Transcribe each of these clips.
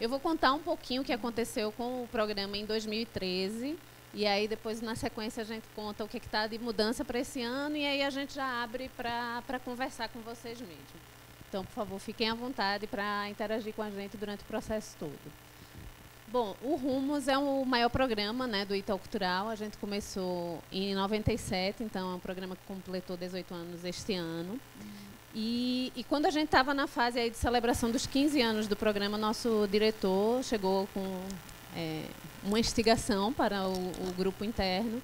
Eu vou contar um pouquinho o que aconteceu com o programa em 2013. E aí depois na sequência a gente conta o que é está de mudança para esse ano e aí a gente já abre para conversar com vocês mesmo. Então, por favor, fiquem à vontade para interagir com a gente durante o processo todo. Bom, o Rumos é o maior programa né, do Itaú Cultural. A gente começou em 97, então é um programa que completou 18 anos este ano. Uhum. E, e quando a gente estava na fase aí de celebração dos 15 anos do programa, nosso diretor chegou com é, uma instigação para o, o grupo interno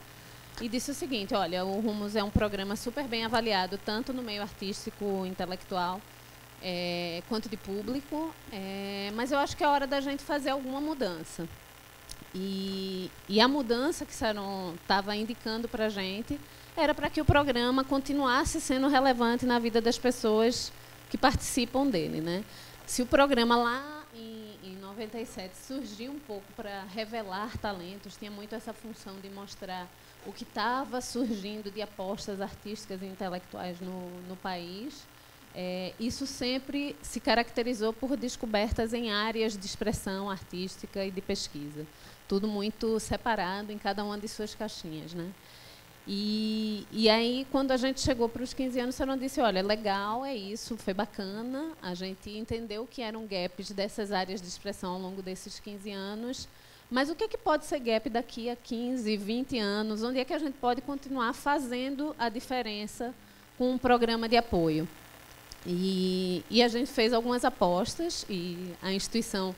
e disse o seguinte: olha, o Rumos é um programa super bem avaliado, tanto no meio artístico, intelectual, é, quanto de público, é, mas eu acho que é hora da gente fazer alguma mudança. E, e a mudança que Saron estava indicando para a gente era para que o programa continuasse sendo relevante na vida das pessoas que participam dele. Né? Se o programa lá em, em 97 surgiu um pouco para revelar talentos, tinha muito essa função de mostrar o que estava surgindo de apostas artísticas e intelectuais no, no país. É, isso sempre se caracterizou por descobertas em áreas de expressão artística e de pesquisa. Tudo muito separado em cada uma de suas caixinhas. Né? E, e aí, quando a gente chegou para os 15 anos, você não disse, olha, legal, é isso, foi bacana. A gente entendeu que eram gaps dessas áreas de expressão ao longo desses 15 anos. Mas o que, é que pode ser gap daqui a 15, 20 anos? Onde é que a gente pode continuar fazendo a diferença com um programa de apoio? E, e a gente fez algumas apostas e a instituição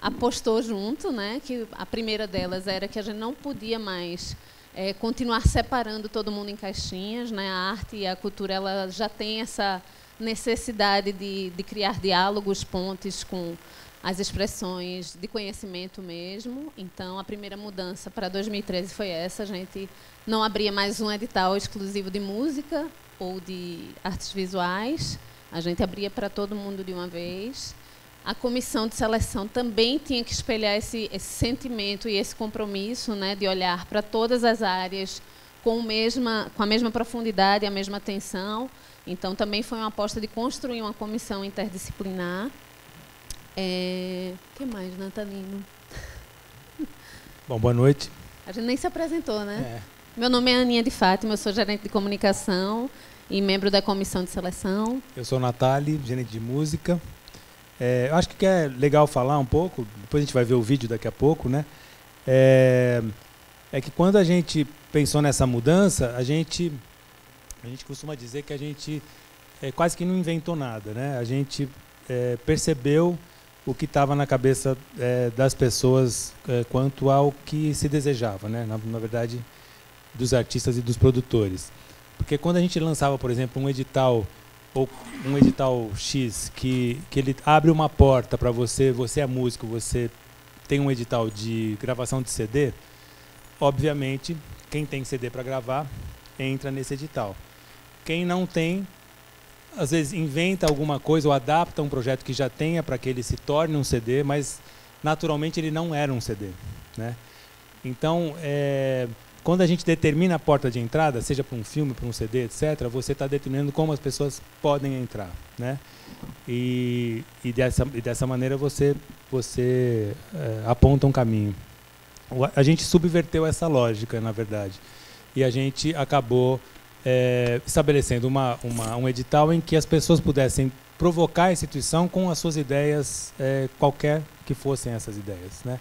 apostou junto, né? Que a primeira delas era que a gente não podia mais é, continuar separando todo mundo em caixinhas. Né? A arte e a cultura ela já tem essa necessidade de, de criar diálogos, pontes com as expressões de conhecimento mesmo. Então, a primeira mudança para 2013 foi essa: a gente não abria mais um edital exclusivo de música ou de artes visuais, a gente abria para todo mundo de uma vez a comissão de seleção também tinha que espelhar esse, esse sentimento e esse compromisso né, de olhar para todas as áreas com, mesma, com a mesma profundidade, e a mesma atenção. Então, também foi uma aposta de construir uma comissão interdisciplinar. É, que mais, Natalino? Bom, boa noite. A gente nem se apresentou, né? É. Meu nome é Aninha de Fátima, eu sou gerente de comunicação e membro da comissão de seleção. Eu sou Natali, gerente de música. É, eu acho que é legal falar um pouco, depois a gente vai ver o vídeo daqui a pouco, né? É, é que quando a gente pensou nessa mudança, a gente, a gente costuma dizer que a gente é, quase que não inventou nada, né? A gente é, percebeu o que estava na cabeça é, das pessoas é, quanto ao que se desejava, né? Na, na, verdade, dos artistas e dos produtores. Porque quando a gente lançava, por exemplo, um edital ou um edital X que, que ele abre uma porta para você, você é músico, você tem um edital de gravação de CD, obviamente, quem tem CD para gravar entra nesse edital. Quem não tem, às vezes inventa alguma coisa ou adapta um projeto que já tenha para que ele se torne um CD, mas naturalmente ele não era um CD. Né? Então, é, quando a gente determina a porta de entrada, seja para um filme, para um CD, etc., você está determinando como as pessoas podem entrar, né? E, e, dessa, e dessa maneira você, você é, aponta um caminho. A gente subverteu essa lógica, na verdade, e a gente acabou é, estabelecendo uma, uma, um edital em que as pessoas pudessem provocar a instituição com as suas ideias, é, qualquer que fossem essas ideias, né?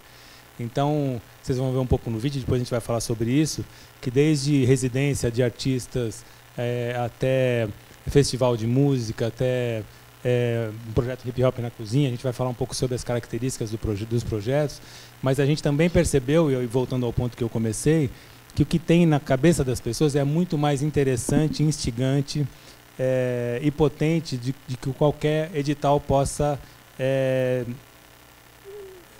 Então, vocês vão ver um pouco no vídeo, depois a gente vai falar sobre isso, que desde residência de artistas é, até festival de música, até é, um projeto hip hop na cozinha, a gente vai falar um pouco sobre as características do proje dos projetos, mas a gente também percebeu, e voltando ao ponto que eu comecei, que o que tem na cabeça das pessoas é muito mais interessante, instigante é, e potente de, de que qualquer edital possa é,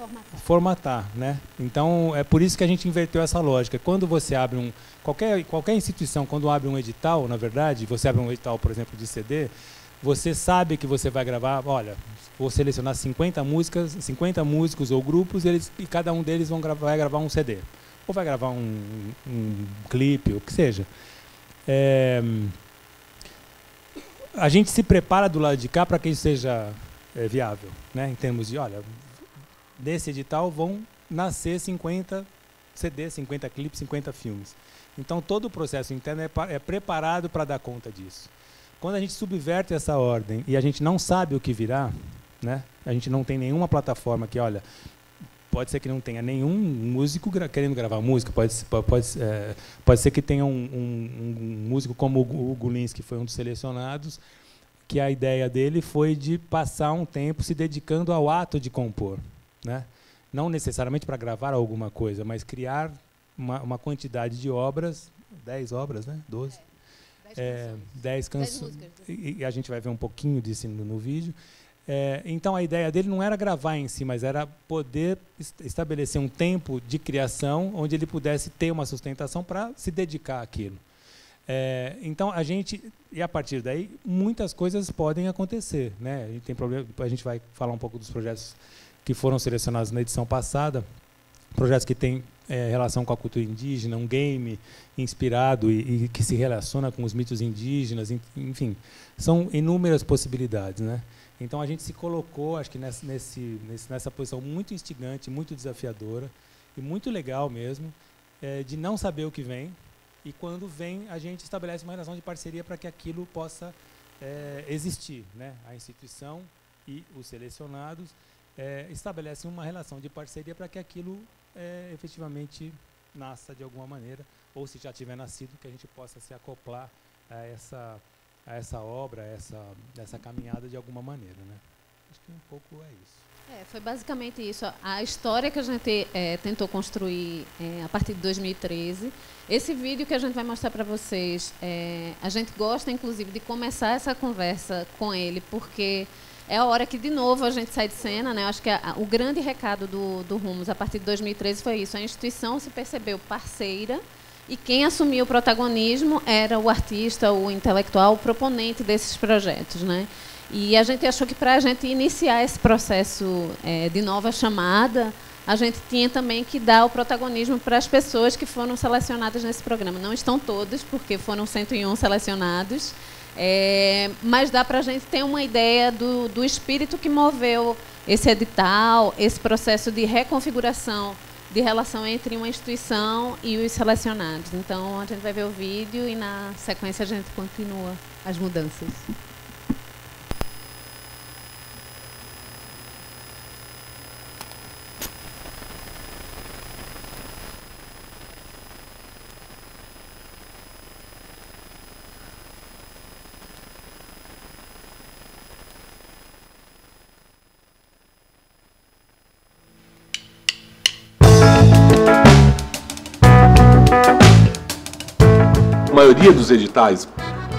formatar. formatar, né? Então é por isso que a gente inverteu essa lógica. Quando você abre um qualquer qualquer instituição, quando abre um edital, na verdade, você abre um edital, por exemplo, de CD, você sabe que você vai gravar, olha, vou selecionar 50 músicas, 50 músicos ou grupos, eles, e cada um deles vão gravar, vai gravar um CD. Ou vai gravar um, um clipe, ou o que seja. É, a gente se prepara do lado de cá para que isso seja é, viável, né? em termos de, olha, desse edital vão nascer 50 CDs, 50 clipes, 50 filmes. Então todo o processo interno é, é preparado para dar conta disso. Quando a gente subverte essa ordem e a gente não sabe o que virá, né? A gente não tem nenhuma plataforma que, olha, pode ser que não tenha nenhum músico gra querendo gravar música, pode, pode, é, pode ser que tenha um, um, um músico como o Gulins, que foi um dos selecionados, que a ideia dele foi de passar um tempo se dedicando ao ato de compor né? não necessariamente para gravar alguma coisa, mas criar uma, uma quantidade de obras, 10 obras, né? 12. 10 é, é, canções. Né? E, e, a gente vai ver um pouquinho disso no, no vídeo. É, então a ideia dele não era gravar em si, mas era poder est estabelecer um tempo de criação onde ele pudesse ter uma sustentação para se dedicar àquilo. É, então a gente e a partir daí muitas coisas podem acontecer, né? A gente tem problema, a gente vai falar um pouco dos projetos que foram selecionados na edição passada, projetos que têm é, relação com a cultura indígena, um game inspirado e, e, que se relaciona com os mitos indígenas, enfim, são inúmeras possibilidades, né? Então a gente se colocou, acho que nessa, nesse, nessa posição muito instigante, muito desafiadora e muito legal mesmo, é, de não saber o que vem e quando vem a gente estabelece uma relação de parceria para que aquilo possa é, existir, né? A instituição e os selecionados é, estabelecem uma relação de parceria para que aquilo é, efetivamente nasça de alguma maneira, ou se já tiver nascido, que a gente possa se acoplar a essa, a essa obra, a essa, essa caminhada de alguma maneira. Né? Acho que um pouco é isso. É, foi basicamente isso. A história que a gente é, tentou construir é, a partir de 2013. Esse vídeo que a gente vai mostrar para vocês, é, a gente gosta, inclusive, de começar essa conversa com ele, porque é a hora que, de novo, a gente sai de cena. Né? Acho que a, o grande recado do, do Rumos a partir de 2013 foi isso. A instituição se percebeu parceira e quem assumia o protagonismo era o artista, o intelectual, o proponente desses projetos. Né? E a gente achou que para a gente iniciar esse processo é, de nova chamada, a gente tinha também que dar o protagonismo para as pessoas que foram selecionadas nesse programa. Não estão todas, porque foram 101 selecionados, é, mas dá para a gente ter uma ideia do, do espírito que moveu esse edital, esse processo de reconfiguração de relação entre uma instituição e os selecionados. Então, a gente vai ver o vídeo e, na sequência, a gente continua as mudanças. maioria dos editais,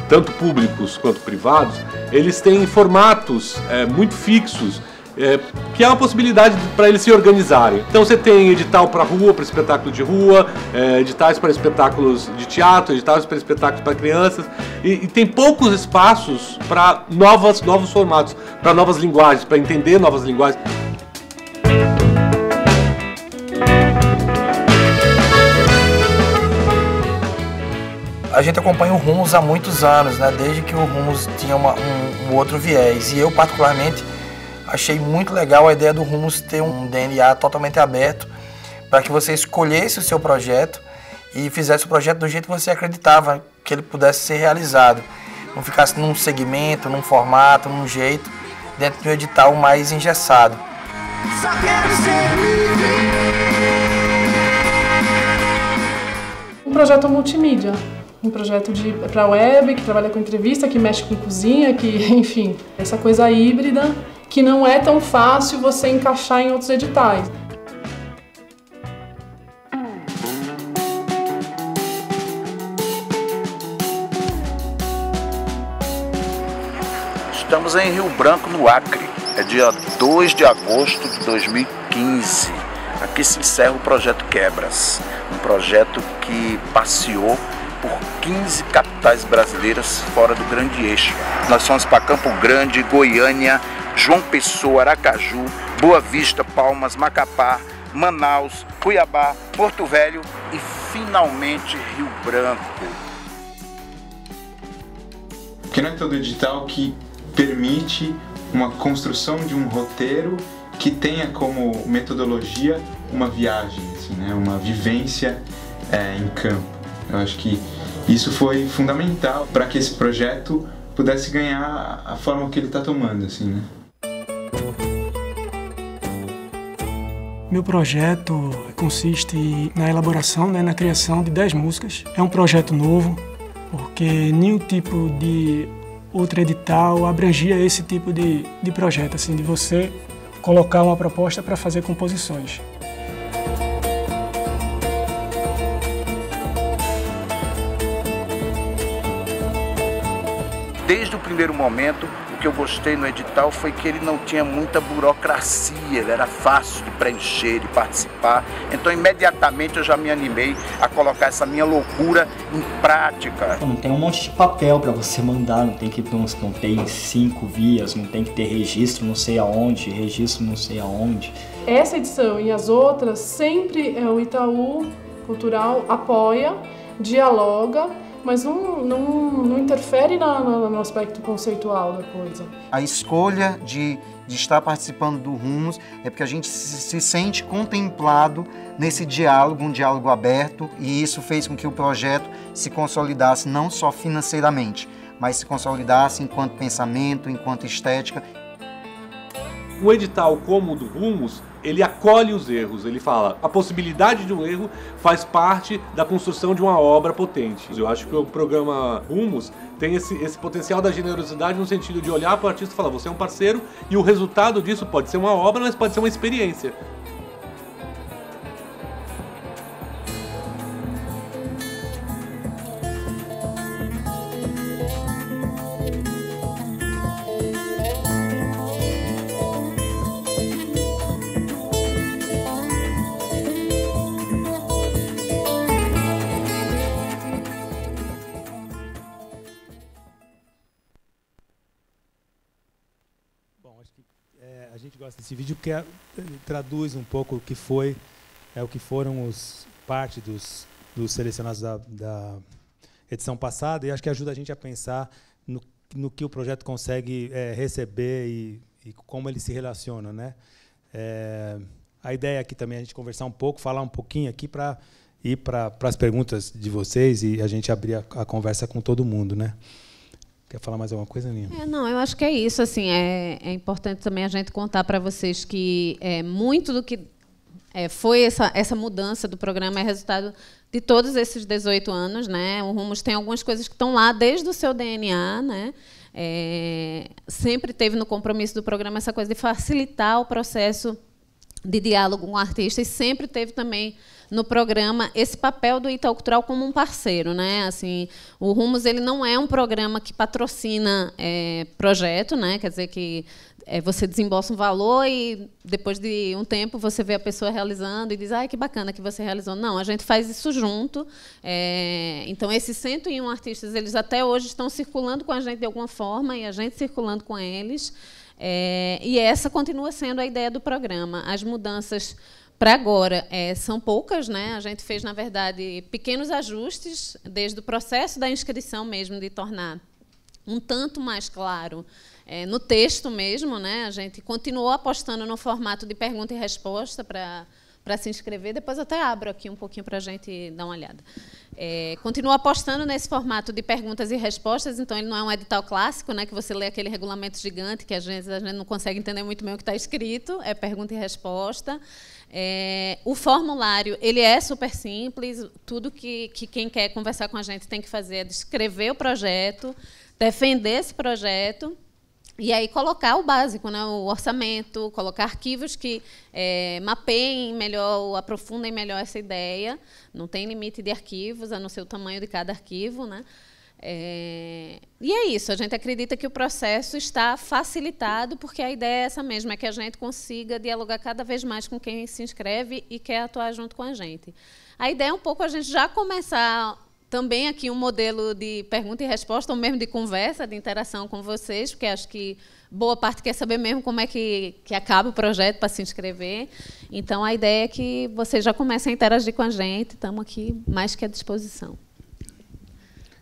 tanto públicos quanto privados, eles têm formatos é, muito fixos. É, que há uma possibilidade para eles se organizarem. Então você tem edital para rua, para espetáculo de rua, é, editais para espetáculos de teatro, editais para espetáculos para crianças, e, e, tem poucos espaços para novos formatos, para novas linguagens, para entender novas linguagens. a gente acompanha o Rumos há muitos anos, né? Desde que o Rumos tinha uma, um, um, outro viés. E eu, particularmente, achei muito legal a ideia do Rumos ter um DNA totalmente aberto para que você escolhesse o seu projeto e fizesse o projeto do jeito que você acreditava que ele pudesse ser realizado. Não ficasse num segmento, num formato, num jeito, dentro de um edital mais engessado. Só quero ser um projeto multimídia um projeto para web, que trabalha com entrevista, que mexe com cozinha, que, enfim, essa coisa híbrida que não é tão fácil você encaixar em outros editais. Estamos em Rio Branco, no Acre. É dia 2 de agosto de 2015. Aqui se encerra o projeto Quebras, um projeto que passeou por 15 capitais brasileiras fora do grande eixo. Nós fomos para Campo Grande, Goiânia, João Pessoa, Aracaju, Boa Vista, Palmas, Macapá, Manaus, Cuiabá, Porto Velho e finalmente Rio Branco. Que não é todo Digital que permite uma construção de um roteiro que tenha como metodologia uma viagem, assim, né? uma vivência é, em campo. Eu acho que isso foi fundamental para que esse projeto pudesse ganhar a forma que ele está tomando, assim, né? Meu projeto consiste na elaboração, né, na criação de 10 músicas. É um projeto novo, porque nenhum tipo de outro edital abrangia esse tipo de, de projeto, assim, de você colocar uma proposta para fazer composições. desde o primeiro momento, o que eu gostei no edital foi que ele não tinha muita burocracia, ele era fácil de preencher, de participar. Então, imediatamente eu já me animei a colocar essa minha loucura em prática. Não tem um monte de papel para você mandar, não tem que não tem cinco vias, não tem que ter registro, não sei aonde, registro, não sei aonde. Essa edição e as outras sempre é o Itaú Cultural apoia, dialoga mas não, não, não interfere na, na, no aspecto conceitual da coisa. A escolha de, de estar participando do Rumos é porque a gente se, se sente contemplado nesse diálogo, um diálogo aberto, e isso fez com que o projeto se consolidasse não só financeiramente, mas se consolidasse enquanto pensamento, enquanto estética. O edital como o do Rumos ele acolhe os erros, ele fala, a possibilidade de um erro faz parte da construção de uma obra potente. Eu acho que o programa Rumos tem esse, esse potencial da generosidade no sentido de olhar para o artista e falar, você é um parceiro e o resultado disso pode ser uma obra, mas pode ser uma experiência. esse vídeo que eh, traduz um pouco o que foi, é o que foram os parte dos, dos selecionados da, da edição passada e acho que ajuda a gente a pensar no, no que o projeto consegue é, receber e, e, como ele se relaciona, né? É, a ideia aqui também é a gente conversar um pouco, falar um pouquinho aqui para ir para as perguntas de vocês e a gente abrir a, a conversa com todo mundo, né? Quer falar mais alguma coisa, Nina? É, não, eu acho que é isso. Assim, é, é importante também a gente contar para vocês que é, muito do que é, foi essa, essa mudança do programa é resultado de todos esses 18 anos. Né? O Rumos tem algumas coisas que estão lá desde o seu DNA. Né? É, sempre teve no compromisso do programa essa coisa de facilitar o processo de diálogo com o artista e sempre teve também no programa esse papel do Itaú Cultural como um parceiro, né? Assim, o Rumos ele não é um programa que patrocina é, projeto, né? Quer dizer que é, você desembolsa um valor e depois de um tempo você vê a pessoa realizando e diz, ai, que bacana que você realizou. Não, a gente faz isso junto. É, então, esses 101 artistas, eles até hoje estão circulando com a gente de alguma forma e a gente circulando com eles. É, e essa continua sendo a ideia do programa. As mudanças para agora é, são poucas, né? A gente fez, na verdade, pequenos ajustes desde o processo da inscrição mesmo de tornar um tanto mais claro é, no texto mesmo, né? A gente continuou apostando no formato de pergunta e resposta para para se inscrever. Depois até abro aqui um pouquinho para a gente dar uma olhada. É, continua apostando nesse formato de perguntas e respostas, então ele não é um edital clássico, né, que você lê aquele regulamento gigante que às vezes a gente não consegue entender muito bem o que está escrito, é pergunta e resposta. É, o formulário ele é super simples, tudo que, que quem quer conversar com a gente tem que fazer é descrever o projeto, defender esse projeto e aí colocar o básico, né? o orçamento, colocar arquivos que é, mapeiem melhor, ou aprofundem melhor essa ideia. Não tem limite de arquivos, a não ser o tamanho de cada arquivo. Né? É, e é isso, a gente acredita que o processo está facilitado, porque a ideia é essa mesma, é que a gente consiga dialogar cada vez mais com quem se inscreve e quer atuar junto com a gente. A ideia é um pouco a gente já começar também aqui um modelo de pergunta e resposta, ou mesmo de conversa, de interação com vocês, porque acho que boa parte quer saber mesmo como é que, que acaba o projeto para se inscrever. Então, a ideia é que vocês já comecem a interagir com a gente, estamos aqui mais que à disposição.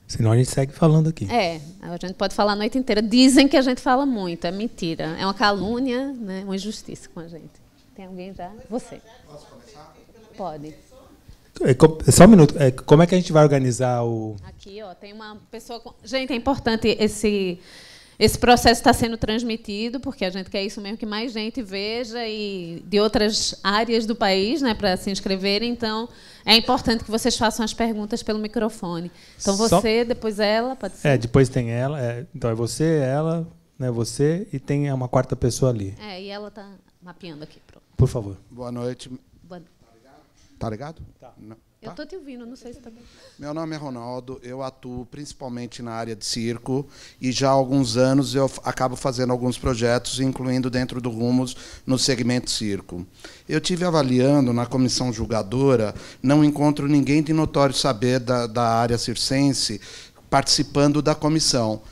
Senão a gente segue falando aqui. É, a gente pode falar a noite inteira. Dizem que a gente fala muito, é mentira. É uma calúnia, né? uma injustiça com a gente. Tem alguém já? Você. Posso começar? Pode. É, é só um minuto. É, como é que a gente vai organizar o. Aqui, ó, tem uma pessoa. Com... Gente, é importante esse. Esse processo estar tá sendo transmitido, porque a gente quer isso mesmo que mais gente veja e de outras áreas do país né, para se inscrever. Então, é importante que vocês façam as perguntas pelo microfone. Então, você, Só... depois ela, pode ser. É, depois tem ela. É, então, é você, ela, né, você e tem uma quarta pessoa ali. É, e ela está mapeando aqui. Pronto. Por favor. Boa noite. Tá ligado? Tá. Não, tá? Eu tô te ouvindo, não sei se tá bem. Meu nome é Ronaldo, eu atuo principalmente na área de circo e já há alguns anos eu acabo fazendo alguns projetos, incluindo dentro do Rumos, no segmento circo. Eu tive avaliando na comissão julgadora, não encontro ninguém de notório saber da, da área circense participando da comissão.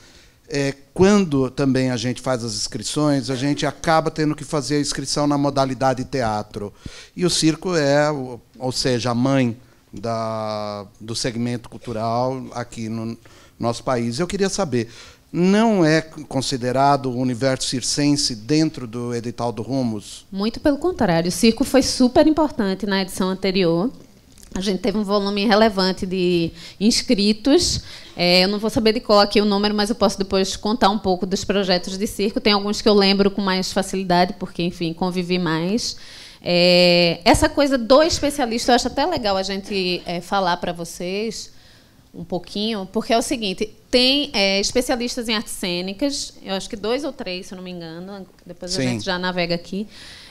É, quando também a gente faz as inscrições, a gente acaba tendo que fazer a inscrição na modalidade teatro. E o circo é, ou seja, a mãe da, do segmento cultural aqui no nosso país. Eu queria saber, não é considerado o universo circense dentro do edital do Rumos? Muito pelo contrário, o circo foi super importante na edição anterior. A gente teve um volume relevante de inscritos. É, eu não vou saber de qual aqui o número, mas eu posso depois contar um pouco dos projetos de circo. Tem alguns que eu lembro com mais facilidade, porque, enfim, convivi mais. É, essa coisa do especialista, eu acho até legal a gente é, falar para vocês um pouquinho, porque é o seguinte: tem é, especialistas em artes cênicas, eu acho que dois ou três, se eu não me engano, depois Sim. a gente já navega aqui.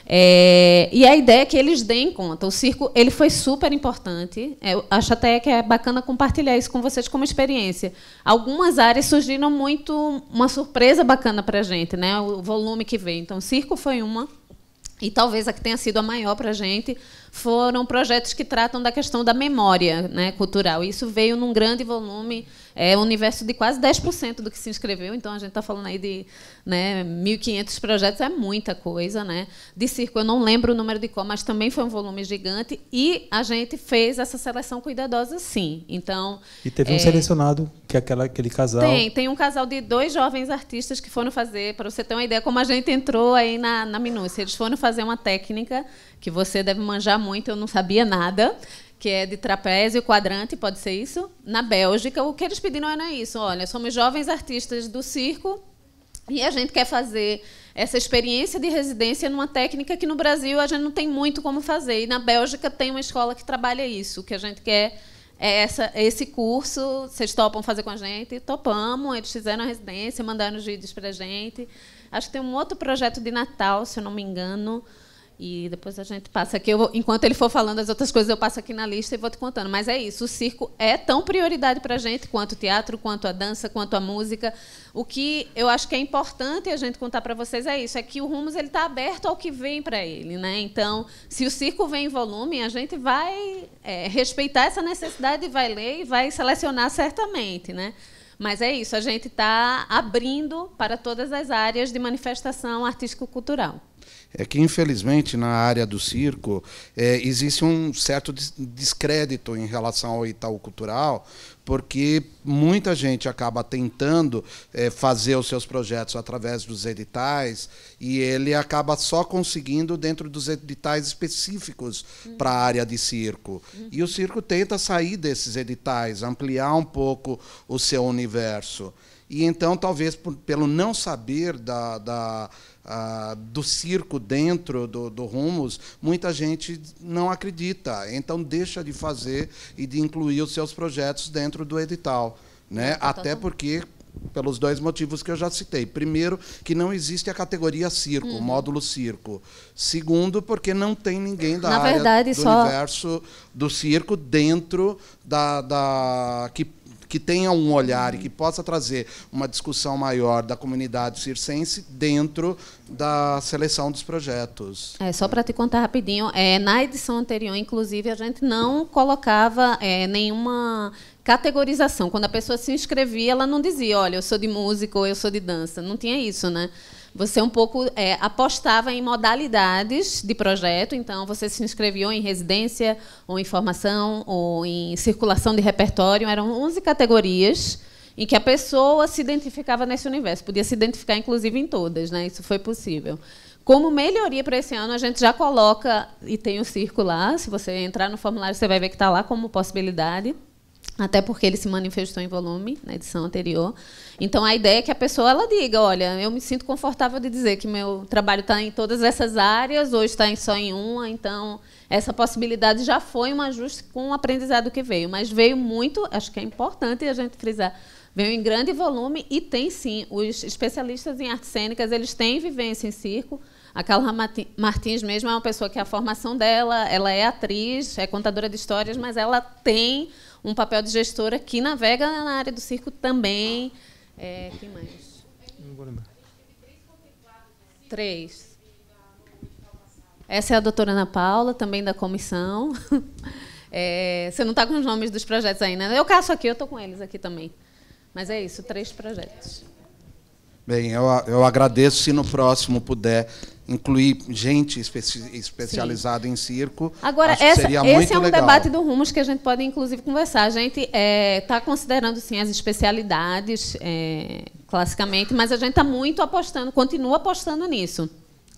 É, e a ideia é que eles deem conta. O circo ele foi super importante. É, eu acho até que é bacana compartilhar isso com vocês como experiência. Algumas áreas surgiram muito uma surpresa bacana para a gente, né? O volume que veio. Então, o circo foi uma e talvez a que tenha sido a maior para a gente foram projetos que tratam da questão da memória né, cultural. Isso veio num grande volume é um universo de quase 10% do que se inscreveu, então a gente está falando aí de né, 1.500 projetos, é muita coisa. Né? De circo, eu não lembro o número de qual, mas também foi um volume gigante, e a gente fez essa seleção cuidadosa, sim. Então, e teve é, um selecionado, que é aquela, aquele casal. Tem, tem um casal de dois jovens artistas que foram fazer, para você ter uma ideia como a gente entrou aí na, na minúcia, eles foram fazer uma técnica que você deve manjar muito, eu não sabia nada que é de trapézio, quadrante, pode ser isso? Na Bélgica, o que eles pediram era isso. Olha, somos jovens artistas do circo e a gente quer fazer essa experiência de residência numa técnica que no Brasil a gente não tem muito como fazer. E na Bélgica tem uma escola que trabalha isso. O que a gente quer é essa, esse curso, vocês topam fazer com a gente? Topamos, eles fizeram a residência, mandaram os vídeos para a gente. Acho que tem um outro projeto de Natal, se eu não me engano, e depois a gente passa aqui. Vou, enquanto ele for falando as outras coisas, eu passo aqui na lista e vou te contando. Mas é isso, o circo é tão prioridade para a gente quanto o teatro, quanto a dança, quanto a música. O que eu acho que é importante a gente contar para vocês é isso, é que o Rumos ele está aberto ao que vem para ele, né? Então, se o circo vem em volume, a gente vai é, respeitar essa necessidade, vai ler e vai selecionar certamente, né? Mas é isso, a gente está abrindo para todas as áreas de manifestação artístico-cultural é que, infelizmente, na área do circo, é, existe um certo descrédito em relação ao Itaú Cultural, porque muita gente acaba tentando é, fazer os seus projetos através dos editais e ele acaba só conseguindo dentro dos editais específicos uhum. para a área de circo. Uhum. E o circo tenta sair desses editais, ampliar um pouco o seu universo. E então, talvez por, pelo não saber da, da ah, do circo dentro do, do Rumos, muita gente não acredita. Então deixa de fazer e de incluir os seus projetos dentro do edital. Né? Até porque pelos dois motivos que eu já citei. Primeiro, que não existe a categoria circo, uhum. módulo circo. Segundo, porque não tem ninguém da Na área verdade, do só... universo do circo dentro da, da que que tenha um olhar e que possa trazer uma discussão maior da comunidade circense dentro da seleção dos projetos. É, só para te contar rapidinho, é, na edição anterior, inclusive, a gente não colocava é, nenhuma categorização. Quando a pessoa se inscrevia, ela não dizia, olha, eu sou de música ou eu sou de dança. Não tinha isso, né? você um pouco é, apostava em modalidades de projeto, então você se inscrevia em residência, ou em formação, ou em circulação de repertório, eram 11 categorias em que a pessoa se identificava nesse universo, podia se identificar inclusive em todas, né? Isso foi possível. Como melhoria para esse ano, a gente já coloca e tem o círculo lá. Se você entrar no formulário, você vai ver que está lá como possibilidade, até porque ele se manifestou em volume na edição anterior. Então a ideia é que a pessoa ela diga, olha, eu me sinto confortável de dizer que meu trabalho está em todas essas áreas, hoje está só em uma, então essa possibilidade já foi um ajuste com o aprendizado que veio, mas veio muito, acho que é importante a gente frisar, veio em grande volume e tem sim, os especialistas em artes cênicas, eles têm vivência em circo, a Carla Martins mesmo é uma pessoa que a formação dela, ela é atriz, é contadora de histórias, mas ela tem um papel de gestora que navega na área do circo também. É, quem mais? Não vou lembrar. Três. Essa é a doutora Ana Paula, também da comissão. É, você não está com os nomes dos projetos ainda. Né? Eu caço aqui, eu estou com eles aqui também. Mas é isso, três projetos. Bem, eu, eu agradeço se no próximo puder incluir gente especi especializada Sim. em circo. Agora, essa, esse é um legal. debate do Rumos que a gente pode, inclusive, conversar. A gente está é, tá considerando, sim, as especialidades, é, classicamente, mas a gente está muito apostando, continua apostando nisso.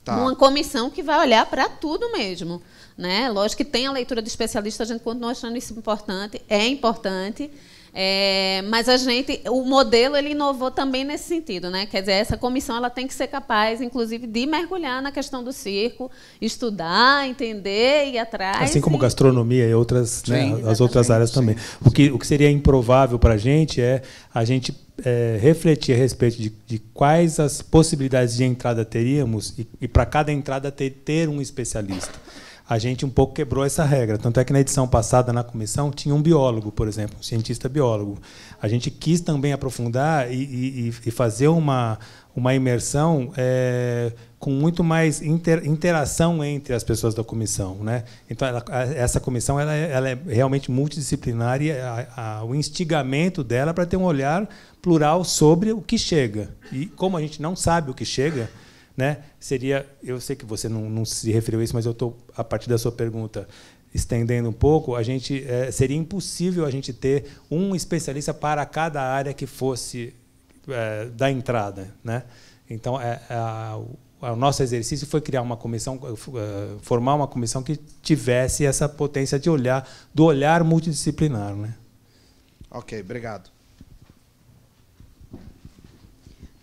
Tá. Uma comissão que vai olhar para tudo mesmo. Né? Lógico que tem a leitura de especialista, a gente continua achando isso importante, é importante, é, mas a gente, o modelo ele inovou também nesse sentido, né? Quer dizer, essa comissão ela tem que ser capaz, inclusive, de mergulhar na questão do circo, estudar, entender e atrás. Assim como e... gastronomia e outras, sim, né, as outras áreas também. O que o que seria improvável para a gente é a gente é, refletir a respeito de, de, quais as possibilidades de entrada teríamos e, e para cada entrada ter, ter um especialista a gente um pouco quebrou essa regra. Tanto é que na edição passada, na comissão, tinha um biólogo, por exemplo, um cientista biólogo. A gente quis também aprofundar e, e, e fazer uma, uma imersão é, com muito mais inter, interação entre as pessoas da comissão. Né? Então, ela, essa comissão ela é, ela é, realmente multidisciplinar e a, a, o instigamento dela é para ter um olhar plural sobre o que chega. E como a gente não sabe o que chega né? Seria, eu sei que você não, não se referiu a isso, mas eu estou, a partir da sua pergunta, estendendo um pouco, a gente é, seria impossível a gente ter um especialista para cada área que fosse é, da entrada, né? Então, é, é a, o nosso exercício foi criar uma comissão, é, é, formar uma comissão que tivesse essa potência de olhar, do olhar multidisciplinar. Né? Ok, obrigado.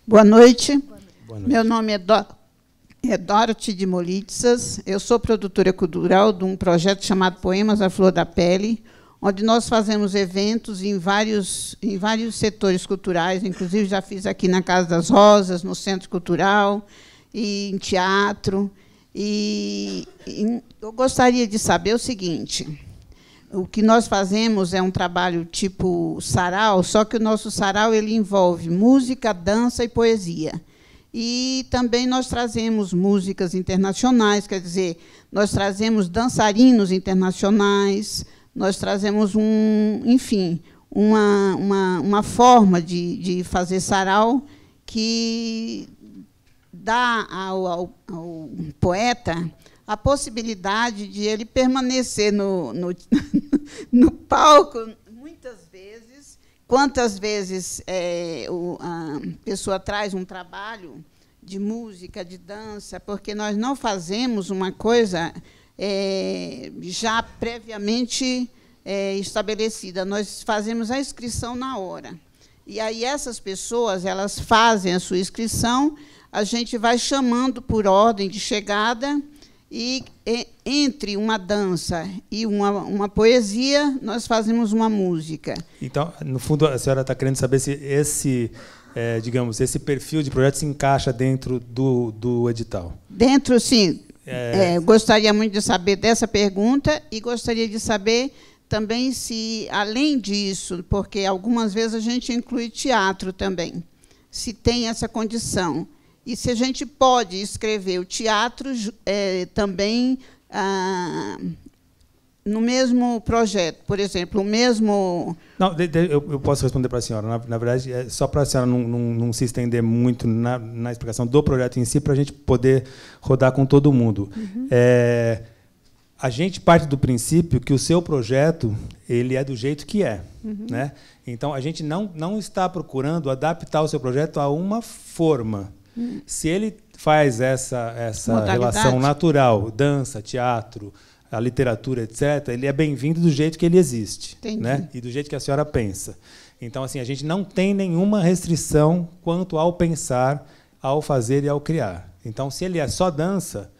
Boa noite. Meu nome é, Do é Dorothy de Molitzas. Eu sou produtora cultural de um projeto chamado Poemas à Flor da Pele, onde nós fazemos eventos em vários, em vários setores culturais, inclusive já fiz aqui na Casa das Rosas, no Centro Cultural, e em teatro. E, e eu gostaria de saber o seguinte: o que nós fazemos é um trabalho tipo sarau, só que o nosso sarau ele envolve música, dança e poesia. E também nós trazemos músicas internacionais, quer dizer, nós trazemos dançarinos internacionais, nós trazemos um, enfim, uma, uma, uma forma de, de fazer sarau que dá ao, ao, ao poeta a possibilidade de ele permanecer no, no, no palco Quantas vezes é, o, a pessoa traz um trabalho de música, de dança, porque nós não fazemos uma coisa é, já previamente é, estabelecida, nós fazemos a inscrição na hora. E aí essas pessoas, elas fazem a sua inscrição, a gente vai chamando por ordem de chegada e, e entre uma dança e uma, uma poesia, nós fazemos uma música. Então, no fundo, a senhora está querendo saber se esse, é, digamos, esse perfil de projeto se encaixa dentro do, do edital? Dentro, sim. É... É, gostaria muito de saber dessa pergunta e gostaria de saber também se, além disso, porque algumas vezes a gente inclui teatro também, se tem essa condição. E se a gente pode escrever o teatro é, também ah, no mesmo projeto, por exemplo, o mesmo. Não, de, de, eu, eu, posso responder para a senhora. Na, na verdade, é só para a senhora não, não, não, se estender muito na, na, explicação do projeto em si, para a gente poder rodar com todo mundo. Uhum. É, a gente parte do princípio que o seu projeto ele é do jeito que é, uhum. né? Então a gente não não está procurando adaptar o seu projeto a uma forma. Uhum. Se ele faz essa, essa relação natural, dança, teatro, a literatura, etc., ele é bem-vindo do jeito que ele existe né? e do jeito que a senhora pensa. Então, assim, a gente não tem nenhuma restrição quanto ao pensar, ao fazer e ao criar. Então, se ele é só dança,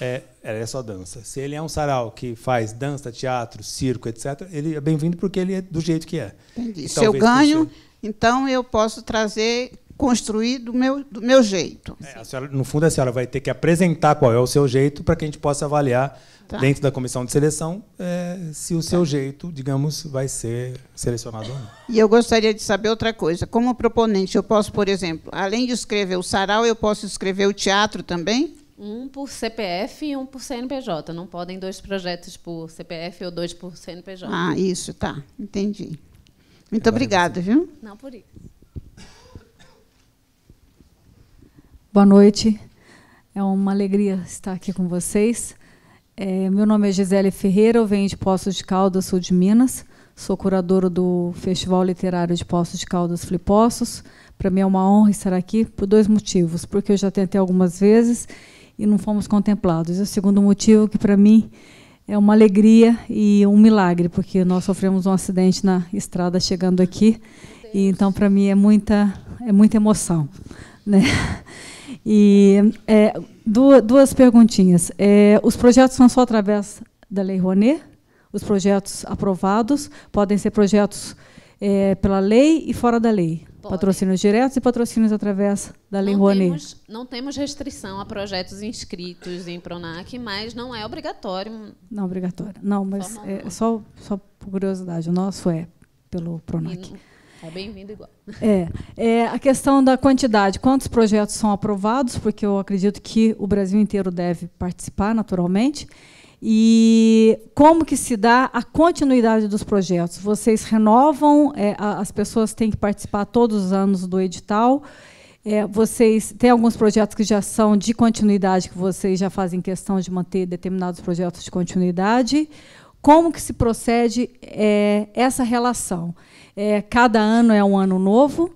é, é só dança. Se ele é um sarau que faz dança, teatro, circo, etc., ele é bem-vindo porque ele é do jeito que é. Entendi. Se eu ganho, então eu posso trazer construir do meu, do meu jeito. É, senhora, no fundo, a senhora vai ter que apresentar qual é o seu jeito para que a gente possa avaliar, tá. dentro da comissão de seleção, é, se o seu jeito, digamos, vai ser selecionado ou não. E eu gostaria de saber outra coisa. Como proponente, eu posso, por exemplo, além de escrever o sarau, eu posso escrever o teatro também? Um por CPF e um por CNPJ. Não podem dois projetos por CPF ou dois por CNPJ. Ah, isso, tá. Entendi. Muito é obrigada, viu? Não, por isso. Boa noite. É uma alegria estar aqui com vocês. É, meu nome é Gisele Ferreira, eu venho de Poços de Caldas, sul de Minas. Sou curadora do Festival Literário de Poços de Caldas Flipossos. Para mim é uma honra estar aqui por dois motivos. Porque eu já tentei algumas vezes e não fomos contemplados. E o segundo motivo que, para mim, é uma alegria e um milagre, porque nós sofremos um acidente na estrada chegando aqui. E, então, para mim, é muita, é muita emoção. Né? E é, duas, duas, perguntinhas. É, os projetos são só através da Lei Rouanet? Os projetos aprovados podem ser projetos é, pela lei e fora da lei? Pode. Patrocínios diretos e patrocínios através da Lei não Rouanet. Temos, não temos restrição a projetos inscritos em Pronac, mas não é obrigatório. Não é obrigatório. Não, mas é, só, só por curiosidade, o nosso é pelo Pronac. E, é bem-vindo igual. É, é, a questão da quantidade, quantos projetos são aprovados, porque eu acredito que o Brasil inteiro deve participar, naturalmente. E como que se dá a continuidade dos projetos? Vocês renovam, é, as pessoas têm que participar todos os anos do edital. É, vocês têm alguns projetos que já são de continuidade, que vocês já fazem questão de manter determinados projetos de continuidade, como que se procede é, essa relação. É, cada ano é um ano novo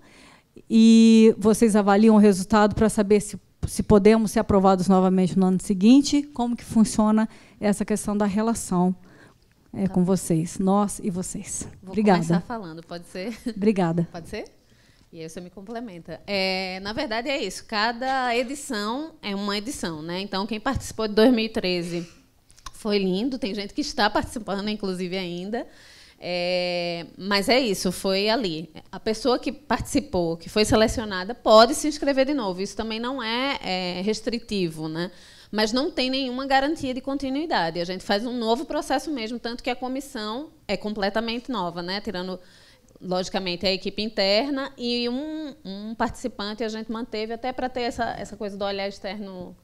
e vocês avaliam o resultado para saber se, se podemos ser aprovados novamente no ano seguinte. Como que funciona essa questão da relação é, tá. com vocês, nós e vocês. Vou Obrigada. começar falando, pode ser? Obrigada. Pode ser? E aí você me complementa. É, na verdade é isso, cada edição é uma edição, né? Então quem participou de 2013 foi lindo, tem gente que está participando, inclusive, ainda. É, mas é isso, foi ali. A pessoa que participou, que foi selecionada, pode se inscrever de novo. Isso também não é, é, restritivo, né? Mas não tem nenhuma garantia de continuidade. A gente faz um novo processo mesmo, tanto que a comissão é completamente nova, né? Tirando, logicamente, a equipe interna e um, um participante a gente manteve até para ter essa, essa coisa do olhar externo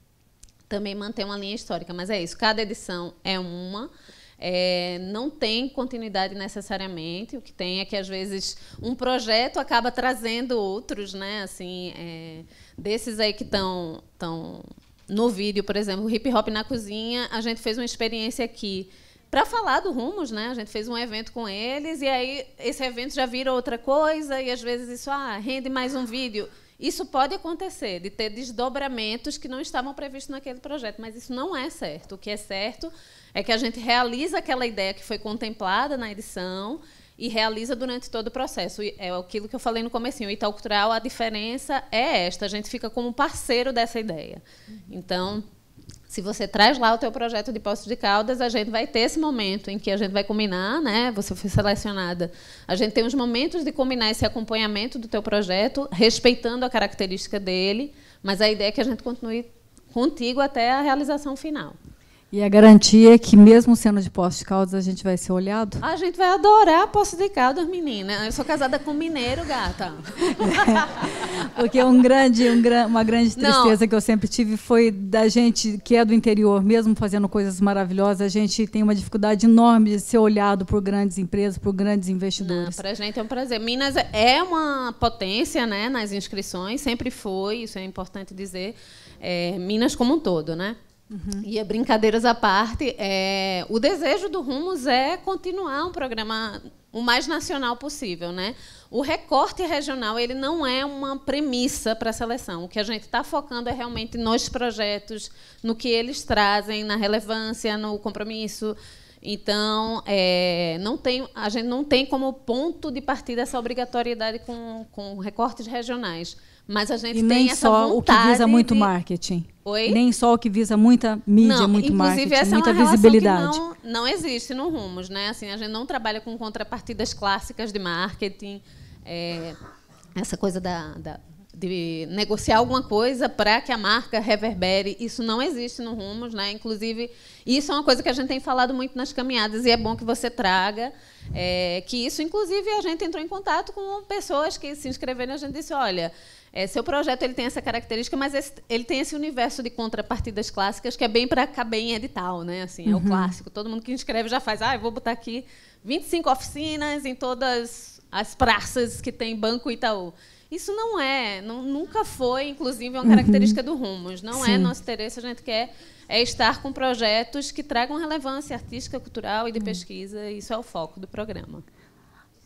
também manter uma linha histórica, mas é isso. Cada edição é uma. É, não tem continuidade necessariamente. O que tem é que às vezes um projeto acaba trazendo outros, né? Assim, é, desses aí que estão tão no vídeo, por exemplo, hip hop na cozinha, a gente fez uma experiência aqui para falar do Rumos, né? A gente fez um evento com eles e aí esse evento já vira outra coisa e às vezes isso ah, rende mais um vídeo. Isso pode acontecer, de ter desdobramentos que não estavam previstos naquele projeto, mas isso não é certo. O que é certo é que a gente realiza aquela ideia que foi contemplada na edição e realiza durante todo o processo. é aquilo que eu falei no comecinho, o Itaú Cultural, a diferença é esta, a gente fica como parceiro dessa ideia. Uhum. Então... Se você traz lá o teu projeto de Poços de Caldas, a gente vai ter esse momento em que a gente vai combinar, né? Você foi selecionada. A gente tem os momentos de combinar esse acompanhamento do teu projeto, respeitando a característica dele, mas a ideia é que a gente continue contigo até a realização final. E a garantia é que, mesmo sendo de Poços de Caldas, a gente vai ser olhado? A gente vai adorar Poços de Caldas, menina. Eu sou casada com mineiro, gata. É, porque um grande, um, uma grande tristeza Não. que eu sempre tive foi da gente que é do interior, mesmo fazendo coisas maravilhosas, a gente tem uma dificuldade enorme de ser olhado por grandes empresas, por grandes investidores. Para a gente é um prazer. Minas é uma potência né, nas inscrições, sempre foi, isso é importante dizer. É, Minas como um todo, né? Uhum. E é brincadeiras à parte, é, o desejo do Rumos é continuar um programa o mais nacional possível, né? O recorte regional ele não é uma premissa para a seleção. O que a gente está focando é realmente nos projetos, no que eles trazem, na relevância, no compromisso. Então, é, não tem, a gente não tem como ponto de partida essa obrigatoriedade com, com recortes regionais. Mas a gente e tem nem essa só vontade o que visa muito marketing. Oi? Nem só o que visa muita mídia, não, muito marketing, essa é muita visibilidade. não, não existe no Rumos, né? Assim, a gente não trabalha com contrapartidas clássicas de marketing, é, essa coisa da, da, de negociar alguma coisa para que a marca reverbere. Isso não existe no Rumos, né? Inclusive, isso é uma coisa que a gente tem falado muito nas caminhadas e é bom que você traga. É, que isso, inclusive, a gente entrou em contato com pessoas que se inscreveram e a gente disse, olha, é, seu projeto ele tem essa característica, mas esse, ele tem esse universo de contrapartidas clássicas que é bem para caber em edital, né? Assim, é uhum. o clássico. Todo mundo que escreve já faz, ah, eu vou botar aqui 25 oficinas em todas as praças que tem Banco Itaú. Isso não é, não, nunca foi, inclusive, uma uhum. característica uhum. do Rumos. Não é Sim. é nosso interesse, a gente quer é estar com projetos que tragam relevância artística, cultural e de uhum. pesquisa. Isso é o foco do programa.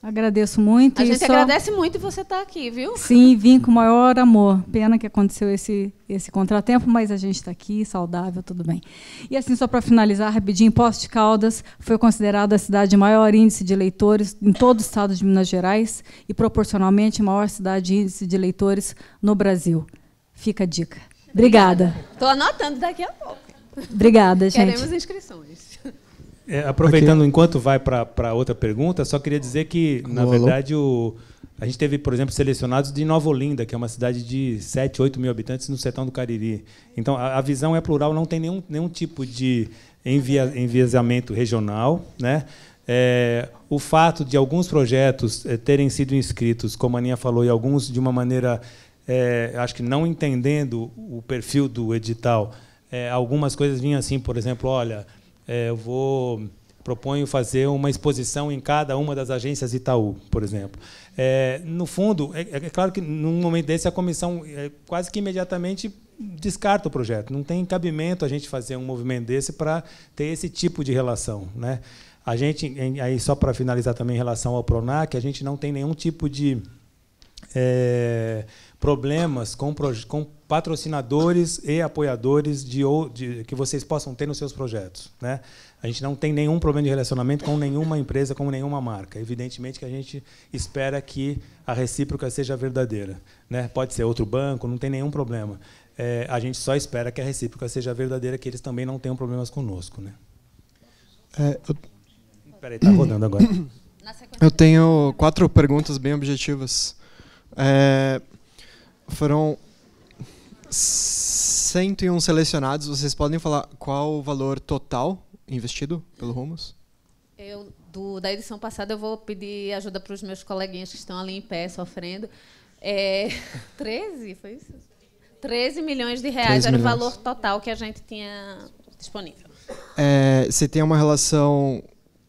Agradeço muito. A gente só... agradece muito você estar tá aqui, viu? Sim, vim com o maior amor. Pena que aconteceu esse, esse contratempo, mas a gente está aqui, saudável, tudo bem. E assim, só para finalizar rapidinho, Poste Caldas foi considerada a cidade de maior índice de eleitores em todo o estado de Minas Gerais e, proporcionalmente, a maior cidade de índice de eleitores no Brasil. Fica a dica. Obrigada. Estou anotando daqui a pouco. Obrigada, gente. Queremos inscrições. É, aproveitando enquanto vai para outra pergunta, só queria dizer que, na alô, verdade, alô. O, a gente teve, por exemplo, selecionados de Nova Olinda, que é uma cidade de 7, 8 mil habitantes no sertão do Cariri. Então, a, a visão é plural, não tem nenhum, nenhum tipo de envia, enviesamento regional. Né? É, o fato de alguns projetos é, terem sido inscritos, como a Aninha falou, e alguns de uma maneira, é, acho que não entendendo o perfil do edital, é, algumas coisas vinham assim, por exemplo, olha é, eu vou proponho fazer uma exposição em cada uma das agências Itaú, por exemplo. É, no fundo, é, é, claro que num momento desse a comissão é, quase que imediatamente descarta o projeto. Não tem cabimento a gente fazer um movimento desse para ter esse tipo de relação, né? A gente, em, aí só para finalizar também em relação ao Pronac, a gente não tem nenhum tipo de é, problemas com, com patrocinadores e apoiadores de, de, que vocês possam ter nos seus projetos. Né? A gente não tem nenhum problema de relacionamento com nenhuma empresa, com nenhuma marca. Evidentemente que a gente espera que a recíproca seja verdadeira. Né? Pode ser outro banco, não tem nenhum problema. É, a gente só espera que a recíproca seja verdadeira, que eles também não tenham problemas conosco. Né? É, eu... Peraí, está rodando agora. Eu tenho quatro perguntas bem objetivas. É, foram 101 selecionados. Vocês podem falar qual o valor total investido pelo Rumos? Eu, do, da edição passada, eu vou pedir ajuda para os meus coleguinhas que estão ali em pé sofrendo. É, 13, foi isso? 13 milhões de reais era o valor total que a gente tinha disponível. É, você tem uma relação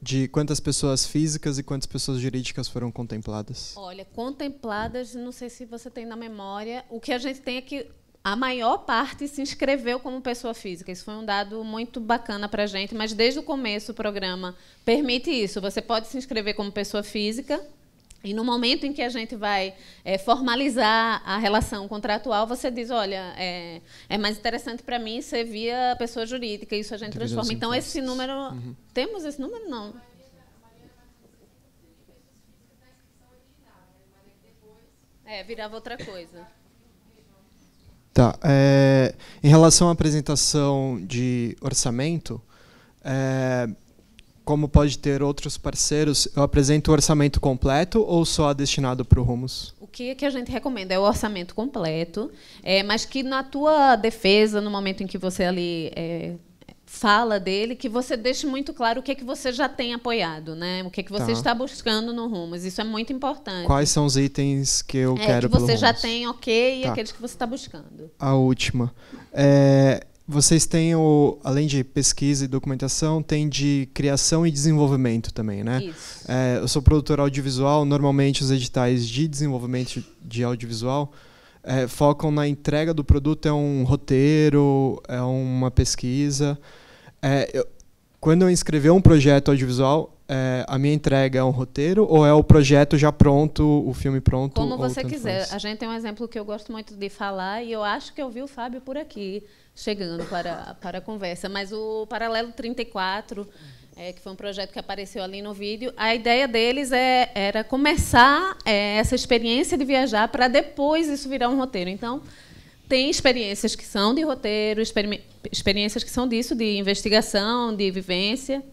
de quantas pessoas físicas e quantas pessoas jurídicas foram contempladas? Olha, contempladas, não sei se você tem na memória. O que a gente tem é que a maior parte se inscreveu como pessoa física. Isso foi um dado muito bacana para a gente, mas desde o começo o programa permite isso. Você pode se inscrever como pessoa física e no momento em que a gente vai é, formalizar a relação contratual, você diz, olha, é, é mais interessante para mim ser via pessoa jurídica, isso a gente que transforma. Então, esse número... Uhum. Temos esse número? Não. É, virava outra coisa. Tá. É, em relação à apresentação de orçamento, é, como pode ter outros parceiros, eu apresento o orçamento completo ou só destinado para o Rumos? O que, é que a gente recomenda é o orçamento completo, é, mas que na tua defesa, no momento em que você ali é, fala dele, que você deixe muito claro o que é que você já tem apoiado, né? O que é que você tá. está buscando no Rumos. Isso é muito importante. Quais são os itens que eu é, quero que você já tem ok e tá. aqueles que você está buscando. A última. É vocês têm, o, além de pesquisa e documentação, tem de criação e desenvolvimento também, né? Isso. É, eu sou produtor audiovisual, normalmente os editais de desenvolvimento de audiovisual é, focam na entrega do produto, é um roteiro, é uma pesquisa. É, eu, quando eu inscrevi um projeto audiovisual, é, a minha entrega é um roteiro ou é o projeto já pronto, o filme pronto? Como você quiser. Faz? A gente tem um exemplo que eu gosto muito de falar e eu acho que eu vi o Fábio por aqui chegando para, para a conversa. Mas o Paralelo 34, é, que foi um projeto que apareceu ali no vídeo, a ideia deles é, era começar é, essa experiência de viajar para depois isso virar um roteiro. Então, tem experiências que são de roteiro, experiências que são disso, de investigação, de vivência.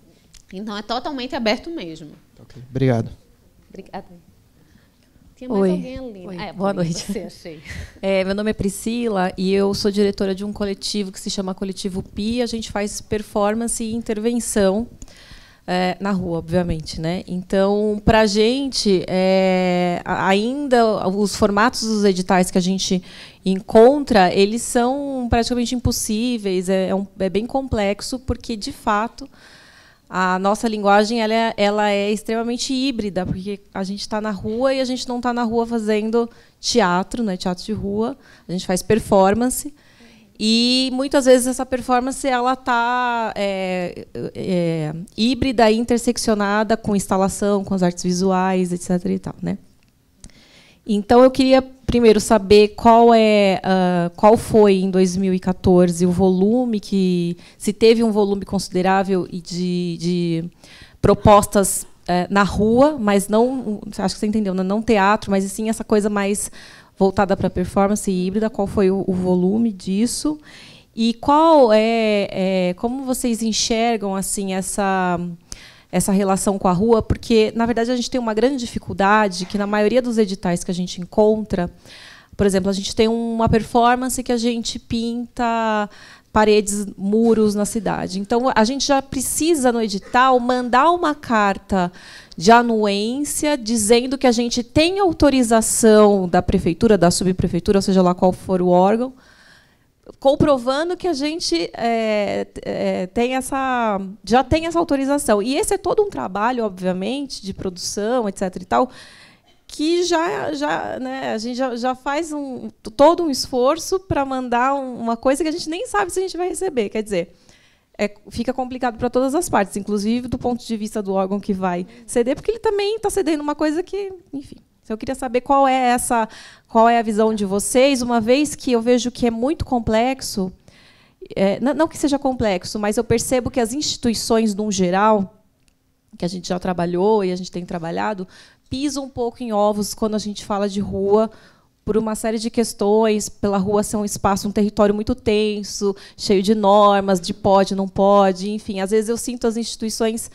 Então é totalmente aberto mesmo. Okay. Obrigado. Obrigada. Tinha mais Oi. alguém ali. Oi. Ah, é, Boa noite. Você, achei. É, meu nome é Priscila e eu sou diretora de um coletivo que se chama Coletivo PI. A gente faz performance e intervenção é, na rua, obviamente, né? Então, para a gente, é, ainda os formatos dos editais que a gente encontra, eles são praticamente impossíveis. É, é um, é bem complexo porque, de fato, a nossa linguagem ela é, ela é extremamente híbrida, porque a gente está na rua e a gente não está na rua fazendo teatro, né, teatro de rua, a gente faz performance. E muitas vezes essa performance ela está é, é, híbrida, interseccionada com instalação, com as artes visuais, etc. E tal, né? Então eu queria primeiro saber qual é uh, qual foi em 2014 o volume que se teve um volume considerável e de, de propostas uh, na rua, mas não acho que você entendeu, né? não, teatro, mas sim essa coisa mais voltada para performance híbrida. Qual foi o, o volume disso? E qual é, é, como vocês enxergam assim essa essa relação com a rua, porque, na verdade, a gente tem uma grande dificuldade que, na maioria dos editais que a gente encontra, por exemplo, a gente tem uma performance que a gente pinta paredes, muros na cidade. Então, a gente já precisa, no edital, mandar uma carta de anuência dizendo que a gente tem autorização da prefeitura, da subprefeitura, seja lá qual for o órgão, comprovando que a gente é, é, tem essa, já tem essa autorização. E esse é todo um trabalho, obviamente, de produção, etc. e tal, que já, já né, a gente já, já faz um, todo um esforço para mandar uma coisa que a gente nem sabe se a gente vai receber. Quer dizer, é, fica complicado para todas as partes, inclusive do ponto de vista do órgão que vai ceder, porque ele também está cedendo uma coisa que, enfim. Então, eu queria saber qual é essa, qual é a visão de vocês, uma vez que eu vejo que é muito complexo, é, não que seja complexo, mas eu percebo que as instituições, num geral, que a gente já trabalhou e a gente tem trabalhado, pisam um pouco em ovos quando a gente fala de rua, por uma série de questões, pela rua ser um espaço, um território muito tenso, cheio de normas, de pode, não pode, enfim. Às vezes eu sinto as instituições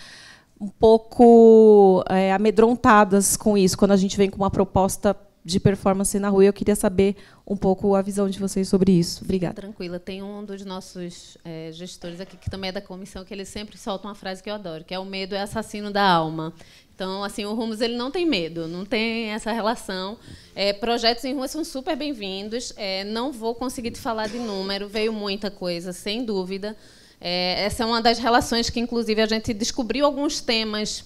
um pouco é, amedrontadas com isso, quando a gente vem com uma proposta de performance na rua. Eu queria saber um pouco a visão de vocês sobre isso. Obrigada. Tranquila. Tem um dos nossos é, gestores aqui, que também é da comissão, que ele sempre solta uma frase que eu adoro, que é o medo é assassino da alma. Então, assim, o Rumos ele não tem medo, não tem essa relação. É, projetos em rua são super bem-vindos. É, não vou conseguir te falar de número, veio muita coisa, sem dúvida. É, essa é uma das relações que, inclusive, a gente descobriu alguns temas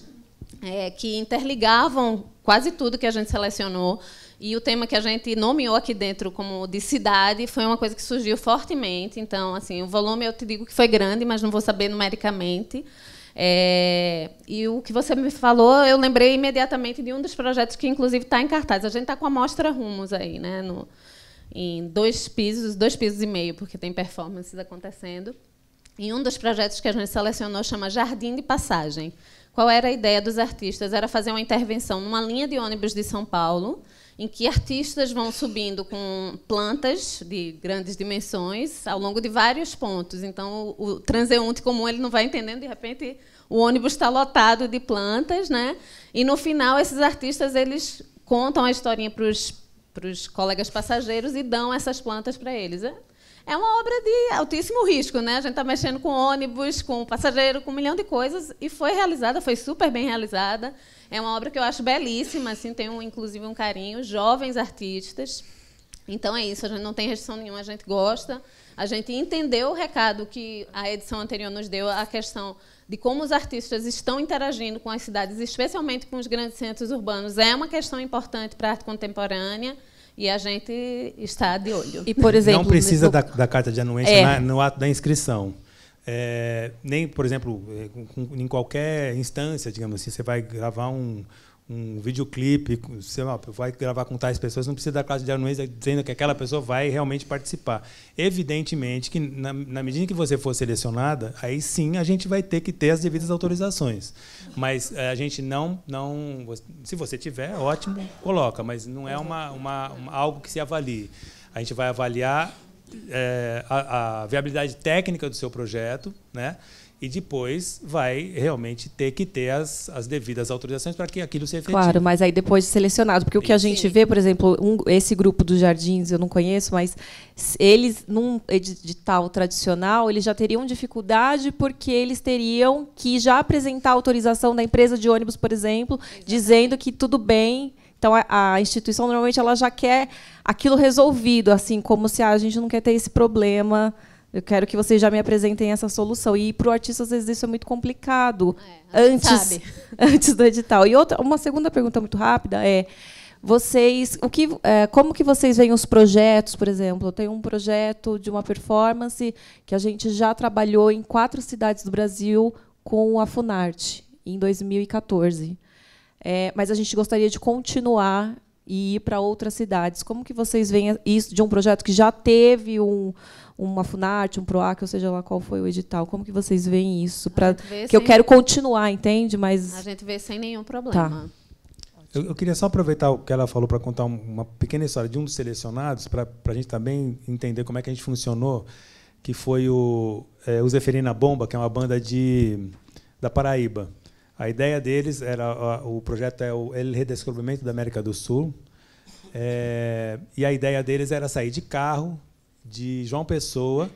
é, que interligavam quase tudo que a gente selecionou. E o tema que a gente nomeou aqui dentro como de cidade foi uma coisa que surgiu fortemente. Então, assim, o volume eu te digo que foi grande, mas não vou saber numericamente. É, e o que você me falou, eu lembrei imediatamente de um dos projetos que, inclusive, está em cartaz. A gente está com a mostra Rumos aí, né? No, em dois pisos, dois pisos e meio, porque tem performances acontecendo. E um dos projetos que a gente selecionou chama Jardim de Passagem. Qual era a ideia dos artistas? Era fazer uma intervenção numa linha de ônibus de São Paulo, em que artistas vão subindo com plantas de grandes dimensões ao longo de vários pontos. Então, o, transeunte comum ele não vai entendendo, de repente, o ônibus está lotado de plantas, né? E no final, esses artistas eles contam a historinha para os colegas passageiros e dão essas plantas para eles. É é uma obra de altíssimo risco, né? A gente está mexendo com ônibus, com passageiro, com um milhão de coisas e foi realizada, foi super bem realizada. É uma obra que eu acho belíssima, assim, tem um, inclusive um carinho, jovens artistas. Então é isso, a gente não tem restrição nenhuma, a gente gosta. A gente entendeu o recado que a edição anterior nos deu, a questão de como os artistas estão interagindo com as cidades, especialmente com os grandes centros urbanos, é uma questão importante para a arte contemporânea. E a gente está de olho. E, por exemplo, não precisa da, da, carta de anuência é. na, no ato da inscrição. É, nem, por exemplo, é, em qualquer instância, digamos assim, você vai gravar um, um videoclipe, sei lá, vai gravar com tais pessoas, não precisa dar classe de anuência dizendo que aquela pessoa vai realmente participar. Evidentemente que, na, na, medida que você for selecionada, aí sim a gente vai ter que ter as devidas autorizações. Mas eh, a gente não. não se você tiver, ótimo, coloca, mas não é uma, uma, uma algo que se avalie. A gente vai avaliar é, a, a viabilidade técnica do seu projeto, né? e depois vai realmente ter que ter as, as devidas autorizações para que aquilo seja feito Claro, mas aí depois de selecionado, porque o que a gente vê, por exemplo, um, esse grupo dos jardins eu não conheço, mas eles num edital tradicional eles já teriam dificuldade porque eles teriam que já apresentar a autorização da empresa de ônibus, por exemplo, Exatamente. dizendo que tudo bem. Então a, a instituição normalmente ela já quer aquilo resolvido, assim como se ah, a gente não quer ter esse problema. Eu quero que vocês já me apresentem essa solução. E para o artista, às vezes, isso é muito complicado. É, antes, antes do edital. E outra, uma segunda pergunta muito rápida é vocês o que é, como que vocês veem os projetos por exemplo eu tenho um projeto de uma performance que a gente já trabalhou em quatro cidades do Brasil com a Funarte em 2014 é, mas a gente gostaria de continuar e ir para outras cidades como que vocês veem isso de um projeto que já teve um uma Funarte, um Proac, ou seja lá qual foi o edital. Como que vocês veem isso? Pra, que sem... eu quero continuar, entende? Mas a gente vê sem nenhum problema. Tá. Eu, eu, queria só aproveitar o que ela falou para contar uma pequena história de um dos selecionados, para a gente também entender como é que a gente funcionou, que foi o, é, o Zeferina Bomba, que é uma banda de, da Paraíba. A ideia deles era o projeto é o Redescobrimento da América do Sul. É, e a ideia deles era sair de carro de João Pessoa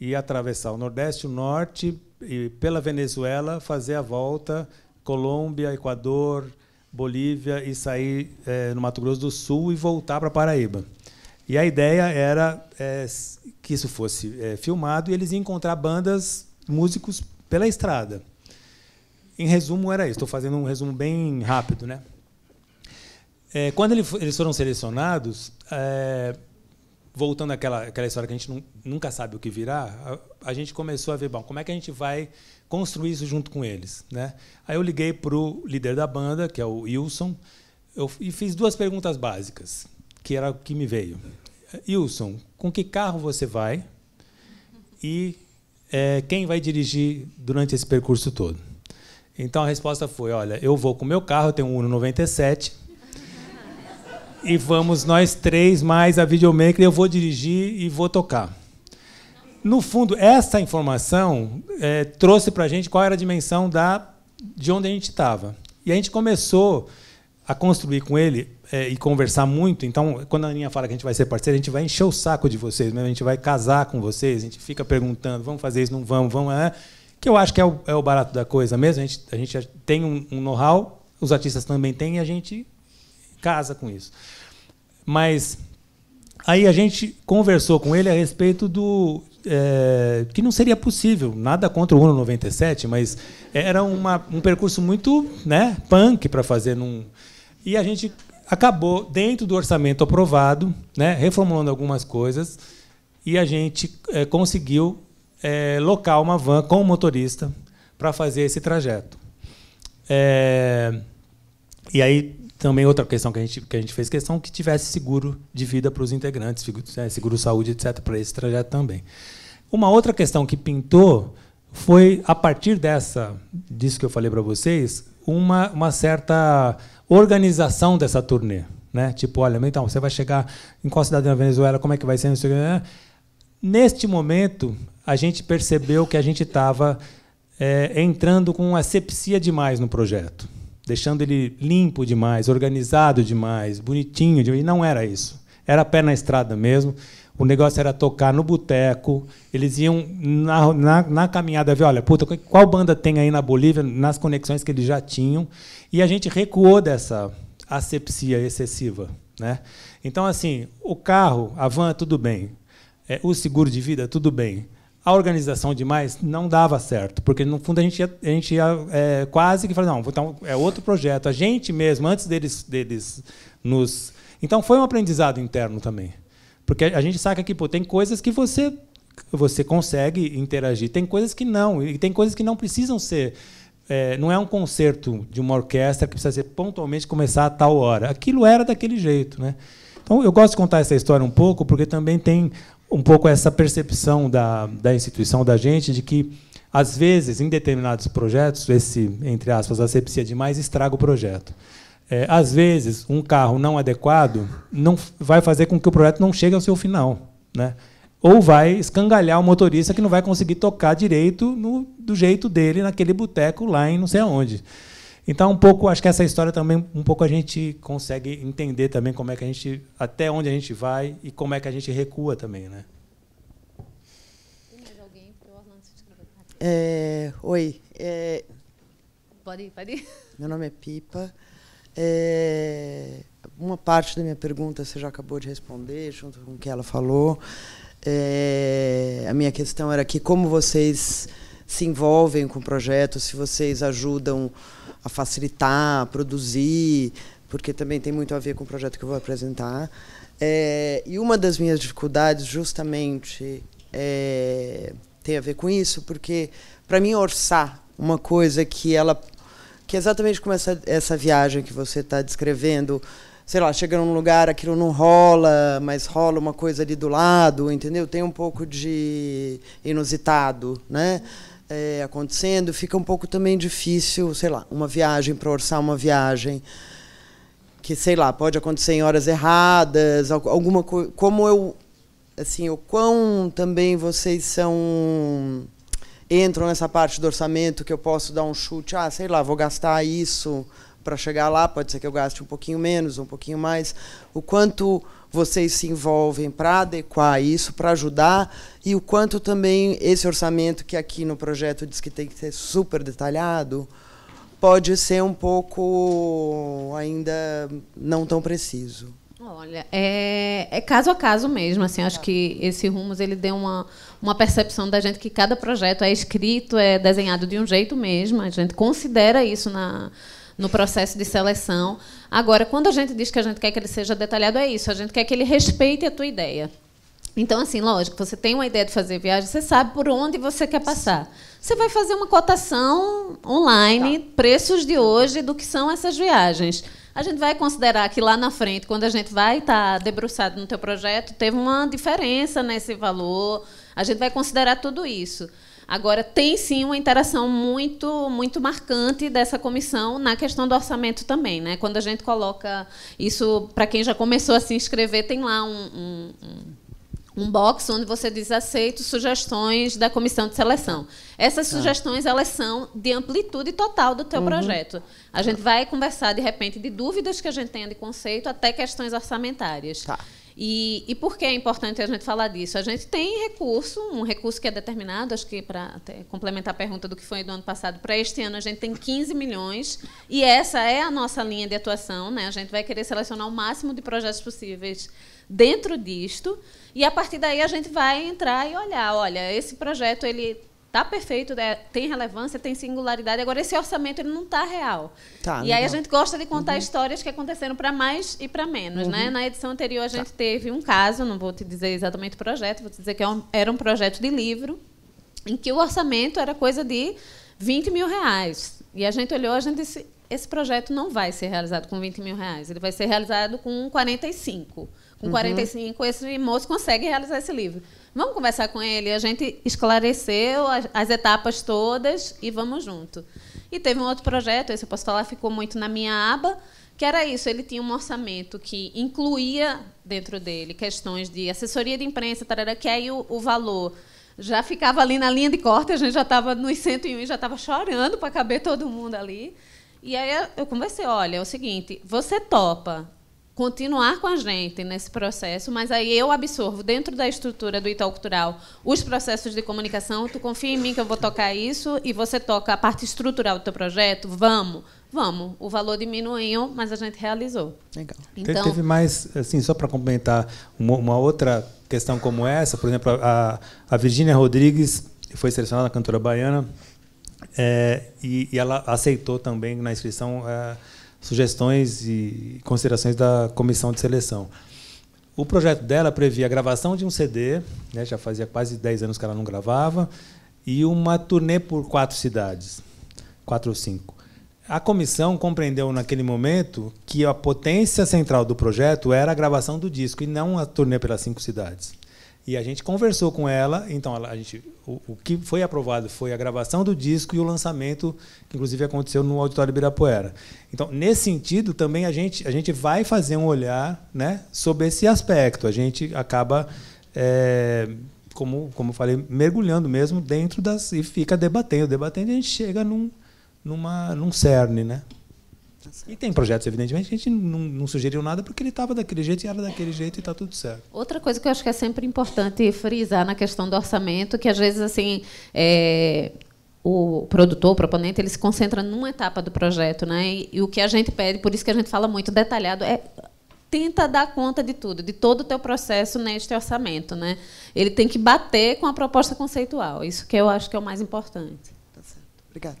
e atravessar o Nordeste, o Norte e pela Venezuela fazer a volta Colômbia, Equador, Bolívia e sair é, no Mato Grosso do Sul e voltar para Paraíba. E a ideia era é, que isso fosse é, filmado e eles iam encontrar bandas, músicos pela estrada. Em resumo, era isso. Estou fazendo um resumo bem rápido. Né? quando eles foram selecionados, voltando àquela, àquela história que a gente nunca sabe o que virá, a, a, gente começou a ver, bom, como é que a gente vai construir isso junto com eles? Né? Aí eu liguei para o líder da banda, que é o Wilson, eu, e fiz duas perguntas básicas, que era o que me veio. Wilson, com que carro você vai e é, quem vai dirigir durante esse percurso todo? Então a resposta foi, olha, eu vou com o meu carro, eu tenho um 1,97. 97, e vamos nós três mais a videomaker, eu vou dirigir e vou tocar. No fundo, essa informação é, trouxe para a gente qual era a dimensão da, de onde a gente estava. E a gente começou a construir com ele é, e conversar muito. Então, quando a Aninha fala que a gente vai ser parceiro, a gente vai encher o saco de vocês, a gente vai casar com vocês, a gente fica perguntando, vamos fazer isso, não vamos, vamos... É. Que eu acho que é o, é o barato da coisa mesmo. A gente, a gente tem um, um know-how, os artistas também têm, e a gente casa com isso. Mas aí a gente conversou com ele a respeito do. É, que não seria possível, nada contra o 197 mas era uma, um percurso muito né, punk para fazer. Num, e a gente acabou, dentro do orçamento aprovado, né, reformulando algumas coisas, e a gente é, conseguiu é, locar uma van com o motorista para fazer esse trajeto. É, e aí também outra questão que a gente, que a gente fez questão que tivesse seguro de vida para os integrantes, né, seguro saúde, etc., para esse trajeto também. Uma outra questão que pintou foi, a partir dessa, disso que eu falei para vocês, uma, uma certa organização dessa turnê. Né? Tipo, olha, então, você vai chegar em qual cidade na Venezuela, como é que vai ser? Né? Neste momento, a gente percebeu que a gente estava é, eh, entrando com uma sepsia demais no projeto deixando ele limpo demais, organizado demais, bonitinho. E não era isso. Era pé na estrada mesmo. O negócio era tocar no boteco. Eles iam na, na, na, caminhada ver, olha, puta, qual banda tem aí na Bolívia, nas conexões que eles já tinham. E a gente recuou dessa asepsia excessiva. Né? Então, assim, o carro, a van, tudo bem. É, o seguro de vida, tudo bem a organização demais não dava certo, porque no fundo a gente ia, a gente ia é, quase que falar, não, então é outro projeto. A gente mesmo, antes deles, deles nos. Então foi um aprendizado interno também. Porque a gente saca que pô, tem coisas que você, você consegue interagir, tem coisas que não, e tem coisas que não precisam ser. É, não é um concerto de uma orquestra que precisa ser pontualmente começar a tal hora. Aquilo era daquele jeito. Né? Então eu gosto de contar essa história um pouco, porque também tem um pouco essa percepção da, da instituição, da gente, de que, às vezes, em determinados projetos, esse, entre aspas, asepsia demais estraga o projeto. É, às vezes, um carro não adequado não vai fazer com que o projeto não chegue ao seu final. Né? Ou vai escangalhar o motorista que não vai conseguir tocar direito no, do jeito dele naquele boteco lá em não sei aonde. Então, um pouco, acho que essa história também, um pouco a gente consegue entender também como é que a gente, até onde a gente vai e como é que a gente recua também, né? É, oi. É, pode ir, pode ir. Meu nome é Pipa. É, uma parte da minha pergunta você já acabou de responder, junto com o que ela falou. É, a minha questão era que como vocês se envolvem com o projeto, se vocês ajudam a facilitar, a produzir, porque também tem muito a ver com o projeto que eu vou apresentar. É, e uma das minhas dificuldades, justamente, é, tem a ver com isso, porque para mim orçar uma coisa que ela, que é exatamente como essa, essa viagem que você está descrevendo, sei lá, chega num lugar, aquilo não rola, mas rola uma coisa ali do lado, entendeu? Tem um pouco de inusitado, né? Uhum é, acontecendo, fica um pouco também difícil, sei lá, uma viagem para orçar uma viagem que sei lá pode acontecer em horas erradas, alguma coisa. Como eu, assim, o quão também vocês são entram nessa parte do orçamento que eu posso dar um chute, ah, sei lá, vou gastar isso para chegar lá, pode ser que eu gaste um pouquinho menos, um pouquinho mais. O quanto vocês se envolvem para adequar isso, para ajudar, e o quanto também esse orçamento, que aqui no projeto diz que tem que ser super detalhado, pode ser um pouco ainda não tão preciso. Olha, é, é caso a caso mesmo, assim, acho que esse Rumos ele deu uma, uma percepção da gente que cada projeto é escrito, é desenhado de um jeito mesmo, a gente considera isso na, no processo de seleção. Agora, quando a gente diz que a gente quer que ele seja detalhado, é isso. A gente quer que ele respeite a tua ideia. Então, assim, lógico, você tem uma ideia de fazer viagem, você sabe por onde você quer passar. Você vai fazer uma cotação online, tá. preços de hoje do que são essas viagens. A gente vai considerar que lá na frente, quando a gente vai estar tá debruçado no teu projeto, teve uma diferença nesse valor. A gente vai considerar tudo isso. Agora, tem sim uma interação muito, muito marcante dessa comissão na questão do orçamento também. Né? Quando a gente coloca isso, para quem já começou a se inscrever, tem lá um, um, um box onde você diz aceito sugestões da comissão de seleção. Essas tá. sugestões elas são de amplitude total do teu uhum. projeto. A gente vai conversar de repente de dúvidas que a gente tenha de conceito até questões orçamentárias. Tá. E, e por que é importante a gente falar disso? A gente tem recurso, um recurso que é determinado, acho que para complementar a pergunta do que foi do ano passado, para este ano a gente tem 15 milhões, e essa é a nossa linha de atuação, né? A gente vai querer selecionar o máximo de projetos possíveis dentro disto, e a partir daí a gente vai entrar e olhar, olha, esse projeto ele tá perfeito, né? tem relevância, tem singularidade. Agora esse orçamento ele não tá real. Tá, e legal. aí a gente gosta de contar uhum. histórias que aconteceram para mais e para menos, né? uhum. né? Na edição anterior a tá. gente tá. teve um caso, não vou te dizer exatamente o projeto, vou te dizer que é era um projeto de livro em que o orçamento era coisa de 20 mil reais. E a gente olhou, a gente disse, esse projeto não vai ser realizado com 20 mil reais, ele vai ser realizado com 45. Com uhum. 45 esse moço consegue realizar esse livro. Vamos conversar com ele. A gente esclareceu as, as etapas todas e vamos junto. E teve um outro projeto, esse eu posso falar, ficou muito na minha aba, que era isso, ele tinha um orçamento que incluía dentro dele questões de assessoria de imprensa, tarara, que aí o, o valor já ficava ali na linha de corte, a gente já estava nos 101 e já estava chorando para caber todo mundo ali. E aí eu conversei, olha, é o seguinte, você topa continuar com a gente nesse processo, mas aí eu absorvo dentro da estrutura do Itaú Cultural os processos de comunicação. Tu confia em mim que eu vou tocar isso e você toca a parte estrutural do teu projeto? Vamos, vamos. O valor diminuiu, mas a gente realizou. Legal. Então, Teve mais, assim, só para complementar uma, outra questão como essa, por exemplo, a, a Virgínia Rodrigues foi selecionada cantora baiana é, e, e, ela aceitou também na inscrição. É, sugestões e considerações da comissão de seleção. O projeto dela previa a gravação de um CD, né, já fazia quase 10 anos que ela não gravava, e uma turnê por quatro cidades, quatro ou cinco. A comissão compreendeu naquele momento que a potência central do projeto era a gravação do disco e não a turnê pelas cinco cidades. E a gente conversou com ela, então a gente, o, o, que foi aprovado foi a gravação do disco e o lançamento, que inclusive aconteceu no Auditório Ibirapuera. Então, nesse sentido, também a gente, a gente vai fazer um olhar né, sobre esse aspecto. A gente acaba, é, como, como eu falei, mergulhando mesmo dentro das. e fica debatendo, debatendo, e a gente chega num, numa, num cerne, né? Tá e tem projetos, evidentemente, que a gente não, não sugeriu nada porque ele estava daquele jeito e era daquele jeito e está tudo certo. Outra coisa que eu acho que é sempre importante frisar na questão do orçamento, que às vezes assim. É o produtor, o proponente, ele se concentra numa etapa do projeto, né? E, e, o que a gente pede, por isso que a gente fala muito detalhado, é tenta dar conta de tudo, de todo o teu processo neste orçamento, né? Ele tem que bater com a proposta conceitual. Isso que eu acho que é o mais importante. Tá certo. Obrigada.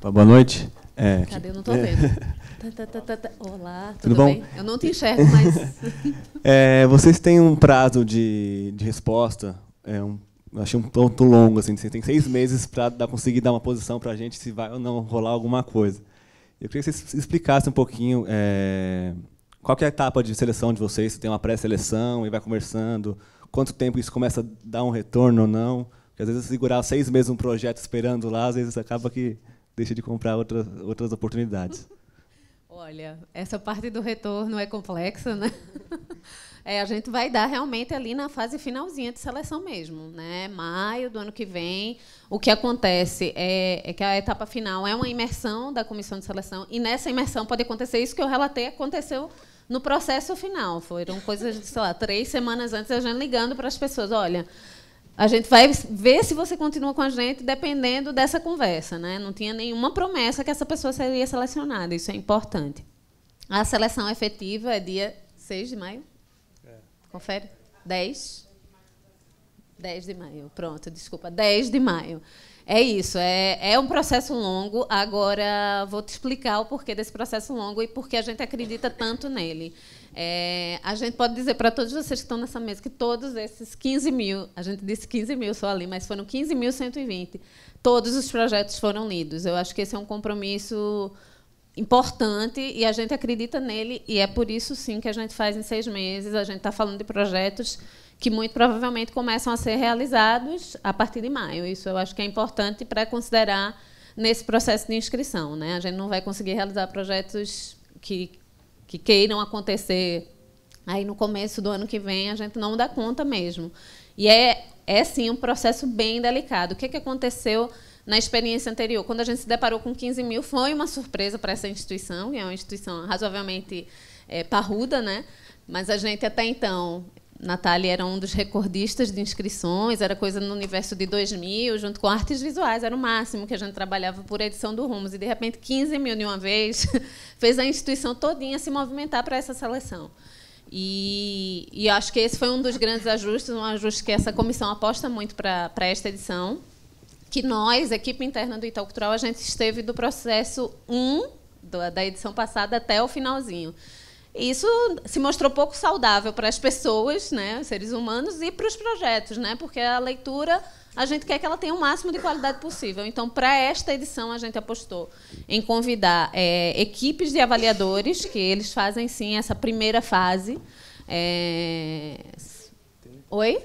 Boa noite. É, Cadê? Eu não estou vendo. É. Tá, tá, tá, Olá, tudo, tudo bem? Eu não te enxergo, mas... é, vocês têm um prazo de, de resposta, é um, achei um ponto longo, assim, vocês têm seis meses para conseguir dar uma posição para a gente se vai ou não rolar alguma coisa. Eu queria que vocês explicassem um pouquinho é, qual é a etapa de seleção de vocês, se tem uma pré-seleção e vai conversando, quanto tempo isso começa a dar um retorno ou não, porque às vezes segurar seis meses um projeto esperando lá, às vezes acaba que deixa de comprar outras, outras oportunidades? Olha, essa parte do retorno é complexa, né? É, a gente vai dar realmente ali na fase finalzinha de seleção mesmo, né? Maio do ano que vem. O que acontece é, é, que a etapa final é uma imersão da comissão de seleção e nessa imersão pode acontecer isso que eu relatei aconteceu no processo final. Foram coisas, sei lá, três semanas antes a gente ligando para as pessoas, olha, a gente vai ver se você continua com a gente dependendo dessa conversa, né? Não tinha nenhuma promessa que essa pessoa seria selecionada, isso é importante. A seleção efetiva é dia 6 de maio? É. Confere? 10? 10 de maio, pronto, desculpa, 10 de maio. É isso, é, é um processo longo. Agora vou te explicar o porquê desse processo longo e por que a gente acredita tanto nele. É, a gente pode dizer para todos vocês que estão nessa mesa que todos esses 15 mil, a gente disse 15 mil só ali, mas foram 15.120, todos os projetos foram lidos. Eu acho que esse é um compromisso importante e a gente acredita nele e é por isso sim que a gente faz em seis meses. A gente está falando de projetos que muito provavelmente começam a ser realizados a partir de maio. Isso eu acho que é importante para considerar nesse processo de inscrição, né? A gente não vai conseguir realizar projetos que que queiram acontecer aí no começo do ano que vem, a gente não dá conta mesmo. E é, é sim um processo bem delicado. O que, que aconteceu na experiência anterior? Quando a gente se deparou com 15 mil, foi uma surpresa para essa instituição, que é uma instituição razoavelmente é, parruda, né? Mas a gente até então Natália era um dos recordistas de inscrições, era coisa no universo de 2000, junto com artes visuais, era o máximo que a gente trabalhava por edição do Rumos. E, de repente, 15 mil de uma vez fez a instituição todinha se movimentar para essa seleção. E, e acho que esse foi um dos grandes ajustes, um ajuste que essa comissão aposta muito para esta edição, que nós, equipe interna do Itaú Cultural, a gente esteve do processo 1 da edição passada até o finalzinho. Isso se mostrou pouco saudável para as pessoas, né, os seres humanos, e para os projetos, né, porque a leitura a gente quer que ela tenha o máximo de qualidade possível. Então, para esta edição, a gente apostou em convidar é, equipes de avaliadores, que eles fazem sim essa primeira fase. É... Oi?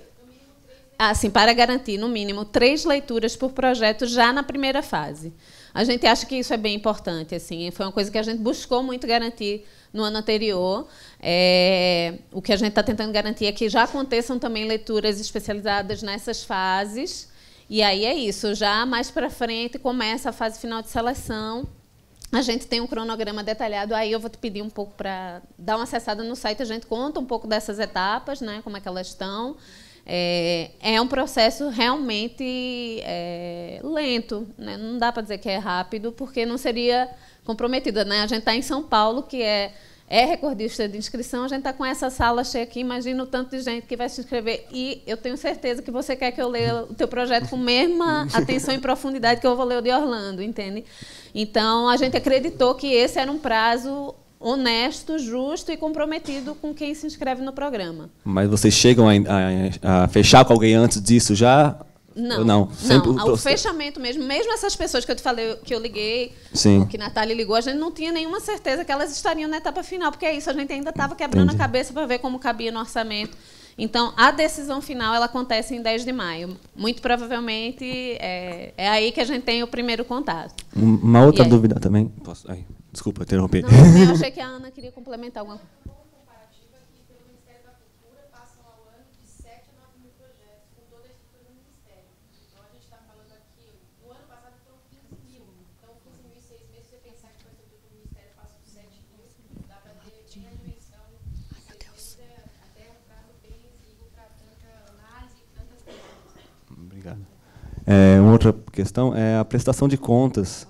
Assim, ah, para garantir, no mínimo, três leituras por projeto já na primeira fase. A gente acha que isso é bem importante. assim Foi uma coisa que a gente buscou muito garantir no ano anterior. É, o que a gente está tentando garantir é que já aconteçam também leituras especializadas nessas fases. E aí é isso, já mais para frente começa a fase final de seleção. A gente tem um cronograma detalhado, aí eu vou te pedir um pouco para dar uma acessada no site, a gente conta um pouco dessas etapas, né, como é que elas estão. É, é, um processo realmente é, lento. Né? Não dá para dizer que é rápido, porque não seria comprometida, né? A gente está em São Paulo, que é é recordista de inscrição, a gente está com essa sala cheia aqui, imagina o tanto de gente que vai se inscrever. E eu tenho certeza que você quer que eu leia o teu projeto com a mesma atenção e profundidade que eu vou ler o de Orlando, entende? Então, a gente acreditou que esse era um prazo honesto, justo e comprometido com quem se inscreve no programa. Mas vocês chegam a, a, a fechar com alguém antes disso já? Não, não, sempre não. O fechamento mesmo, mesmo essas pessoas que eu te falei, que eu liguei, Sim. que Natália ligou, a gente não tinha nenhuma certeza que elas estariam na etapa final, porque é isso, a gente ainda estava quebrando Entendi. a cabeça para ver como cabia no orçamento. Então, a decisão final ela acontece em 10 de maio. Muito provavelmente é, é aí que a gente tem o primeiro contato. Uma outra dúvida também. Posso, ai, desculpa interromper. Não, eu achei que a Ana queria complementar alguma coisa. É, uma outra questão é a prestação de contas.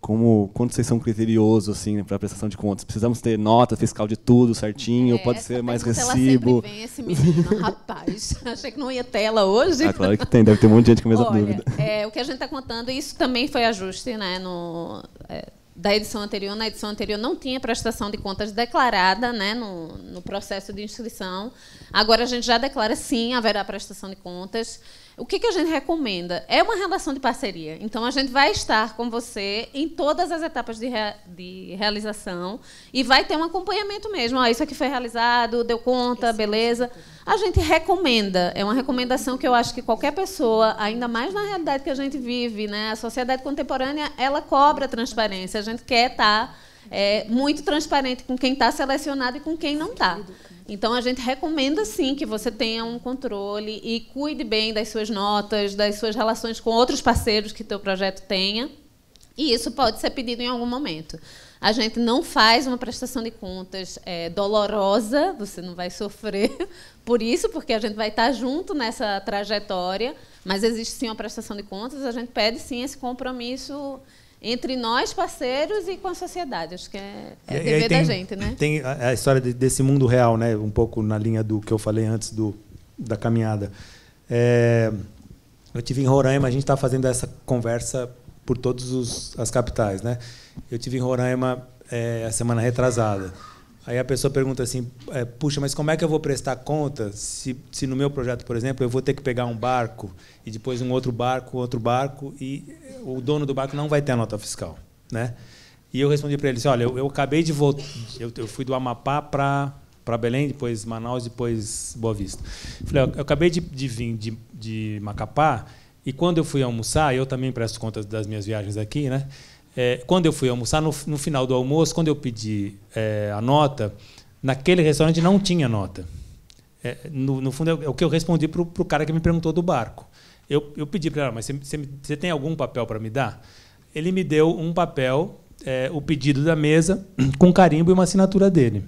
Como quando vocês são criteriosos assim né, para prestação de contas, precisamos ter nota fiscal de tudo certinho, é, pode ser mais recibo. Ela vem esse menino, rapaz. Achei que não ia tela hoje. Ah, claro que tem, deve ter um monte de gente com a mesma Olha, dúvida. É, o que a gente está contando, isso também foi ajuste, né? No, é, da edição anterior, na edição anterior não tinha prestação de contas declarada né, no, no, processo de inscrição. Agora a gente já declara sim haverá prestação de contas. O que, que a gente recomenda? É uma relação de parceria. Então, a gente vai estar com você em todas as etapas de, rea de realização e vai ter um acompanhamento mesmo. Ah, isso aqui foi realizado, deu conta, beleza. A gente recomenda. É uma recomendação que eu acho que qualquer pessoa, ainda mais na realidade que a gente vive, né? a sociedade contemporânea, ela cobra transparência. A gente quer estar tá, é, muito transparente com quem está selecionado e com quem não está. Então a gente recomenda sim que você tenha um controle e cuide bem das suas notas, das suas relações com outros parceiros que teu projeto tenha. E isso pode ser pedido em algum momento. A gente não faz uma prestação de contas é, dolorosa, você não vai sofrer por isso, porque a gente vai estar junto nessa trajetória, mas existe sim uma prestação de contas, a gente pede sim esse compromisso entre nós, parceiros, e com a sociedade. Acho que é, é dever tem, da gente, né? Tem a, história desse mundo real, né? Um pouco na linha do que eu falei antes do, da caminhada. É, eu tive em Roraima, a gente está fazendo essa conversa por todas as capitais, né? Eu tive em Roraima é, a semana retrasada. Aí a pessoa pergunta assim: é, puxa, mas como é que eu vou prestar conta se, se no meu projeto, por exemplo, eu vou ter que pegar um barco e depois um outro barco, outro barco, e o dono do barco não vai ter a nota fiscal? Né? E eu respondi para ele: assim, olha, eu, eu acabei de voltar, eu, eu fui do Amapá para para Belém, depois Manaus, depois Boa Vista. Falei, eu acabei de, de vir de, de Macapá e quando eu fui almoçar, eu também presto contas das minhas viagens aqui, né? é, quando eu fui almoçar, no, no, final do almoço, quando eu pedi é, a nota, naquele restaurante não tinha nota. É, no, no, fundo, é o que eu respondi para o cara que me perguntou do barco. Eu, eu pedi para ele, ah, mas você tem algum papel para me dar? Ele me deu um papel, é, o pedido da mesa, com carimbo e uma assinatura dele.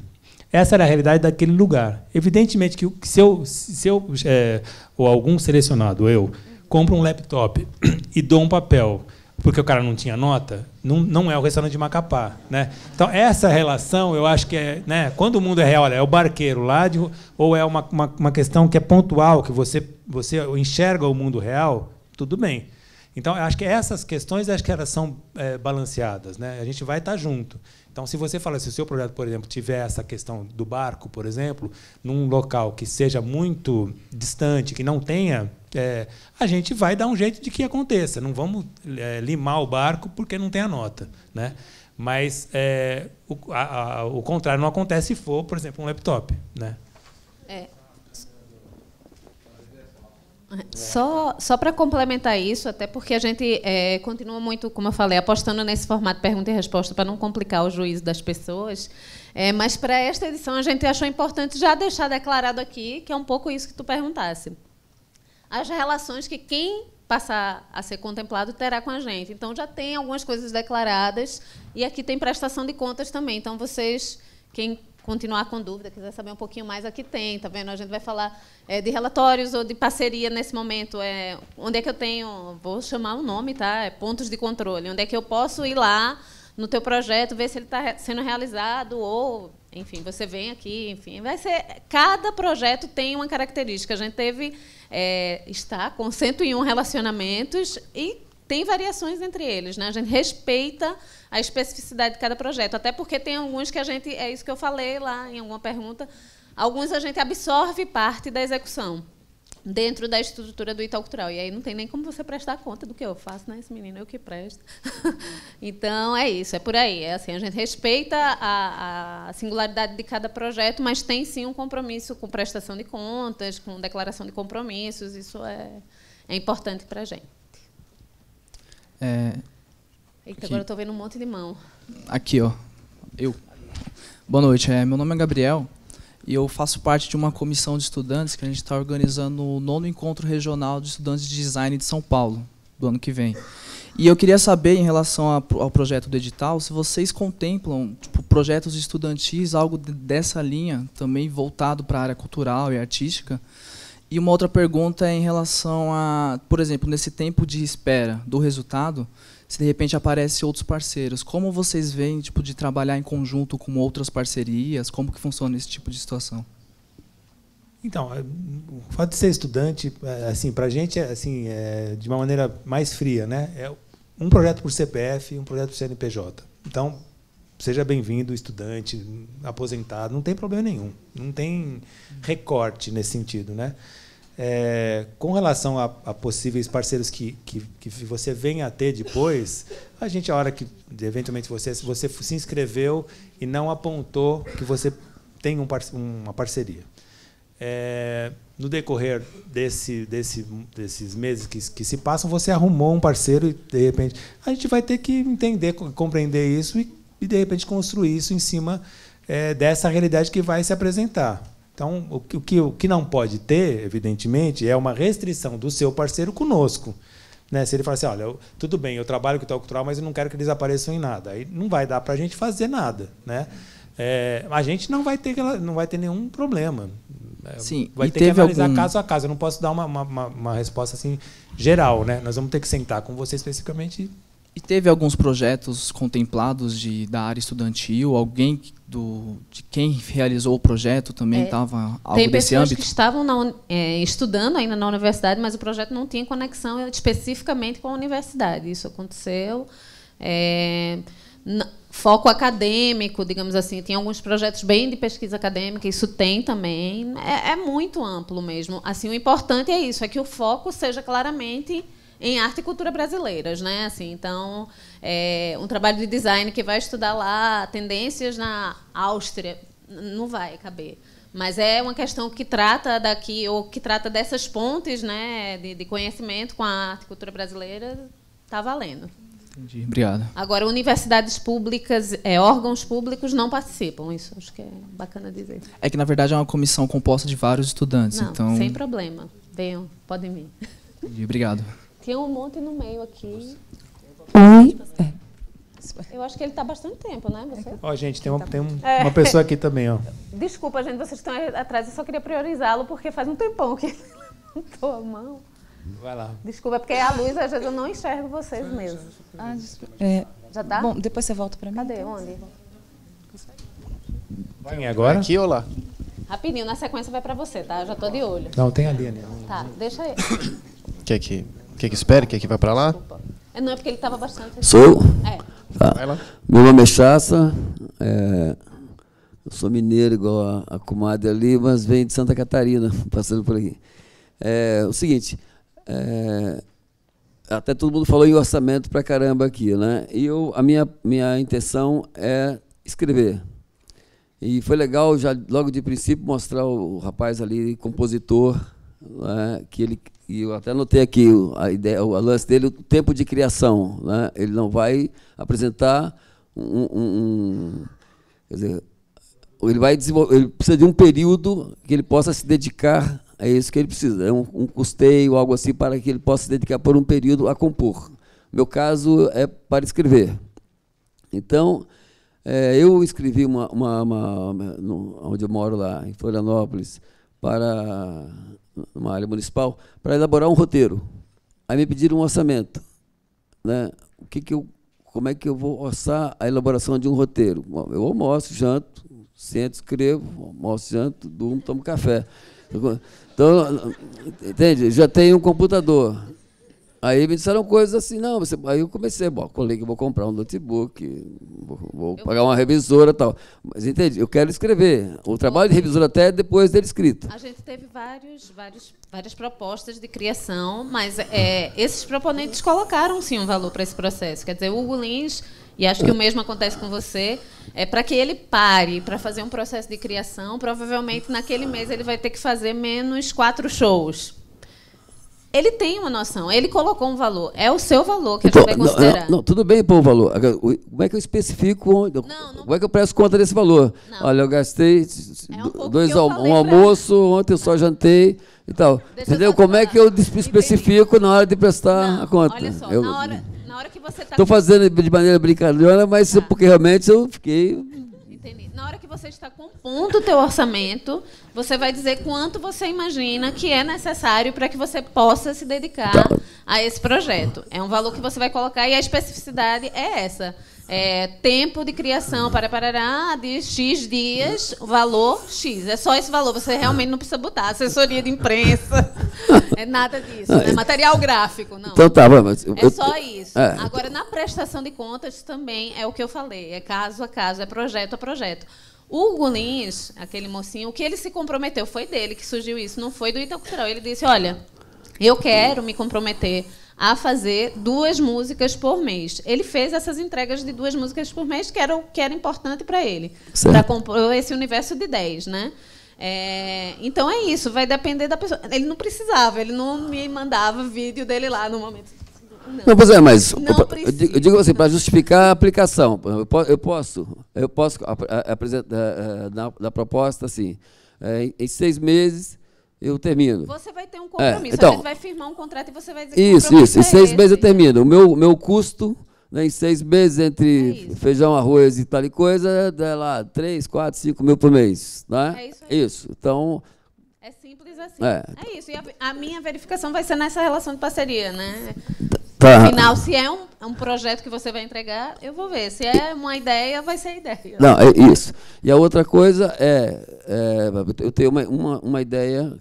Essa era a realidade daquele lugar. Evidentemente que, se eu, se eu é, ou algum selecionado, eu, compro um laptop e dou um papel porque o cara não tinha nota, não, não é o restaurante de Macapá. Né? Então, essa relação, eu acho que é. Né, quando o mundo é real, olha, é o barqueiro lá, de, ou é uma, uma, uma, questão que é pontual, que você, você enxerga o mundo real, tudo bem. Então, eu acho que essas questões acho que elas são é, balanceadas. Né? A gente vai estar junto. Então, se você fala, se o seu projeto, por exemplo, tiver essa questão do barco, por exemplo, num local que seja muito distante, que não tenha, é, a gente vai dar um jeito de que aconteça. Não vamos é, limar o barco porque não tem a nota. Né? Mas é, o, a, a, o contrário não acontece se for, por exemplo, um laptop. Né? É, só, só para complementar isso, até porque a gente é, continua muito, como eu falei, apostando nesse formato pergunta e resposta para não complicar o juízo das pessoas. É, mas para esta edição a gente achou importante já deixar declarado aqui que é um pouco isso que tu perguntasse. As relações que quem passar a ser contemplado terá com a gente. Então já tem algumas coisas declaradas e aqui tem prestação de contas também. Então vocês quem continuar com dúvida, quiser saber um pouquinho mais, aqui tem, tá vendo? A gente vai falar é, de relatórios ou de parceria nesse momento. É, onde é que eu tenho, vou chamar o nome, tá? É pontos de controle. Onde é que eu posso ir lá no teu projeto, ver se ele está sendo realizado ou, enfim, você vem aqui, enfim, vai ser. Cada projeto tem uma característica. A gente teve é, está com 101 relacionamentos e tem variações entre eles, né? A gente respeita a especificidade de cada projeto, até porque tem alguns que a gente, é isso que eu falei lá em alguma pergunta, alguns a gente absorve parte da execução dentro da estrutura do Itaú Cultural. E aí não tem nem como você prestar conta do que eu faço, né? Esse menino eu é que presto. então, é isso, é por aí. É assim, a gente respeita a, a, singularidade de cada projeto, mas tem sim um compromisso com prestação de contas, com declaração de compromissos. Isso é, é importante para a gente. É, Eita, aqui. agora eu tô vendo um monte de mão. Aqui, ó. Eu. Boa noite. É, meu nome é Gabriel e eu faço parte de uma comissão de estudantes que a gente está organizando o nono encontro regional de estudantes de design de São Paulo, do ano que vem. E eu queria saber, em relação ao projeto do edital, se vocês contemplam tipo, projetos estudantis, algo dessa linha, também voltado para a área cultural e artística, e uma outra pergunta é em relação a, por exemplo, nesse tempo de espera do resultado, se de repente aparecem outros parceiros, como vocês veem tipo de trabalhar em conjunto com outras parcerias? Como que funciona esse tipo de situação? Então, é, o fato de ser estudante, é, assim, para a gente, é, assim, é de uma maneira mais fria, né? É um projeto por CPF, um projeto por CNPJ. Então, seja bem-vindo, estudante, aposentado, não tem problema nenhum, não tem recorte nesse sentido, né? É, com relação a, a possíveis parceiros que, que, que, você venha a ter depois, a gente, a hora que eventualmente você, você se inscreveu e não apontou que você tem um par, uma parceria. É, no decorrer desse, desse, desses meses que, que, se passam, você arrumou um parceiro e, de repente, a gente vai ter que entender, compreender isso e, e de repente, construir isso em cima é, dessa realidade que vai se apresentar. Então, o que, o que não pode ter, evidentemente, é uma restrição do seu parceiro conosco. Né? Se ele falar assim, olha, eu, tudo bem, eu trabalho com o tal cultural, mas eu não quero que eles apareçam em nada. Aí não vai dar para a gente fazer nada. Né? É, a gente não vai ter, não vai ter nenhum problema. É, Sim, vai ter que analisar algum... caso a caso. Eu não posso dar uma, uma, uma, resposta assim geral, né? Nós vamos ter que sentar com você especificamente e teve alguns projetos contemplados de, da área estudantil? Alguém do, de quem realizou o projeto também estava é, Tem pessoas que estavam na, é, estudando ainda na universidade, mas o projeto não tinha conexão é, especificamente com a universidade. Isso aconteceu. É, foco acadêmico, digamos assim. Tem alguns projetos bem de pesquisa acadêmica, isso tem também. É, é muito amplo mesmo. Assim, o importante é isso, é que o foco seja claramente em arte e cultura brasileiras, né? Assim, então, é um trabalho de design que vai estudar lá tendências na Áustria não vai caber. Mas é uma questão que trata daqui, ou que trata dessas pontes né, de, de conhecimento com a arte e cultura brasileira, está valendo. Entendi. Obrigado. Agora, universidades públicas, é, órgãos públicos não participam. Isso acho que é bacana dizer. É que, na verdade, é uma comissão composta de vários estudantes. Não, então... sem problema. Venham, podem vir. Entendi. Obrigado. Tem um monte no meio aqui. Oi. É. Eu acho que ele está bastante tempo, né? Você? Ó, gente, tem, uma, tem um, é. uma pessoa aqui também, ó. Desculpa, gente, vocês estão atrás. Eu só queria priorizá-lo porque faz um tempão que não levantou a mão. Vai lá. Desculpa, é porque a luz, às vezes eu não enxergo vocês eu mesmo. Ah, é, Já dá? Tá? Bom, depois você volta para mim. Cadê? Então? Onde? Vai agora? Aqui ou lá? Rapidinho, na sequência vai para você, tá? Eu já estou de olho. Não, tem ali, né Tá, deixa aí. O que é que que, é que espera? Quer que é vá para lá? É, não, é porque ele estava bastante. Assim. Sou? É. Tá. Vai lá. Meu nome é Chaça. É, sou mineiro, igual a, a comadre ali, mas venho de Santa Catarina, passando por aqui. É o seguinte. É, até todo mundo falou em orçamento pra caramba aqui, né? E eu, a minha, minha intenção é escrever. E foi legal já logo de princípio mostrar o rapaz ali, compositor, né, que ele, e eu até notei aqui a ideia, o lance dele, o tempo de criação. Né, ele não vai apresentar um, um, um quer dizer, ele vai desenvolver, ele precisa de um período que ele possa se dedicar a isso que ele precisa, é um, um, custeio, algo assim, para que ele possa se dedicar por um período a compor. Meu caso é para escrever. Então, é, eu escrevi uma, uma, uma, uma no, onde eu moro lá, em Florianópolis, para numa área municipal, para elaborar um roteiro. Aí me pediram um orçamento. Né? O que que eu, como é que eu vou orçar a elaboração de um roteiro? Eu almoço, janto, sento, escrevo, almoço, janto, durmo, tomo café. Então, entende? Já tenho um computador. Aí me disseram coisas assim, não, você... aí eu comecei, bom, colega, vou comprar um notebook, vou, vou pagar uma revisora e tal. Mas entendi, eu quero escrever. O trabalho de revisora até é depois dele escrito. A gente teve vários, vários, várias propostas de criação, mas é, esses proponentes colocaram sim um valor para esse processo. Quer dizer, o Hugo Lins, e acho que o mesmo acontece com você, é para que ele pare para fazer um processo de criação, provavelmente naquele mês ele vai ter que fazer menos quatro shows ele tem uma noção, ele colocou um valor. É o seu valor que então, ele vai considerar. Não, não, tudo bem pôr o valor. Como é que eu especifico? Não, não, como é que eu presto conta desse valor? Olha, eu gastei é um dois um almoço, ontem eu só jantei e tal. Entendeu? Como é que eu especifico na hora de prestar a conta? Olha só, eu, na hora. Na hora que você está. Estou fazendo de maneira brincadeira, mas tá. porque realmente eu fiquei na hora que você está compondo o teu orçamento, você vai dizer quanto você imagina que é necessário para que você possa se dedicar a esse projeto. É um valor que você vai colocar e a especificidade é essa é, tempo de criação para parará de X dias, valor X. É só esse valor, você realmente não precisa botar. Assessoria de imprensa, é nada disso. Né? Material gráfico, não. Então tá, vamos. Eu, é só isso. É. Agora, na prestação de contas também é o que eu falei, é caso a caso, é projeto a projeto. O Gulins, aquele mocinho, o que ele se comprometeu foi dele que surgiu isso, não foi do Itaú Cultural. Ele disse, olha, eu quero me comprometer a fazer duas músicas por mês. Ele fez essas entregas de duas músicas por mês, que era o que era importante para ele, para compor esse universo de 10, né? É, então é isso, vai depender da pessoa. Ele não precisava, ele não me mandava vídeo dele lá no momento. Não, não pois é, mas eu digo, eu digo assim, para justificar a aplicação, eu posso, eu posso apresentar da, eh, eh, da proposta assim, é, em seis meses eu termino. Você vai ter um é, compromisso, é, então, a gente vai firmar um contrato e você vai dizer isso, que Isso, isso, em é seis é meses eu termino. O meu, meu custo, né, em seis meses, entre é feijão, arroz e tal e coisa, dá lá 3, 4, 5 mil por mês. Né? É isso aí. Isso, então... É simples assim. É, é isso, e a, a, minha verificação vai ser nessa relação de parceria, né? Tá. Afinal, se é um, um projeto que você vai entregar, eu vou ver. Se é uma ideia, vai ser ideia. Não, é isso. E a outra coisa é, é eu tenho uma, uma, uma ideia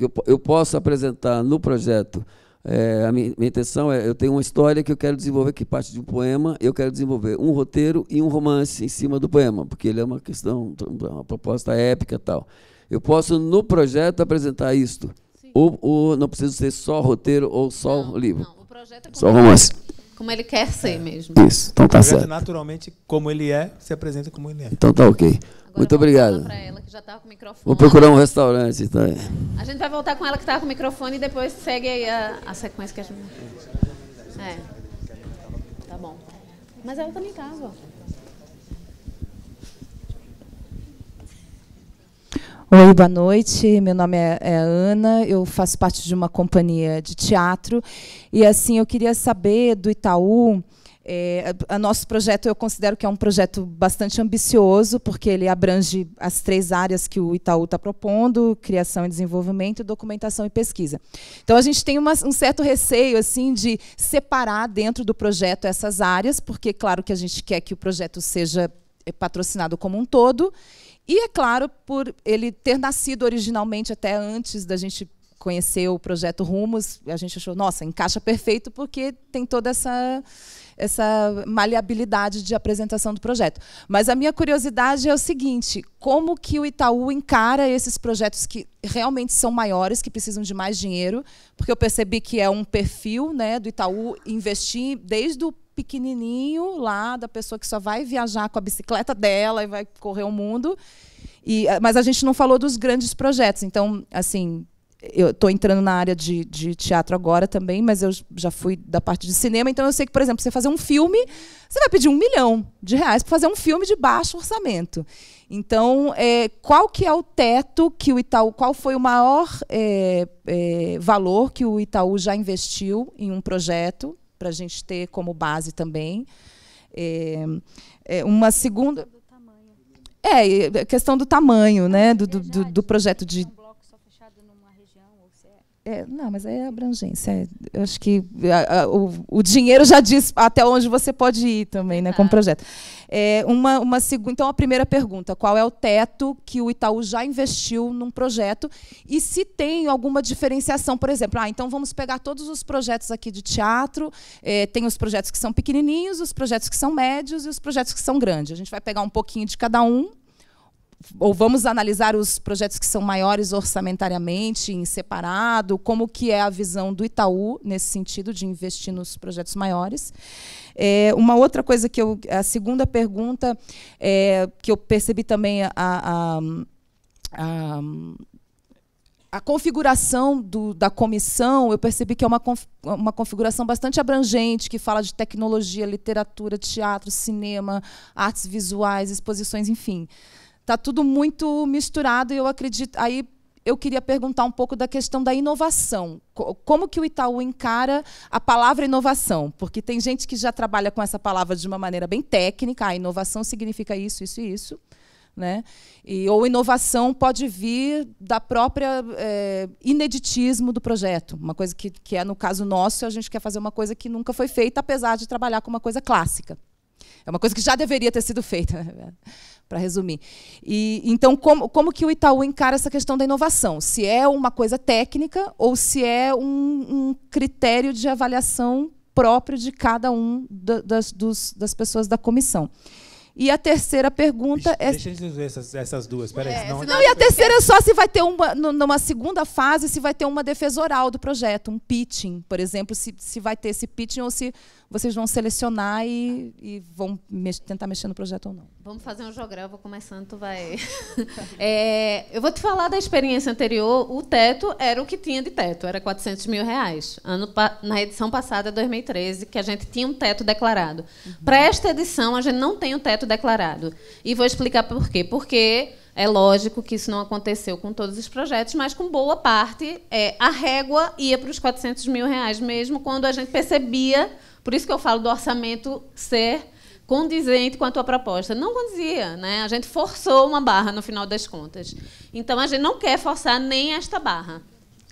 eu, eu posso apresentar no projeto. É, a minha, minha, intenção é, eu tenho uma história que eu quero desenvolver, que parte de um poema, eu quero desenvolver um roteiro e um romance em cima do poema, porque ele é uma questão, uma proposta épica e tal. Eu posso, no projeto, apresentar isto. Ou, ou, não preciso ser só roteiro ou só não, livro. Não, o projeto é só romance. como ele quer ser é. mesmo. Isso, então o tá projeto, é certo. Naturalmente, como ele é, se apresenta como ele é. Então tá ok. Agora Muito obrigado. Ela, Vou procurar um restaurante também. Tá? A gente vai voltar com ela que estava com o microfone e depois segue aí a, a sequência que a gente. É. Tá bom. Mas ela também estava. Oi, boa noite. Meu nome é, é, Ana, eu faço parte de uma companhia de teatro. E assim, eu queria saber do Itaú. É, a, a nosso projeto eu considero que é um projeto bastante ambicioso, porque ele abrange as três áreas que o Itaú está propondo: criação e desenvolvimento, documentação e pesquisa. Então a gente tem uma, um certo receio assim de separar dentro do projeto essas áreas, porque claro que a gente quer que o projeto seja é, patrocinado como um todo. E é claro, por ele ter nascido originalmente até antes da gente conhecer o projeto Rumos, a gente achou, nossa, encaixa perfeito porque tem toda essa essa maleabilidade de apresentação do projeto. Mas a minha curiosidade é o seguinte, como que o Itaú encara esses projetos que realmente são maiores, que precisam de mais dinheiro, porque eu percebi que é um perfil né, do Itaú investir desde o pequenininho lá, da pessoa que só vai viajar com a bicicleta dela e vai correr o mundo, e, eh, mas a gente não falou dos grandes projetos. Então, assim, eu estou entrando na área de, de, teatro agora também, mas eu já fui da parte de cinema, então eu sei que, por exemplo, você fazer um filme, você vai pedir um milhão de reais para fazer um filme de baixo orçamento. Então, é, qual que é o teto que o Itaú, qual foi o maior é, é, valor que o Itaú já investiu em um projeto para a gente ter como base também? É, é, uma segunda. É, é, questão do tamanho, né? Do, do, do, do projeto de é, não, mas aí é abrangência. É, eu acho que a, a, o, o, dinheiro já diz até onde você pode ir também, né, com o tá. projeto. É, uma, uma, então, a primeira pergunta: qual é o teto que o Itaú já investiu num projeto e se tem alguma diferenciação? Por exemplo, ah, então vamos pegar todos os projetos aqui de teatro, é, tem os projetos que são pequenininhos, os projetos que são médios e os projetos que são grandes. A gente vai pegar um pouquinho de cada um ou vamos analisar os projetos que são maiores orçamentariamente, em separado, como que é a visão do Itaú nesse sentido de investir nos projetos maiores. É, uma outra coisa que eu, a segunda pergunta é, que eu percebi também a, a, a a configuração do, da comissão, eu percebi que é uma, uma configuração bastante abrangente, que fala de tecnologia, literatura, teatro, cinema, artes visuais, exposições, enfim. Está tudo muito misturado e eu acredito. Aí eu queria perguntar um pouco da questão da inovação. Como que o Itaú encara a palavra inovação? Porque tem gente que já trabalha com essa palavra de uma maneira bem técnica. Ah, inovação significa isso, isso e isso. Né? E, ou inovação pode vir da própria é, ineditismo do projeto. Uma coisa que, que é, no caso nosso, a gente quer fazer uma coisa que nunca foi feita, apesar de trabalhar com uma coisa clássica. É uma coisa que já deveria ter sido feita. para resumir. E então como, como que o Itaú encara essa questão da inovação? Se é uma coisa técnica ou se é um, um critério de avaliação próprio de cada um da, das, dos, das pessoas da comissão? E a terceira pergunta Deixa é. Deixa eu dizer essas, essas duas, peraí. É, não, não, e a terceira é só se vai ter uma, numa segunda fase, se vai ter uma defesa oral do projeto, um pitching, por exemplo, se, se vai ter esse pitching ou se vocês vão selecionar e, e vão tentar mexer no projeto ou não. Vamos fazer um jogral, vou começando, tu vai. é, eu vou te falar da experiência anterior. O teto era o que tinha de teto, era 400 mil reais. Ano na edição passada, 2013, que a gente tinha um teto declarado. Uhum. Para esta edição, a gente não tem o um teto declarado. E vou explicar por quê. Porque é lógico que isso não aconteceu com todos os projetos, mas com boa parte é, a régua ia para os 400 mil reais mesmo, quando a gente percebia por isso que eu falo do orçamento ser condizente com a tua proposta. Não condizia, né? A gente forçou uma barra no final das contas. Então a gente não quer forçar nem esta barra.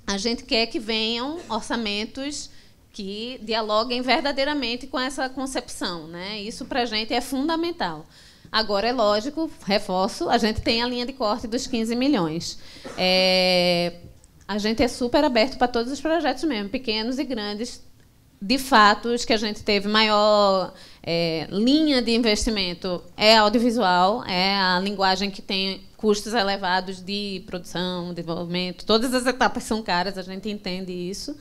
A gente quer que venham orçamentos que dialoguem verdadeiramente com essa concepção, né? Isso para a gente é fundamental. Agora, é lógico, reforço, a gente tem a linha de corte dos 15 milhões. É, a gente é super aberto para todos os projetos mesmo, pequenos e grandes, de fato, os que a gente teve maior é, linha de investimento é audiovisual, é a linguagem que tem custos elevados de produção, desenvolvimento, todas as etapas são caras, a gente entende isso.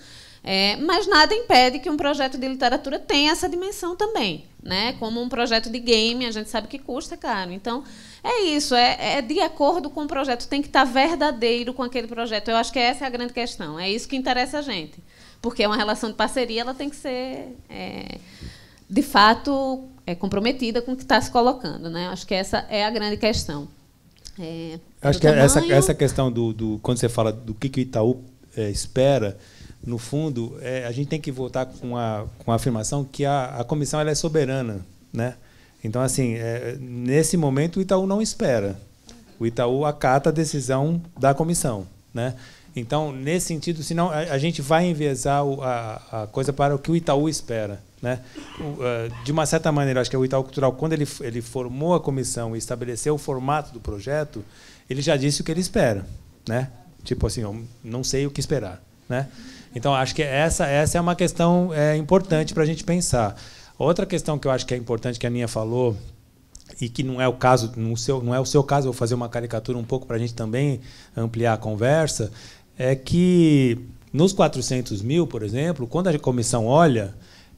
É, mas nada impede que um projeto de literatura tenha essa dimensão também, né? Como um projeto de game, a gente sabe que custa caro. Então, é isso, é, é de acordo com o projeto, tem que estar verdadeiro com aquele projeto. Eu acho que essa é a grande questão, é isso que interessa a gente porque é uma relação de parceria, ela tem que ser, é, de fato, é, comprometida com o que está se colocando. Né? Acho que essa é a grande questão. É, Acho que tamanho... essa, essa questão do, do, quando você fala do que, que o Itaú é, espera, no fundo, é, a gente tem que voltar com a, com a afirmação que a, a comissão ela é soberana. Né? Então, assim, é, nesse momento, o Itaú não espera. O Itaú acata a decisão da comissão. Né? Então, nesse sentido, senão a, a gente vai enviesar o, a, a, coisa para o que o Itaú espera. Né? Eh, de uma certa maneira, acho que é o Itaú Cultural, quando ele, ele formou a comissão e estabeleceu o formato do projeto, ele já disse o que ele espera. Né? Tipo assim, eu não sei o que esperar. Né? Então, acho que essa, essa é uma questão é, importante para a gente pensar. Outra questão que eu acho que é importante que a Ninha falou, e que não é o caso, não, seu, não é o seu caso, vou fazer uma caricatura um pouco para a gente também ampliar a conversa, é que nos 400 mil, por exemplo, quando a comissão olha,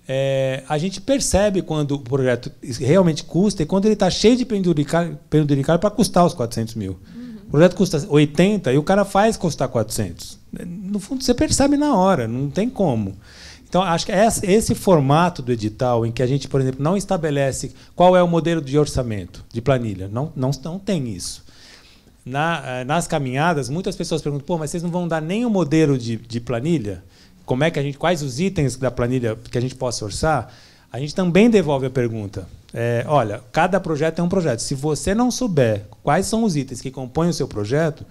é, a gente percebe quando o projeto realmente custa e quando ele está cheio de penduricalho para custar os 400 mil. Uhum. O projeto custa 80 e o cara faz custar 400. No fundo, você percebe na hora, não tem como. Então, acho que esse formato do edital, em que a gente, por exemplo, não estabelece qual é o modelo de orçamento, de planilha, não, não, não tem isso na, eh, nas caminhadas, muitas pessoas perguntam: pô, mas vocês não vão dar nem o modelo de, de planilha? Como é que a gente, quais os itens da planilha que a gente possa orçar? A gente também devolve a pergunta. É, olha, cada projeto é um projeto. Se você não souber quais são os itens que compõem o seu projeto,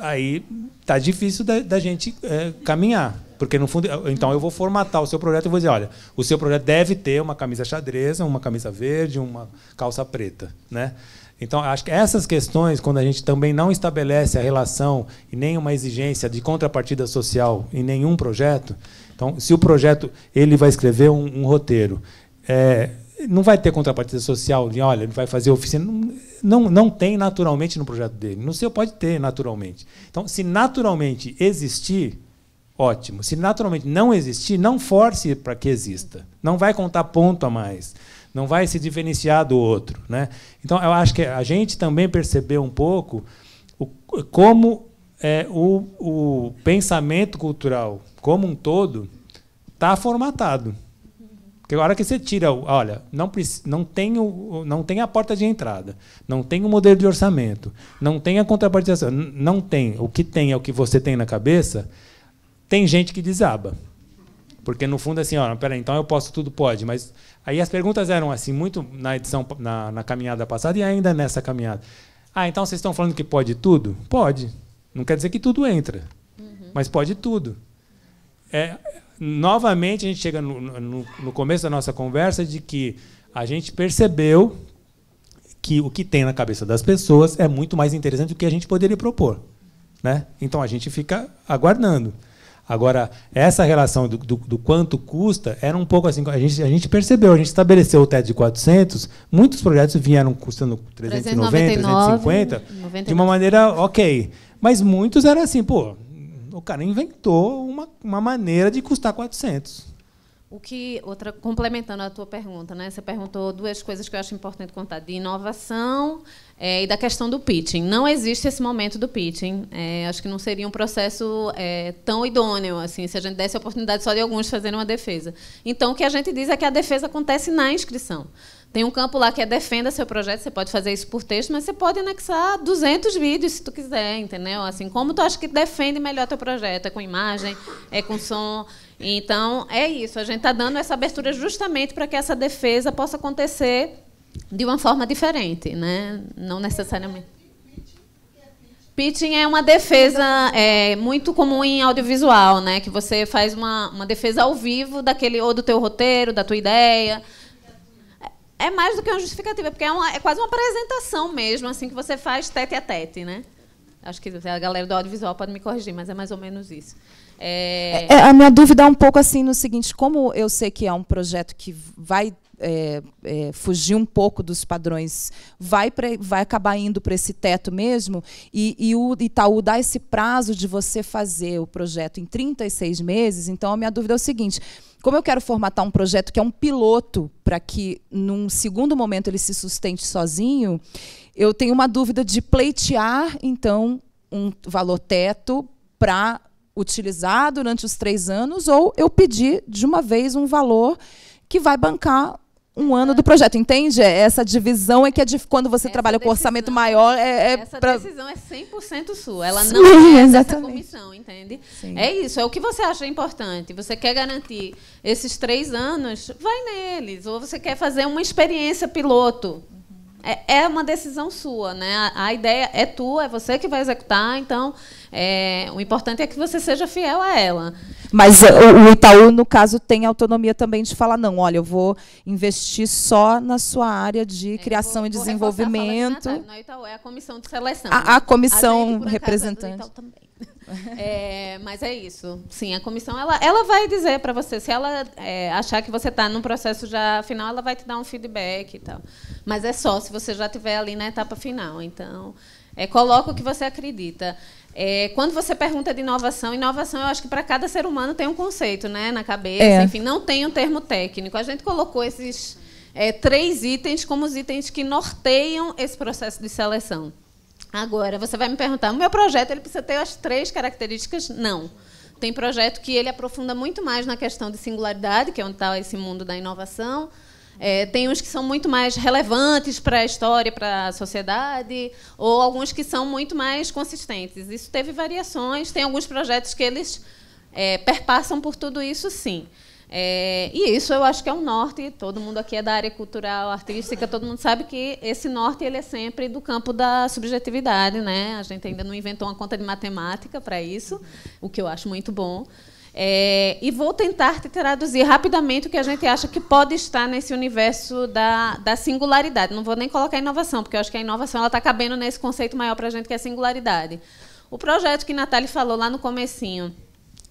aí tá difícil da, da gente é, caminhar. Porque no fundo, então eu vou formatar o seu projeto e vou dizer, olha, o seu projeto deve ter uma camisa xadrez, uma camisa verde, uma calça preta, né? Então, acho que essas questões, quando a gente também não estabelece a relação e nenhuma exigência de contrapartida social em nenhum projeto, então, se o projeto ele vai escrever um, um roteiro, é, não vai ter contrapartida social de, olha, ele vai fazer oficina. Não, não, não tem naturalmente no projeto dele. No seu pode ter naturalmente. Então, se naturalmente existir, ótimo. Se naturalmente não existir, não force para que exista. Não vai contar ponto a mais não vai se diferenciar do outro. Né? Então, eu acho que a gente também percebeu um pouco o, como é, o, o pensamento cultural como um todo está formatado. Porque a hora que você tira, olha, não, não, tem o, não tem a porta de entrada, não tem o modelo de orçamento, não tem a contrapartidação, não tem. O que tem é o que você tem na cabeça, tem gente que desaba. Porque no fundo, assim, ó, peraí, então eu posso tudo, pode, mas Aí as perguntas eram assim, muito na edição, na, na caminhada passada e ainda nessa caminhada. Ah, então vocês estão falando que pode tudo? Pode. Não quer dizer que tudo entra, uhum. mas pode tudo. É, novamente, a gente chega no, no, no começo da nossa conversa de que a gente percebeu que o que tem na cabeça das pessoas é muito mais interessante do que a gente poderia propor. Né? Então a gente fica aguardando. Agora, essa relação do, do, do, quanto custa era um pouco assim. A gente, a gente percebeu, a gente estabeleceu o teto de 400, muitos projetos vieram custando 390, 350, 99. de uma maneira ok. Mas muitos eram assim, pô, o cara inventou uma, uma maneira de custar 400. O que, outra, complementando a tua pergunta, né? Você perguntou duas coisas que eu acho importante contar, de inovação é, e da questão do pitching. Não existe esse momento do pitching. É, acho que não seria um processo é, tão idôneo, assim, se a gente desse a oportunidade só de alguns fazerem uma defesa. Então, o que a gente diz é que a defesa acontece na inscrição. Tem um campo lá que é defenda seu projeto, você pode fazer isso por texto, mas você pode anexar 200 vídeos se tu quiser, entendeu? Assim, como tu acha que defende melhor teu projeto? É com imagem, é com som. Então, é isso. A gente está dando essa abertura justamente para que essa defesa possa acontecer de uma forma diferente, né? Não necessariamente. Pitching é uma defesa é, muito comum em audiovisual, né? Que você faz uma, uma defesa ao vivo daquele ou do teu roteiro, da tua ideia. É mais do que uma justificativa, porque é, uma, é quase uma apresentação mesmo, assim, que você faz tete a tete, né? Acho que a galera do audiovisual pode me corrigir, mas é mais ou menos isso. É... É, é a minha dúvida é um pouco assim no seguinte: como eu sei que é um projeto que vai é, é, fugir um pouco dos padrões, vai, pra, vai acabar indo para esse teto mesmo, e, e o Itaú dá esse prazo de você fazer o projeto em 36 meses, então a minha dúvida é o seguinte. Como eu quero formatar um projeto que é um piloto para que, num segundo momento, ele se sustente sozinho, eu tenho uma dúvida de pleitear, então, um valor teto para utilizar durante os três anos, ou eu pedir de uma vez um valor que vai bancar um ano do projeto, entende? É essa divisão é que é de, quando você essa trabalha decisão, com orçamento maior. É, é essa pra... decisão é 100% sua. Ela Sim, não é essa comissão, entende? Sim. É isso, é o que você acha importante. Você quer garantir esses três anos, vai neles. Ou você quer fazer uma experiência piloto é, é, uma decisão sua, né? A, ideia é tua, é você que vai executar, então é, o importante é que você seja fiel a ela. Mas eh, o, Itaú, no caso, tem autonomia também de falar, não, olha, eu vou investir só na sua área de é, criação vou, e desenvolvimento. Vou a Itaú, é a comissão de seleção. A, a né? comissão a gente, é representante. também. É, mas é isso. Sim, a comissão ela, ela vai dizer para você. Se ela é, achar que você está num processo já final, ela vai te dar um feedback e tal. Mas é só se você já estiver ali na etapa final. Então, é, coloca o que você acredita. É, quando você pergunta de inovação, inovação eu acho que para cada ser humano tem um conceito né, na cabeça. É. Enfim, não tem um termo técnico. A gente colocou esses é, três itens como os itens que norteiam esse processo de seleção. Agora, você vai me perguntar, o meu projeto ele precisa ter as três características? Não. Tem projeto que ele aprofunda muito mais na questão de singularidade, que é onde está esse mundo da inovação. É, tem uns que são muito mais relevantes para a história, para a sociedade, ou alguns que são muito mais consistentes. Isso teve variações. Tem alguns projetos que eles é, perpassam por tudo isso, sim. É, e isso eu acho que é um norte, todo mundo aqui é da área cultural, artística, todo mundo sabe que esse norte ele é sempre do campo da subjetividade, né? A gente ainda não inventou uma conta de matemática para isso, o que eu acho muito bom. É, e vou tentar te traduzir rapidamente o que a gente acha que pode estar nesse universo da, da singularidade. Não vou nem colocar inovação, porque eu acho que a inovação está cabendo nesse conceito maior para a gente, que é singularidade. O projeto que a Natália falou lá no comecinho,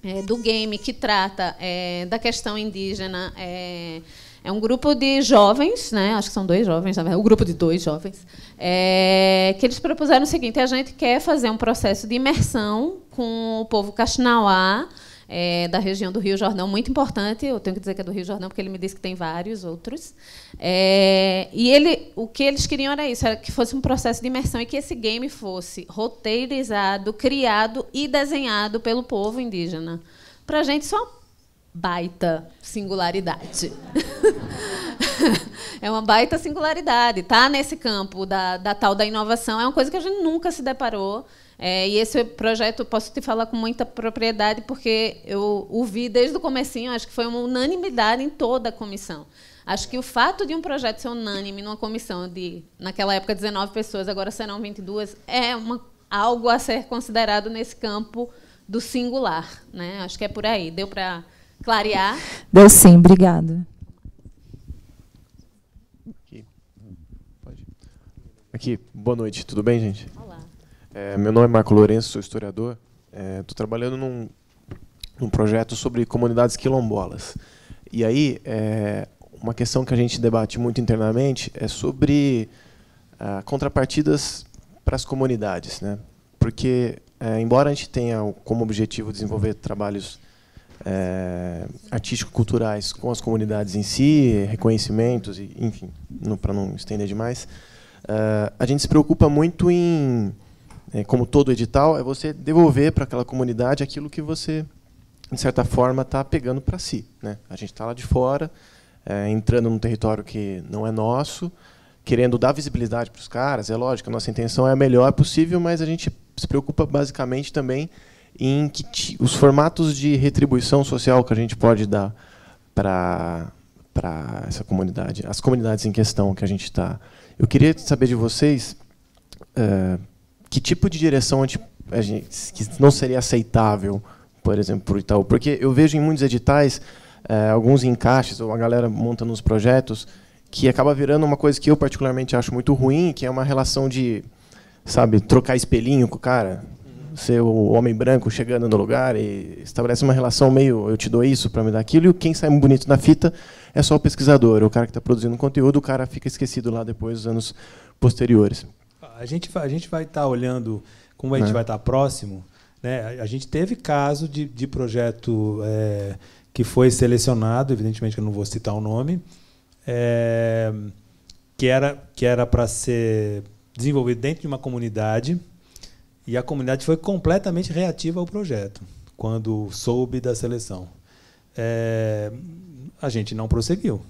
é, do game que trata é, da questão indígena. É, é um grupo de jovens, né? acho que são dois jovens, na verdade, um grupo de dois jovens, é, que eles propuseram o seguinte: a gente quer fazer um processo de imersão com o povo Caxinauá é, da região do Rio Jordão, muito importante. Eu tenho que dizer que é do Rio Jordão, porque ele me disse que tem vários outros. É, e ele, o que eles queriam era isso, era que fosse um processo de imersão e que esse game fosse roteirizado, criado e desenhado pelo povo indígena. Para a gente, só baita singularidade. é uma baita singularidade. Tá nesse campo da, da tal da inovação é uma coisa que a gente nunca se deparou é, e esse projeto, posso te falar com muita propriedade, porque eu ouvi desde o comecinho, acho que foi uma unanimidade em toda a comissão. Acho que o fato de um projeto ser unânime numa comissão de, naquela época, 19 pessoas, agora serão 22, é uma, algo a ser considerado nesse campo do singular. Né? Acho que é por aí. Deu para clarear? Deu sim, obrigada. Aqui. Aqui, boa noite, tudo bem, gente? É, meu nome é Marco Lourenço, sou historiador. Estou é, trabalhando num, num, projeto sobre comunidades quilombolas. E aí, é, uma questão que a gente debate muito internamente é sobre ah, contrapartidas para as comunidades. Né? Porque, é, embora a gente tenha como objetivo desenvolver trabalhos é, artístico-culturais com as comunidades em si, reconhecimentos, e, enfim, para não estender demais, ah, a gente se preocupa muito em é, como todo edital, é você devolver para aquela comunidade aquilo que você, de certa forma, está pegando para si. Né? A gente está lá de fora, é, entrando num território que não é nosso, querendo dar visibilidade para os caras. É lógico, a nossa intenção é a melhor possível, mas a gente se preocupa basicamente também em que os formatos de retribuição social que a gente pode dar para para essa comunidade, as comunidades em questão que a gente está. Eu queria saber de vocês, é, que tipo de direção a gente, que não seria aceitável, por exemplo, para o Itaú? Porque eu vejo em muitos editais é, alguns encaixes, ou a galera monta nos projetos, que acaba virando uma coisa que eu particularmente acho muito ruim, que é uma relação de, sabe, trocar espelhinho com o cara. Ser o homem branco chegando no lugar e estabelece uma relação meio eu te dou isso para me dar aquilo, e quem sai bonito na fita é só o pesquisador, o cara que está produzindo conteúdo, o cara fica esquecido lá depois, nos anos posteriores. A gente, a gente vai estar tá olhando como a gente é. vai estar tá próximo. Né? A, gente teve caso de, de projeto é, que foi selecionado, evidentemente que eu não vou citar o nome, é, que era que era para ser desenvolvido dentro de uma comunidade e a comunidade foi completamente reativa ao projeto quando soube da seleção. É, a gente não prosseguiu.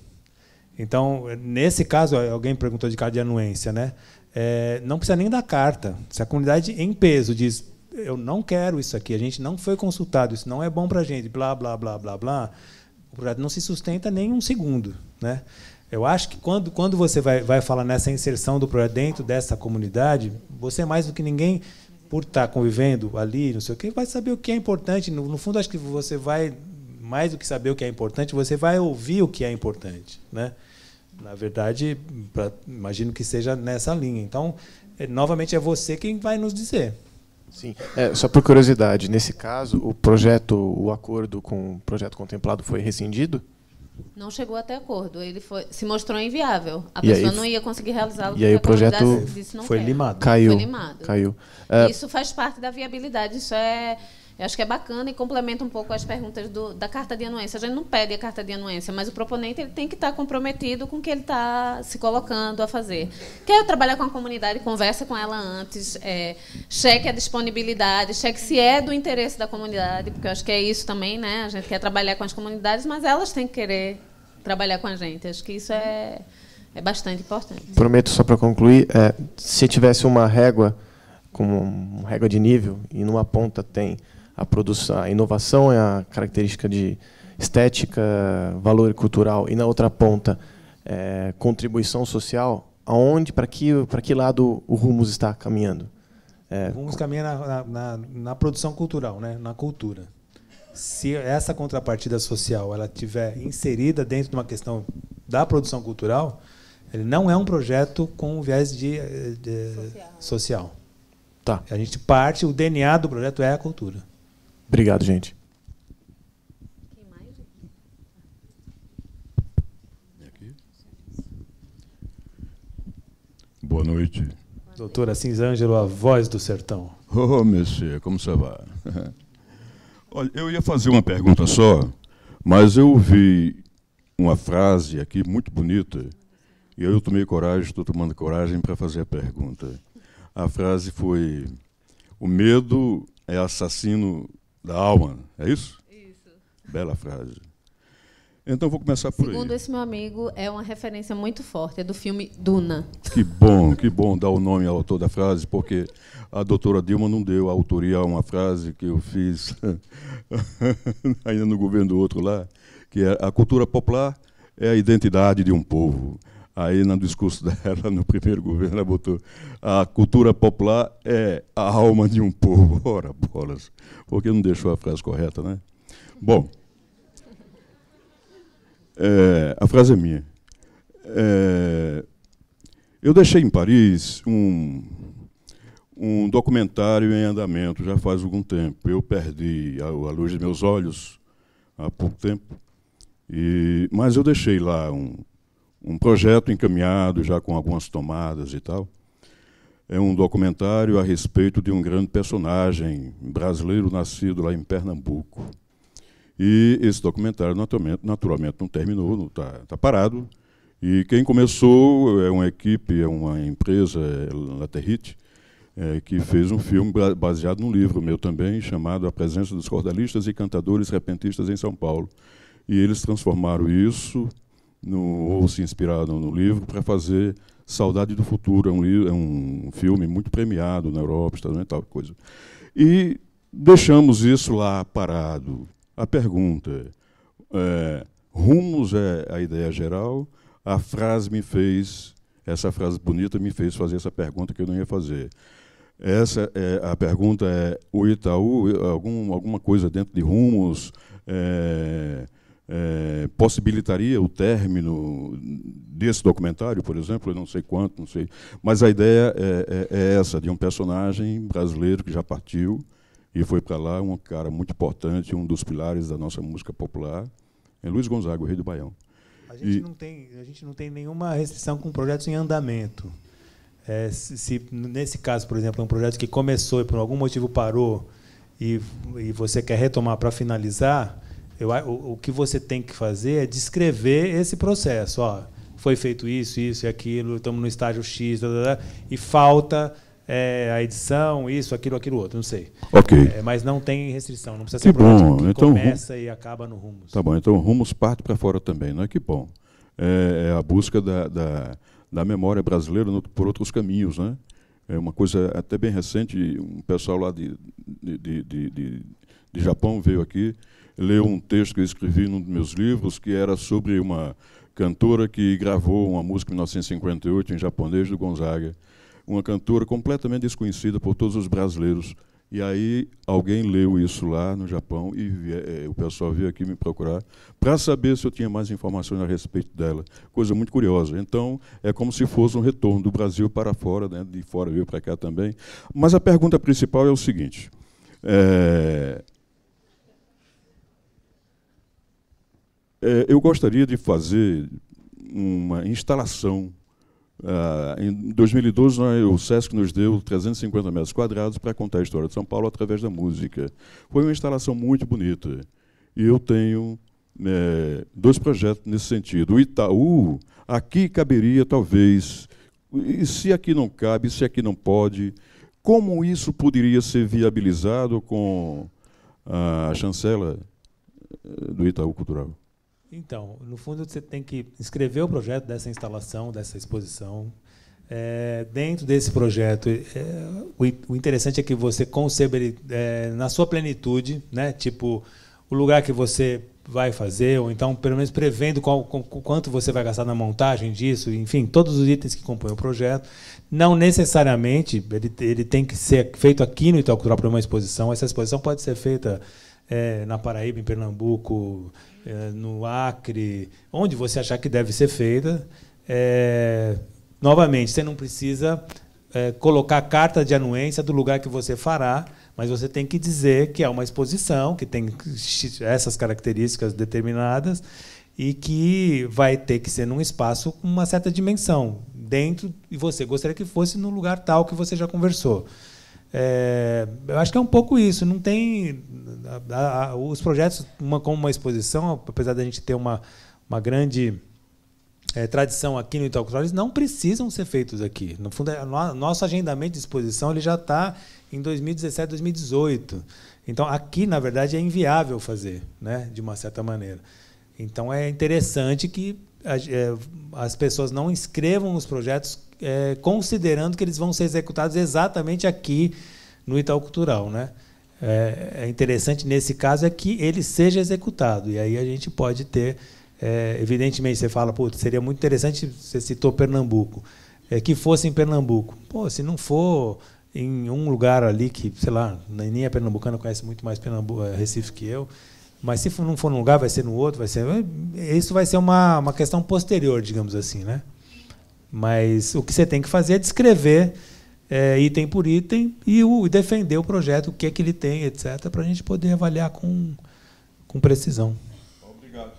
Então, nesse caso, alguém perguntou de anuência né? é, não precisa nem da carta. Se a comunidade em peso diz eu não quero isso aqui, a gente não foi consultado, isso não é bom para a gente, blá, blá, blá, blá, blá, o projeto não se sustenta nem um segundo. Né? Eu acho que quando, quando você vai, vai falar nessa inserção do projeto dentro dessa comunidade, você mais do que ninguém, por estar tá convivendo ali, não sei o quê, vai saber o que é importante. No, no fundo, acho que você vai, mais do que saber o que é importante, você vai ouvir o que é importante. Né? Na verdade, pra, imagino que seja nessa linha. Então, é, novamente, é você quem vai nos dizer. Sim, é, só por curiosidade, nesse caso, o projeto, o acordo com o projeto contemplado foi rescindido? Não chegou até acordo, ele foi, se mostrou inviável. A e pessoa aí, não ia conseguir realizá-lo. E aí o projeto disse, foi, limado. Caiu, foi limado. Caiu. É. isso faz parte da viabilidade, isso é eu acho que é bacana e complementa um pouco as perguntas do, da carta de anuência. A gente não pede a carta de anuência, mas o proponente ele tem que estar comprometido com o que ele está se colocando a fazer. Quer trabalhar com a comunidade, conversa com ela antes, é, cheque a disponibilidade, cheque se é do interesse da comunidade, porque eu acho que é isso também, né? A gente quer trabalhar com as comunidades, mas elas têm que querer trabalhar com a gente. Acho que isso é, é bastante importante. Prometo só para concluir, é, se tivesse uma régua, como uma régua de nível, e numa ponta tem a produção, a inovação é a característica de estética, valor cultural e na outra ponta é, contribuição social, aonde para que para que lado o Rumos está caminhando? É, Rumos caminha na, na, na, produção cultural, né? Na cultura. Se essa contrapartida social ela tiver inserida dentro de uma questão da produção cultural, ele não é um projeto com viés de, eh, de social. social. Tá. A gente parte, o DNA do projeto é a cultura. Obrigado, gente. Boa noite. Doutora Cinzângelo, a voz do sertão. Oh, Messias, como você vai? Olha, eu ia fazer uma pergunta só, mas eu vi uma frase aqui muito bonita, e eu tomei coragem, estou tomando coragem para fazer a pergunta. A frase foi: O medo é assassino da alma, é isso? Isso. Bela frase. Então vou começar por Segundo aí. Segundo esse meu amigo, é uma referência muito forte, é do filme Duna. Que bom, que bom dar o nome ao autor da frase, porque a doutora Dilma não deu a autoria a uma frase que eu fiz ainda no governo do outro lá, que é a cultura popular é a identidade de um povo. Aí, no discurso dela, no primeiro governo, ela botou a cultura popular é a alma de um povo. Ora, bolas. Porque não deixou a frase correta, né? Bom, é, a frase é minha. É, eu deixei em Paris um, um documentário em andamento já faz algum tempo. Eu perdi a, a luz de meus olhos há pouco tempo, e, mas eu deixei lá um, um projeto encaminhado já com algumas tomadas e tal. É um documentário a respeito de um grande personagem brasileiro nascido lá em Pernambuco. E esse documentário, naturalmente, naturalmente não terminou, está tá parado. E quem começou é uma equipe, é uma empresa, é Laterrite, é, que fez um filme baseado num livro meu também, chamado A Presença dos Cordalistas e Cantadores Repentistas em São Paulo. E eles transformaram isso no, ou se inspiraram no livro para fazer Saudade do Futuro, é um, livro, é um filme muito premiado na Europa, Estados Unidos, tal coisa. E deixamos isso lá parado. A pergunta é, rumos é a ideia geral. A frase me fez, essa frase bonita me fez fazer essa pergunta que eu não ia fazer. Essa é, a pergunta é o Itaú, algum, alguma coisa dentro de rumos. É, é, possibilitaria o término desse documentário, por exemplo, eu não sei quanto, não sei, mas a ideia é, é, é essa, de um personagem brasileiro que já partiu e foi para lá, um cara muito importante, um dos pilares da nossa música popular, é Luiz Gonzaga, o rei do Baião. A gente, e, não, tem, a gente não tem nenhuma restrição com projetos em andamento. É, se, se, nesse caso, por exemplo, é um projeto que começou e por algum motivo parou e, e você quer retomar para finalizar, eu, o, o, que você tem que fazer é descrever esse processo. Ó, foi feito isso, isso e aquilo, estamos no estágio X, blá, blá, blá, e falta é, a edição, isso, aquilo, aquilo, outro, não sei. Ok. É, mas não tem restrição, não precisa ser que bom. que então, começa rum... e acaba no Rumos. Tá bom, então Rumos parte para fora também, não é que bom. É, é a busca da, da, da memória brasileira no, por outros caminhos, né? É uma coisa até bem recente, um pessoal lá de, de, de, de, de Japão veio aqui leu um texto que eu escrevi num dos meus livros, que era sobre uma cantora que gravou uma música em 1958 em japonês do Gonzaga, uma cantora completamente desconhecida por todos os brasileiros. E aí alguém leu isso lá no Japão e é, o pessoal veio aqui me procurar para saber se eu tinha mais informações a respeito dela. Coisa muito curiosa. Então, é como se fosse um retorno do Brasil para fora, né? de fora veio para cá também. Mas a pergunta principal é o seguinte. É, É, eu gostaria de fazer uma instalação. Ah, em 2012, né, o SESC nos deu 350 metros quadrados para contar a história de São Paulo através da música. Foi uma instalação muito bonita. E eu tenho né, dois projetos nesse sentido. O Itaú, aqui caberia talvez, e se aqui não cabe, se aqui não pode, como isso poderia ser viabilizado com a chancela eh, do Itaú Cultural? Então, no fundo, você tem que escrever o projeto dessa instalação, dessa exposição. É, dentro desse projeto, é, o, o, interessante é que você conceba ele é, na sua plenitude, né? tipo, o lugar que você vai fazer, ou então, pelo menos, prevendo qual, com, quanto você vai gastar na montagem disso, enfim, todos os itens que compõem o projeto. Não necessariamente ele, ele tem que ser feito aqui no Itaucural para uma exposição. Essa exposição pode ser feita é, na Paraíba, em Pernambuco, é, no Acre, onde você achar que deve ser feita. É, novamente, você não precisa é, colocar a carta de anuência do lugar que você fará, mas você tem que dizer que é uma exposição, que tem essas características determinadas e que vai ter que ser num espaço com uma certa dimensão dentro e você gostaria que fosse no lugar tal que você já conversou. É, eu acho que é um pouco isso. Não tem a, a, os projetos uma, como uma exposição, apesar da gente ter uma, uma grande é, tradição aqui no Itaú Cultural, não precisam ser feitos aqui. No fundo, é, no, nosso agendamento de exposição ele já está em 2017, 2018. Então, aqui, na verdade, é inviável fazer, né, de uma certa maneira. Então, é interessante que a, é, as pessoas não inscrevam os projetos é, considerando que eles vão ser executados exatamente aqui no Itaú Cultural, né? É, é, interessante nesse caso é que ele seja executado e aí a gente pode ter, é, evidentemente você fala, pô, seria muito interessante você citou Pernambuco, é, que fosse em Pernambuco. Pô, se não for em um lugar ali que, sei lá, nem a é pernambucano, conhece muito mais Pernambuco, é, Recife que eu, mas se não for num lugar, vai ser no outro, vai ser. Isso vai ser uma, uma questão posterior, digamos assim, né? Mas o que você tem que fazer é descrever é, item por item e, o, e defender o projeto, o que é que ele tem, etc., para a gente poder avaliar com, com precisão. Obrigado.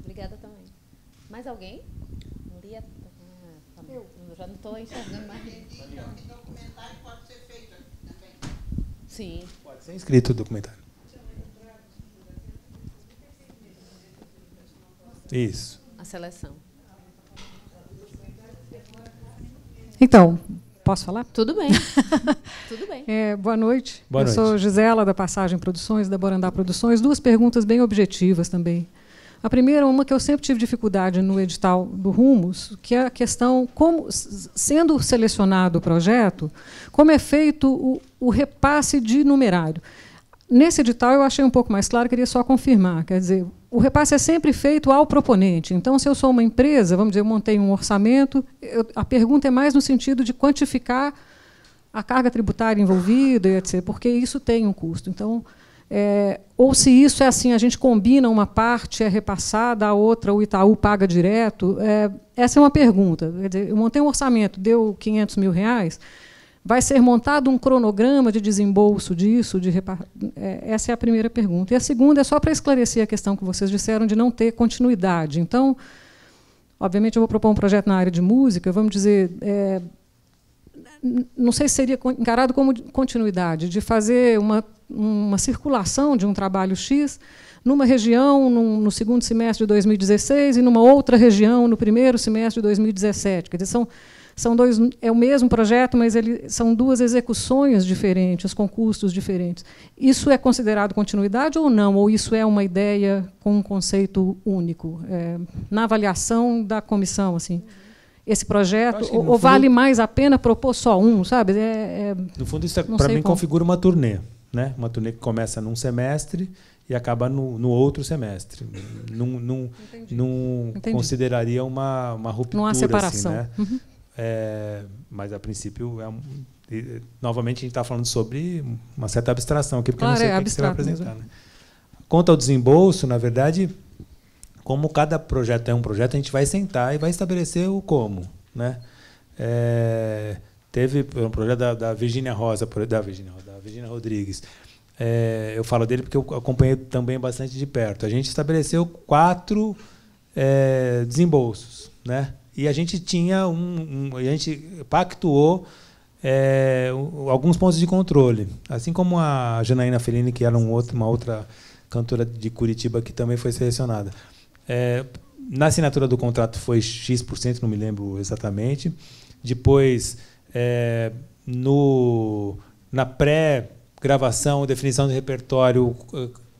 Obrigada também. Mais alguém? Tá Lia, eu. já não estou enxergando mais. O documentário pode ser feito também. Sim. Pode ser inscrito o documentário. Isso. A seleção. Então, posso falar? Tudo bem. Tudo bem. É, boa noite. Boa Eu noite. sou Gisela, da Passagem Produções, da Borandá Produções. Duas perguntas bem objetivas também. A primeira, uma que eu sempre tive dificuldade no edital do Rumos, que é a questão como, sendo selecionado o projeto, como é feito o, o repasse de numerário. Nesse edital eu achei um pouco mais claro, queria só confirmar. Quer dizer, o repasse é sempre feito ao proponente. Então, se eu sou uma empresa, vamos dizer, eu montei um orçamento, eu, a pergunta é mais no sentido de quantificar a carga tributária envolvida, etc., porque isso tem um custo. Então, é, ou se isso é assim, a gente combina uma parte, é repassada, a outra o Itaú paga direto. É, essa é uma pergunta. Dizer, eu montei um orçamento, deu 500 mil reais, Vai ser montado um cronograma de desembolso disso? De é, Essa é a primeira pergunta. E a segunda é só para esclarecer a questão que vocês disseram de não ter continuidade. Então, obviamente, eu vou propor um projeto na área de música, vamos dizer. É, não sei se seria encarado como continuidade, de fazer uma, uma circulação de um trabalho X numa região num, no segundo semestre de 2016 e numa outra região no primeiro semestre de 2017. Quer dizer, são são dois, é o mesmo projeto, mas ele, são duas execuções diferentes, com custos diferentes. Isso é considerado continuidade ou não? Ou isso é uma ideia com um conceito único? É, na avaliação da comissão, assim esse projeto? Ou, fundo, vale mais a pena propor só um, sabe? É, é, no fundo, isso é, para mim como. configura uma turnê. Né? Uma turnê que começa num semestre e acaba no, no outro semestre. Não, não, não consideraria uma, uma ruptura. Não há assim, separação. Assim, né? uhum. É, mas a princípio é um, e, novamente a gente está falando sobre uma certa abstração aqui, porque claro, eu não sei é o que, você vai apresentar. Né? Quanto ao desembolso, na verdade, como cada projeto é um projeto, a gente vai sentar e vai estabelecer o como. Né? É, teve um projeto da, da Virginia Rosa, da Virginia, da Virginia Rodrigues. É, eu falo dele porque eu acompanhei também bastante de perto. A gente estabeleceu quatro é, desembolsos, né? e a gente tinha um, um a gente pactuou é, alguns pontos de controle, assim como a Janaína Fellini, que era um outro, uma outra cantora de Curitiba que também foi selecionada. É, na assinatura do contrato foi X%, não me lembro exatamente. Depois, é, no, na pré-gravação, definição de repertório,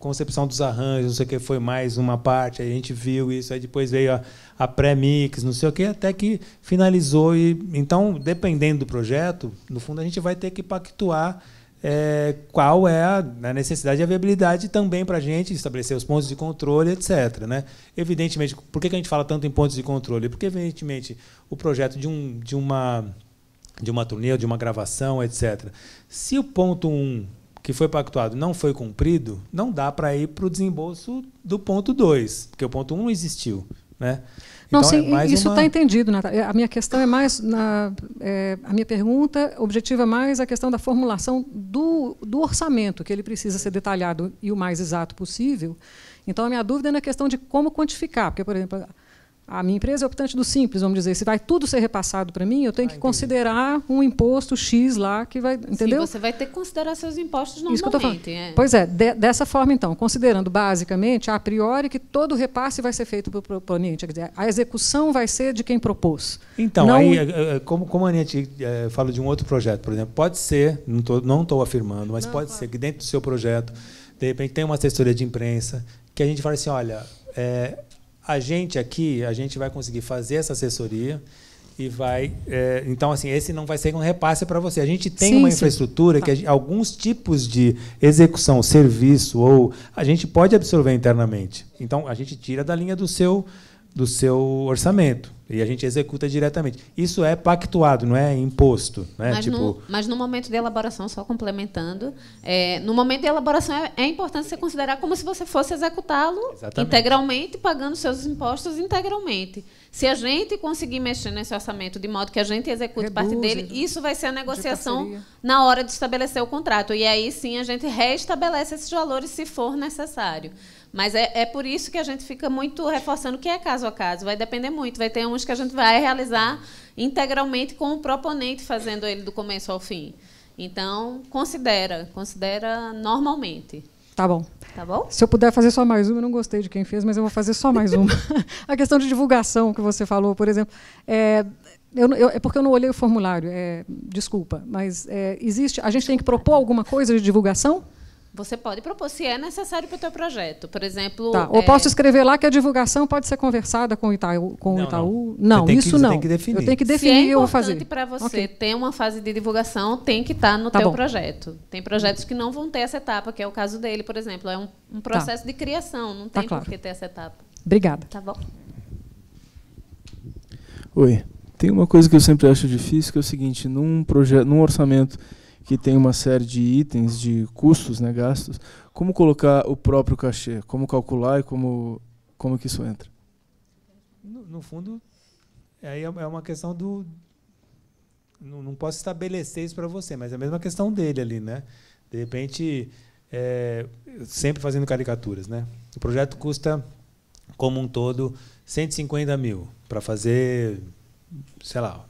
concepção dos arranjos, não sei o que, foi mais uma parte, aí a gente viu isso, aí depois veio a, a pré-mix, não sei o que, até que finalizou. E, então, dependendo do projeto, no fundo a gente vai ter que pactuar é, qual é a, a, né, necessidade e a viabilidade também para a gente estabelecer os pontos de controle, etc. Né? Evidentemente, por que, que a gente fala tanto em pontos de controle? Porque, evidentemente, o projeto de, um, de uma de uma turnê, de uma gravação, etc. Se o ponto 1 um que foi pactuado não foi cumprido, não dá para ir para o desembolso do ponto 2, porque o ponto 1 um não existiu. Né? Então, não, sim, é isso está uma... Tá entendido, Natália. É, a minha questão é mais. Na, é, a minha pergunta objetiva é mais a questão da formulação do, do orçamento, que ele precisa ser detalhado e o mais exato possível. Então, a minha dúvida é na questão de como quantificar, porque, por exemplo, a minha empresa é optante do simples, vamos dizer, se vai tudo ser repassado para mim, eu tenho ah, que entendi. considerar um imposto X lá que vai, entendeu? Sim, você vai ter que considerar seus impostos normalmente. É. Pois é, de, dessa forma então, considerando basicamente a priori que todo repasse vai ser feito pelo proponente, quer dizer, a execução vai ser de quem propôs. Então, não... aí, é, é, é, como, como a gente é, fala de um outro projeto, por exemplo, pode ser, não estou afirmando, mas não, pode ser que dentro do seu projeto, de repente tem uma assessoria de imprensa que a gente fala assim, olha, é, a gente aqui, a gente vai conseguir fazer essa assessoria e vai. É, então, assim, esse não vai ser um repasse para você. A gente tem sim, uma sim. infraestrutura tá. que ah. alguns tipos de execução, serviço, ou a gente pode absorver internamente. Então, a gente tira da linha do seu, do seu orçamento. E a gente executa diretamente. Isso é pactuado, não é imposto. Né? Mas, tipo... no, mas no momento de elaboração, só complementando, é, no momento de elaboração é, é, importante você considerar como se você fosse executá-lo integralmente, pagando seus impostos integralmente. Se a gente conseguir mexer nesse orçamento de modo que a gente execute é parte dele, isso vai ser a negociação na hora de estabelecer o contrato. E aí sim a gente reestabelece esses valores se for necessário. Mas é, é por isso que a gente fica muito reforçando que é caso a caso. Vai depender muito. Vai ter uns que a gente vai realizar integralmente com o proponente, fazendo ele do começo ao fim. Então, considera, considera normalmente. Tá bom. Tá bom? Se eu puder fazer só mais uma, eu não gostei de quem fez, mas eu vou fazer só mais uma. a questão de divulgação que você falou, por exemplo. É, eu, eu, é porque eu não olhei o formulário, é, desculpa, mas é, existe. A gente tem que propor alguma coisa de divulgação? Você pode propor, se é necessário para o teu projeto. Por exemplo. Tá. É... Ou posso escrever lá que a divulgação pode ser conversada com o Itaú. Com não, Itaú. não. não isso que, não. Tem que definir. Eu tenho que definir se é eu vou fazer. importante para você okay. ter uma fase de divulgação, tem que estar tá no tá teu bom. projeto. Tem projetos que não vão ter essa etapa, que é o caso dele, por exemplo. É um, um tá. processo tá. de criação, não tá tem tá claro. por que ter essa etapa. Obrigada. Tá bom. Oi. Tem uma coisa que eu sempre acho difícil, que é o seguinte, num, projeto, num orçamento que tem uma série de itens, de custos, né, gastos, como colocar o próprio cachê? Como calcular e como, como que isso entra? No, no fundo, aí é, é uma questão do... Não, não posso estabelecer isso para você, mas é a mesma questão dele ali, né? De repente, é, sempre fazendo caricaturas, né? O projeto custa, como um todo, 150 mil para fazer, sei lá,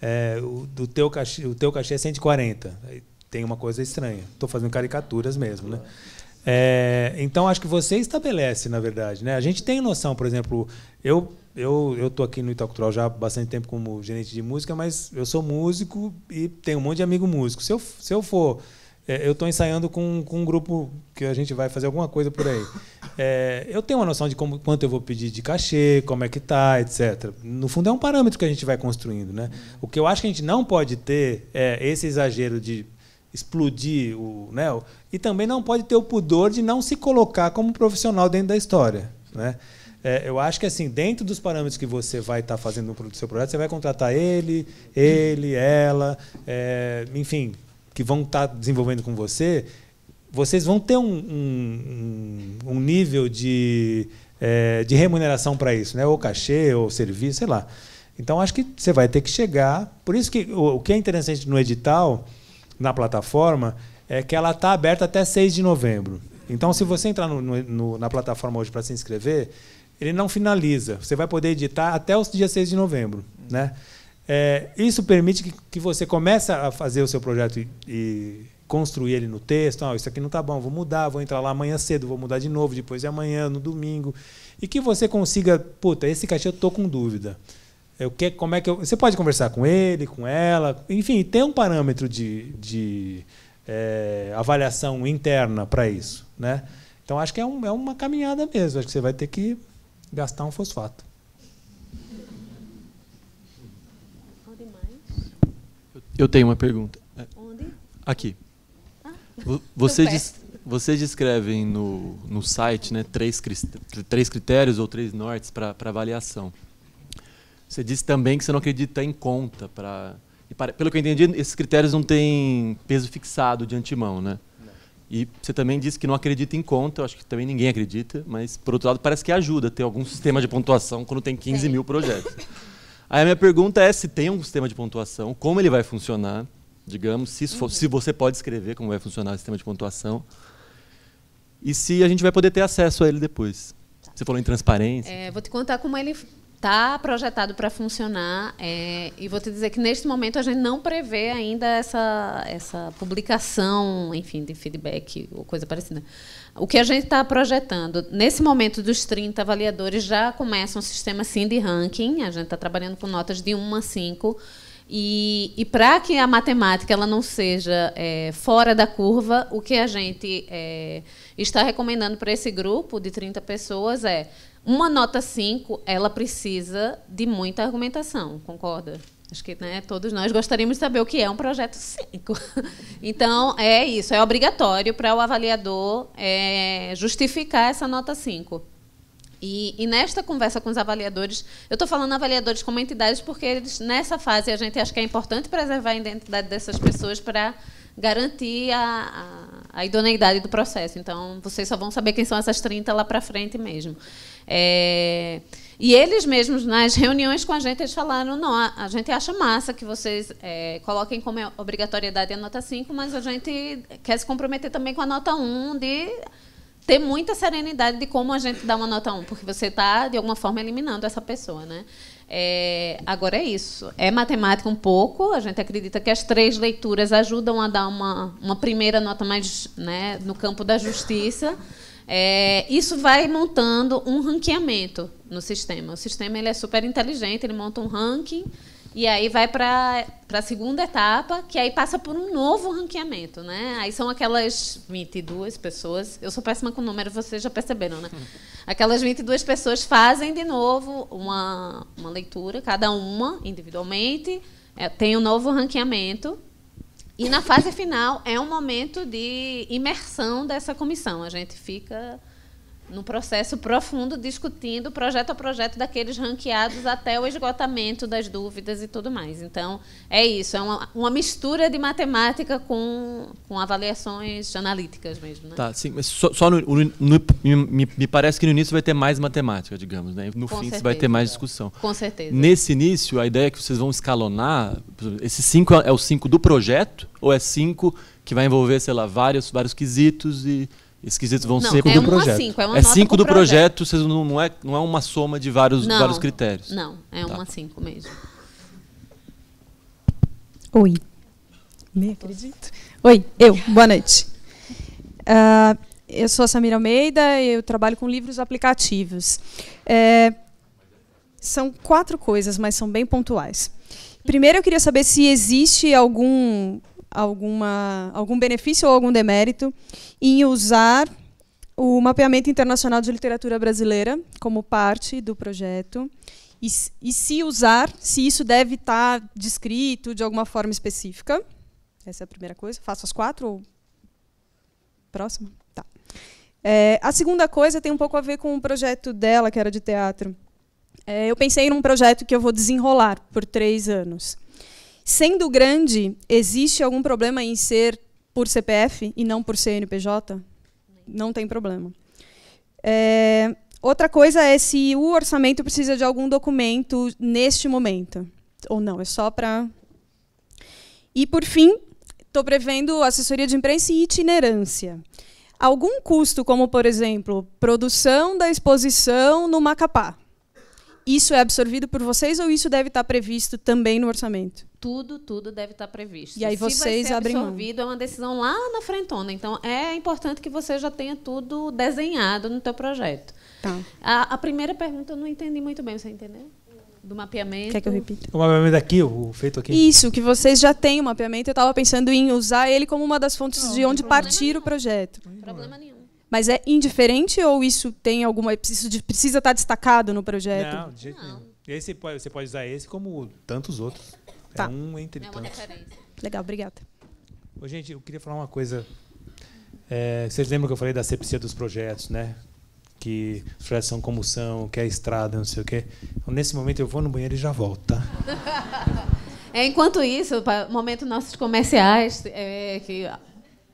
é, o, do teu cachê, o teu cachê é 140. Tem uma coisa estranha. Estou fazendo caricaturas mesmo, né? É, então acho que você estabelece, na verdade, né? A gente tem noção, por exemplo, eu eu eu tô aqui no Itaú Cultural já há bastante tempo como gerente de música, mas eu sou músico e tenho um monte de amigo músico. Se eu, se eu for é, eu estou ensaiando com, com um grupo que a gente vai fazer alguma coisa por aí. É, eu tenho uma noção de como, quanto eu vou pedir de cachê, como é que tá, etc. No fundo, é um parâmetro que a gente vai construindo. Né? O que eu acho que a gente não pode ter é esse exagero de explodir o, né? E também não pode ter o pudor de não se colocar como profissional dentro da história, né? É, eu acho que assim, dentro dos parâmetros que você vai estar tá fazendo no seu projeto, você vai contratar ele, ele, ela, é, enfim, que vão estar tá desenvolvendo com você, vocês vão ter um, um, um nível de, é, de remuneração para isso, né? ou cachê, ou serviço, sei lá. Então acho que você vai ter que chegar. Por isso que o, o que é interessante no edital, na plataforma, é que ela está aberta até 6 de novembro. Então, se você entrar no, no, na plataforma hoje para se inscrever, ele não finaliza. Você vai poder editar até o dia 6 de novembro. Né? É, isso permite que, que você comece a fazer o seu projeto e, e construir ele no texto. Ah, isso aqui não está bom, vou mudar, vou entrar lá amanhã cedo, vou mudar de novo, depois de é amanhã, no domingo. E que você consiga, puta, esse cachê eu estou com dúvida. Eu que, como é que eu, você pode conversar com ele, com ela, enfim, tem um parâmetro de, de é, avaliação interna para isso. Né? Então acho que é, um, é uma caminhada mesmo, acho que você vai ter que gastar um fosfato. Eu tenho uma pergunta. Onde? Aqui. Ah, Vocês, des, descrevem no, no site né, três, três critérios ou três nortes para avaliação. Você disse também que você não acredita em conta. Pra, para, pelo que eu entendi, esses critérios não têm peso fixado de antemão, né? E você também disse que não acredita em conta, eu acho que também ninguém acredita, mas, por outro lado, parece que ajuda ter algum sistema de pontuação quando tem 15 Sim. mil projetos. Aí a minha pergunta é se tem um sistema de pontuação, como ele vai funcionar, digamos, se, for, se você pode escrever como vai funcionar o sistema de pontuação, e se a gente vai poder ter acesso a ele depois. Você falou em transparência. É, vou te contar como ele está projetado para funcionar é, e vou te dizer que neste momento a gente não prevê ainda essa, essa publicação, enfim, de feedback ou coisa parecida. O que a gente está projetando, nesse momento dos 30 avaliadores já começa um sistema sim de ranking, a gente está trabalhando com notas de 1 a 5, e, e para que a matemática ela não seja é, fora da curva, o que a gente é, está recomendando para esse grupo de 30 pessoas é uma nota 5, ela precisa de muita argumentação, concorda? Acho que né, todos nós gostaríamos de saber o que é um projeto 5. então, é isso, é obrigatório para o avaliador é, justificar essa nota 5. E, e, nesta conversa com os avaliadores, eu estou falando avaliadores como entidades porque eles, nessa fase a gente acha que é importante preservar a identidade dessas pessoas para garantir a, a a idoneidade do processo. Então, vocês só vão saber quem são essas 30 lá para frente mesmo. É, e eles mesmos, nas reuniões com a gente, eles falaram: não, a, a gente acha massa que vocês é, coloquem como obrigatoriedade a nota 5, mas a gente quer se comprometer também com a nota 1 de ter muita serenidade de como a gente dá uma nota 1, porque você está, de alguma forma, eliminando essa pessoa, né? É, agora é isso. É matemática um pouco. A gente acredita que as três leituras ajudam a dar uma, uma primeira nota mais né, no campo da justiça. É, isso vai montando um ranqueamento no sistema. O sistema ele é super inteligente, ele monta um ranking e aí vai para a segunda etapa, que aí passa por um novo ranqueamento, né? Aí são aquelas 22 pessoas. Eu sou péssima com número, vocês já perceberam, né? Aquelas 22 pessoas fazem de novo uma, uma leitura, cada uma individualmente, é, tem um novo ranqueamento. E na fase final é um momento de imersão dessa comissão. A gente fica num processo profundo, discutindo projeto a projeto daqueles ranqueados até o esgotamento das dúvidas e tudo mais. Então, é isso, é uma, uma mistura de matemática com, com avaliações analíticas mesmo. Né? Tá, sim, mas só, só no, no, no, me, me, parece que no início vai ter mais matemática, digamos, né? No com fim certeza, vai ter mais é. discussão. Com certeza. Nesse início, a ideia é que vocês vão escalonar, esse 5 é, é o 5 do projeto, ou é 5 que vai envolver, sei lá, vários, vários quesitos e esquisitos vão não, ser é do um projeto. Cinco, é uma é cinco do projeto, projeto. Não, não, é, não é uma soma de vários, não, vários critérios. Não, é tá. uma cinco mesmo. Oi. Nem acredito. Oi, eu. Boa noite. Uh, eu sou a Samira Almeida eu trabalho com livros aplicativos. É, são quatro coisas, mas são bem pontuais. Primeiro, eu queria saber se existe algum alguma, algum benefício ou algum demérito em usar o mapeamento internacional de literatura brasileira como parte do projeto e, e se usar, se isso deve estar tá descrito de alguma forma específica. Essa é a primeira coisa. Faço as quatro ou próxima? Tá. É, a segunda coisa tem um pouco a ver com o projeto dela, que era de teatro. É, eu pensei num projeto que eu vou desenrolar por três anos. Sendo grande, existe algum problema em ser por CPF e não por CNPJ? Não tem problema. É, outra coisa é se o orçamento precisa de algum documento neste momento. Ou não, é só para. E, por fim, estou prevendo assessoria de imprensa e itinerância. Algum custo, como, por exemplo, produção da exposição no Macapá. Isso é absorvido por vocês ou isso deve estar previsto também no orçamento? Tudo, tudo deve estar previsto. E aí Se vocês vai abrem absorvido, mão. é uma decisão lá na frentona. Então é importante que você já tenha tudo desenhado no teu projeto. Tá. A, a primeira pergunta eu não entendi muito bem, você entendeu? do mapeamento. Quer que eu repita? O mapeamento aqui, o feito aqui. Isso, que vocês já têm o mapeamento. Eu estava pensando em usar ele como uma das fontes não, de onde partir nenhum. o projeto. Problema nenhum. Mas é indiferente ou isso tem alguma. Isso precisa estar destacado no projeto? Não, de jeito nenhum. Esse pode, você pode usar esse como tantos outros. Tá. É um entre é tantos. Referência. Legal, obrigada. Ô, gente, eu queria falar uma coisa. É, vocês lembram que eu falei da sepsia dos projetos, né? Que os projetos são como são, que é a estrada, não sei o quê. Então, nesse momento, eu vou no banheiro e já volto, tá? É, enquanto isso, momento nossos comerciais, é, que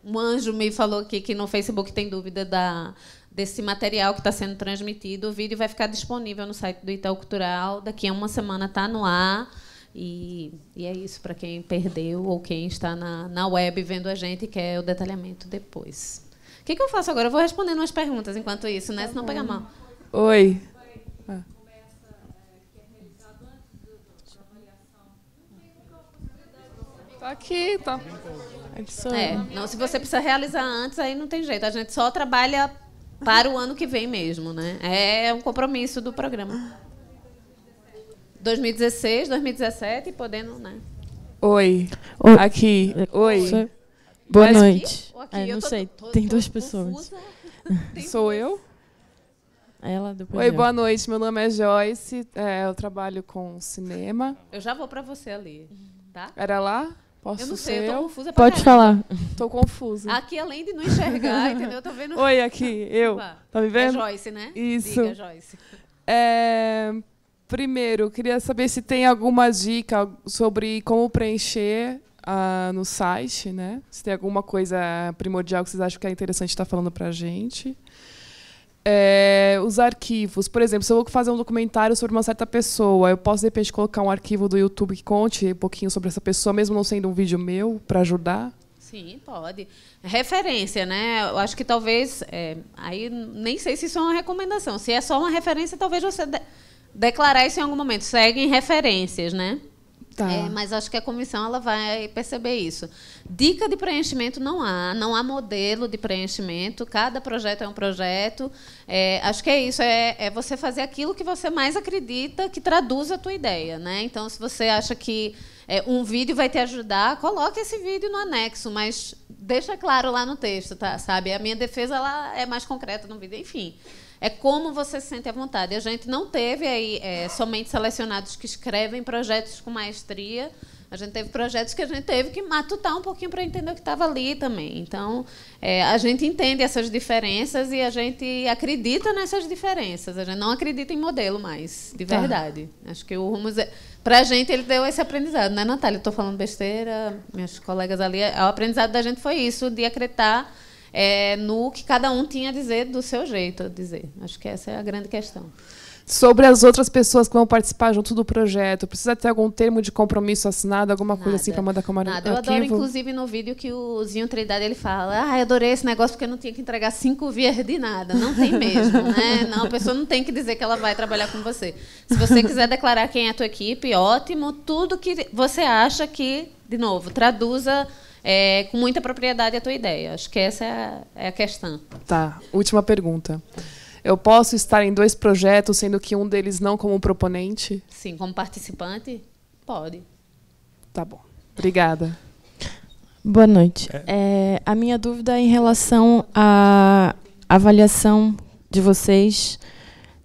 um anjo me falou aqui que no Facebook tem dúvida da, desse material que está sendo transmitido. O vídeo vai ficar disponível no site do Itaú Cultural. Daqui a uma semana está no ar. E, e é isso para quem perdeu ou quem está na, na web vendo a gente e quer o detalhamento depois. O que, que eu faço agora? Eu vou respondendo umas perguntas enquanto isso, né? Se Senão pega mal. Oi. Ah. Tá aqui, tá. É, não, se você precisa realizar antes, aí não tem jeito. A gente só trabalha para o ano que vem mesmo, né? É um compromisso do programa. 2016, 2017, podendo, né? Oi. Aqui. Oi. Boa noite. Aqui, aqui é, não sei, tô, tem duas pessoas. Tem Sou eu? Ela, Oi, boa noite. Meu nome é Joyce. É, eu trabalho com cinema. Eu já vou para você ali, tá? Era lá? Posso eu não sei, eu tô confusa. Pra Pode caramba. falar. Tô confusa. Aqui, além de não enxergar, entendeu? Eu tô vendo. Oi, aqui, eu. Tá me vendo? É Joyce, né? Isso. Diga, Joyce. É... Primeiro, queria saber se tem alguma dica sobre como preencher uh, no site, né? Se tem alguma coisa primordial que vocês acham que é interessante estar tá falando pra gente é, os arquivos. Por exemplo, se eu vou fazer um documentário sobre uma certa pessoa, eu posso de repente colocar um arquivo do YouTube que conte um pouquinho sobre essa pessoa, mesmo não sendo um vídeo meu, para ajudar? Sim, pode. Referência, né? Eu acho que talvez. É, aí nem sei se isso é uma recomendação. Se é só uma referência, talvez você de declarar isso em algum momento. segue referências, né? Tá. É, mas acho que a comissão ela vai perceber isso. Dica de preenchimento não há, não há modelo de preenchimento. Cada projeto é um projeto. É, acho que é isso, é, é, você fazer aquilo que você mais acredita que traduz a tua ideia, né? Então, se você acha que é, um vídeo vai te ajudar, coloque esse vídeo no anexo, mas deixa claro lá no texto, tá? Sabe? A minha defesa ela é mais concreta no vídeo, enfim. É como você se sente à vontade. A gente não teve aí é, somente selecionados que escrevem projetos com maestria. A gente teve projetos que a gente teve que matutar um pouquinho para entender o que estava ali também. Então, é, a gente entende essas diferenças e a gente acredita nessas diferenças. A gente não acredita em modelo mais, de tá. verdade. Tá. Acho que o Rumos, é, para a gente, ele deu esse aprendizado, é, Natália? estou falando besteira, meus colegas ali. É, o aprendizado da gente foi isso, de acreditar é, no que cada um tinha a dizer do seu jeito, a dizer. Acho que essa é a grande questão. Sobre as outras pessoas que vão participar junto do projeto, precisa ter algum termo de compromisso assinado, alguma nada, coisa assim para mandar camarada? Nada. Eu adoro, inclusive, no vídeo que o Zinho Trindade ele fala: Ah, adorei esse negócio porque eu não tinha que entregar cinco vias de nada. Não tem mesmo, né? Não, a pessoa não tem que dizer que ela vai trabalhar com você. Se você quiser declarar quem é a tua equipe, ótimo. Tudo que você acha que, de novo, traduza é, com muita propriedade a tua ideia. Acho que essa é a, é a questão. Tá, última pergunta. Eu posso estar em dois projetos, sendo que um deles não como proponente? Sim, como participante? Pode. Tá bom. Obrigada. Boa noite. É, é a minha dúvida é em relação à avaliação de vocês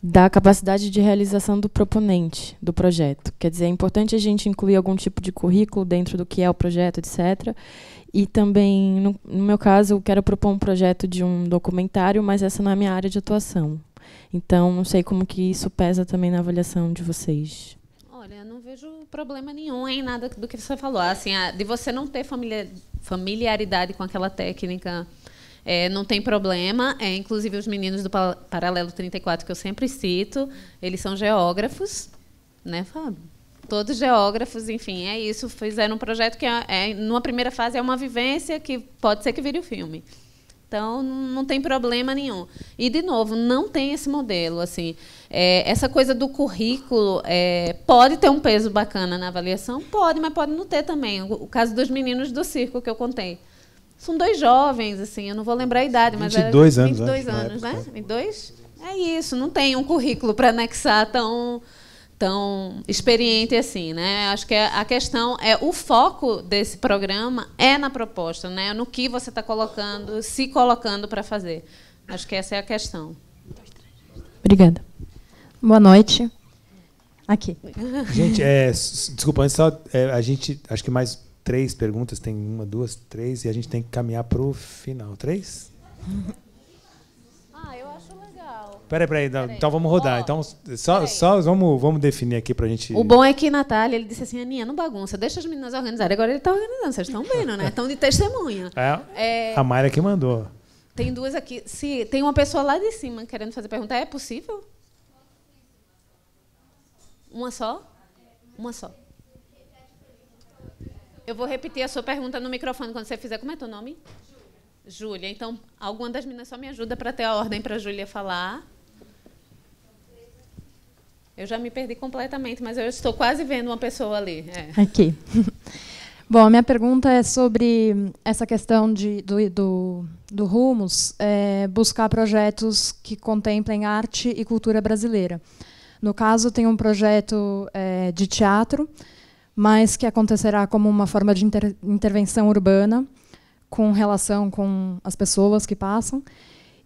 da capacidade de realização do proponente do projeto. Quer dizer, é importante a gente incluir algum tipo de currículo dentro do que é o projeto, etc. E também, no, no meu caso, eu quero propor um projeto de um documentário, mas essa não é a minha área de atuação. Então, não sei como que isso pesa também na avaliação de vocês. Olha, não vejo problema nenhum em nada do que você falou. Assim, de você não ter familiaridade com aquela técnica é, não tem problema. É, inclusive, os meninos do Paralelo 34, que eu sempre cito, eles são geógrafos, né, Fábio? Todos geógrafos, enfim, é isso. Fizeram um projeto que, é, é, numa primeira fase, é uma vivência que pode ser que vire o um filme. Então, não tem problema nenhum. E, de novo, não tem esse modelo. assim é, Essa coisa do currículo é, pode ter um peso bacana na avaliação? Pode, mas pode não ter também. O, o caso dos meninos do circo que eu contei. São dois jovens, assim, eu não vou lembrar a idade, mas 22 era, anos, 22 acho, anos, né? 22? É. é isso, não tem um currículo para anexar tão tão experiente assim, né? Acho que é, a questão é o foco desse programa é na proposta, né? No que você está colocando, se colocando para fazer. Acho que essa é a questão. Obrigada. Boa noite. Aqui. Gente, é, desculpa, antes só é, a gente acho que mais três perguntas, tem uma, duas, três, e a gente tem que caminhar para o final. Três? ah, eu acho legal. Peraí, peraí, então, peraí. então vamos rodar. Oh, então, só, só vamos, vamos definir aqui para a gente. O bom é que Natália ele disse assim: Aninha, não bagunça, deixa as meninas organizarem. Agora ele está organizando, vocês estão vendo, né? Estão de testemunha. É, é, A Mayra que mandou. Tem duas aqui. Se tem uma pessoa lá de cima querendo fazer pergunta, é possível? Uma só? Uma só. Eu vou repetir a sua pergunta no microfone quando você fizer. Como é teu nome? Júlia. Então, alguma das meninas só me ajuda para ter a ordem para a Júlia falar. Eu já me perdi completamente, mas eu estou quase vendo uma pessoa ali. É. Aqui. Bom, a minha pergunta é sobre essa questão de, do, do, do Rumos é, buscar projetos que contemplem arte e cultura brasileira. No caso, tem um projeto é, de teatro mas que acontecerá como uma forma de inter intervenção urbana com relação com as pessoas que passam.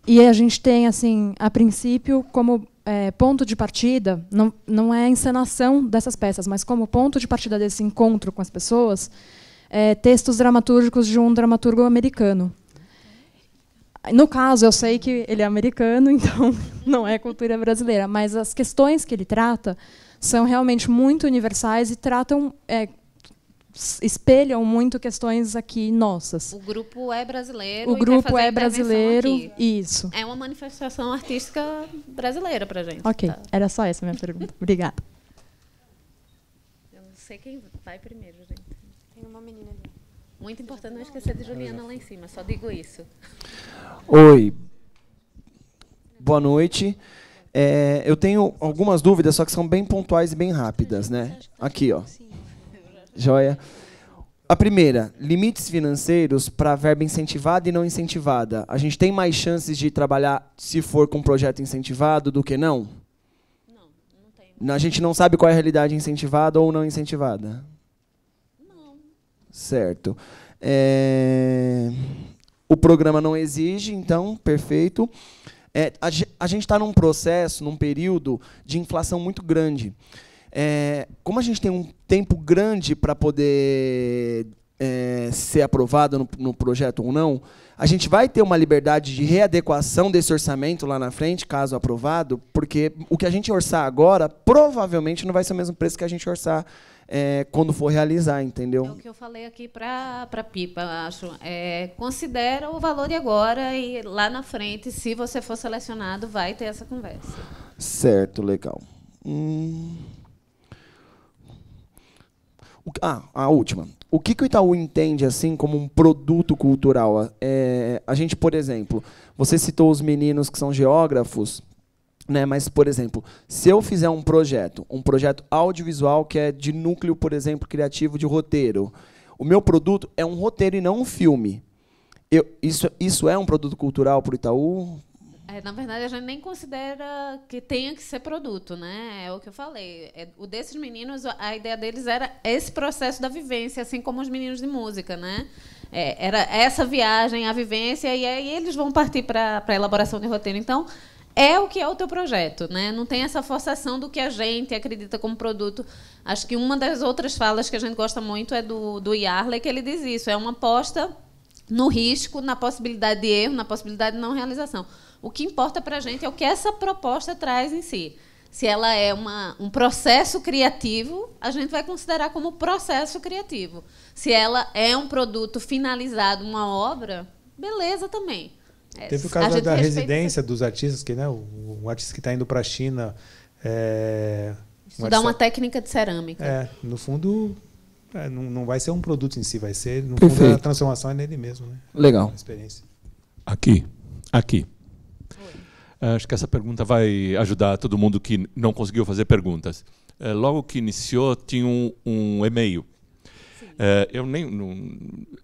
E a gente tem, assim, a princípio, como é, ponto de partida, não, não é a encenação dessas peças, mas como ponto de partida desse encontro com as pessoas, é, textos dramatúrgicos de um dramaturgo americano. No caso, eu sei que ele é americano, então não é cultura brasileira, mas as questões que ele trata são realmente muito universais e tratam é, espelham muito questões aqui nossas. O grupo é brasileiro. O grupo é brasileiro. Isso. É uma manifestação artística brasileira para gente. Ok, tá. era só essa minha pergunta. Obrigada. Eu não sei quem vai primeiro, gente. Tem uma menina ali. Muito importante não esquecer de Juliana lá em cima. Só digo isso. Oi. Boa noite. É, eu tenho algumas dúvidas, só que são bem pontuais e bem rápidas, né? Aqui, ó. Joia. A primeira, limites financeiros para verba incentivada e não incentivada. A gente tem mais chances de trabalhar se for com um projeto incentivado do que não? Não, não tem. A gente não sabe qual é a realidade incentivada ou não incentivada. Não. Certo. É... O programa não exige, então, perfeito. Perfeito. É, a, a, gente está num processo, num período de inflação muito grande. É, como a gente tem um tempo grande para poder é, ser aprovado no, no projeto ou não, a gente vai ter uma liberdade de readequação desse orçamento lá na frente, caso aprovado, porque o que a gente orçar agora provavelmente não vai ser o mesmo preço que a gente orçar é, quando for realizar, entendeu? É o que eu falei aqui para a Pipa, acho. É, considera o valor de agora e lá na frente, se você for selecionado, vai ter essa conversa. Certo, legal. Hum... Ah, a última o que, que o Itaú entende assim como um produto cultural? É, a gente, por exemplo, você citou os meninos que são geógrafos, né? Mas, por exemplo, se eu fizer um projeto, um projeto audiovisual que é de núcleo, por exemplo, criativo de roteiro, o meu produto é um roteiro e não um filme. Eu, isso, isso é um produto cultural para o Itaú, é, na verdade, a gente nem considera que tenha que ser produto, né? É o que eu falei. É, o desses meninos, a ideia deles era esse processo da vivência, assim como os meninos de música, né? É, era essa viagem, a vivência, e aí eles vão partir para a elaboração de roteiro. Então, é o que é o teu projeto, né? Não tem essa forçação do que a gente acredita como produto. Acho que uma das outras falas que a gente gosta muito é do, do Yarley, que ele diz isso. É uma aposta no risco, na possibilidade de erro, na possibilidade de não realização. O que importa para a gente é o que essa proposta traz em si. Se ela é uma, um processo criativo, a gente vai considerar como processo criativo. Se ela é um produto finalizado, uma obra, beleza também. Teve o caso da residência isso. dos artistas, que né, um artista que está indo para a China. É, uma técnica de cerâmica. É, no fundo, é, não, não vai ser um produto em si, vai ser, no Perfeito. fundo, a transformação é nele mesmo. Né? Legal. experiência. Aqui, aqui. Ah, acho que essa pergunta vai ajudar todo mundo que não conseguiu fazer perguntas. É, logo que iniciou, tinha um, um e-mail. É, eu nem, não,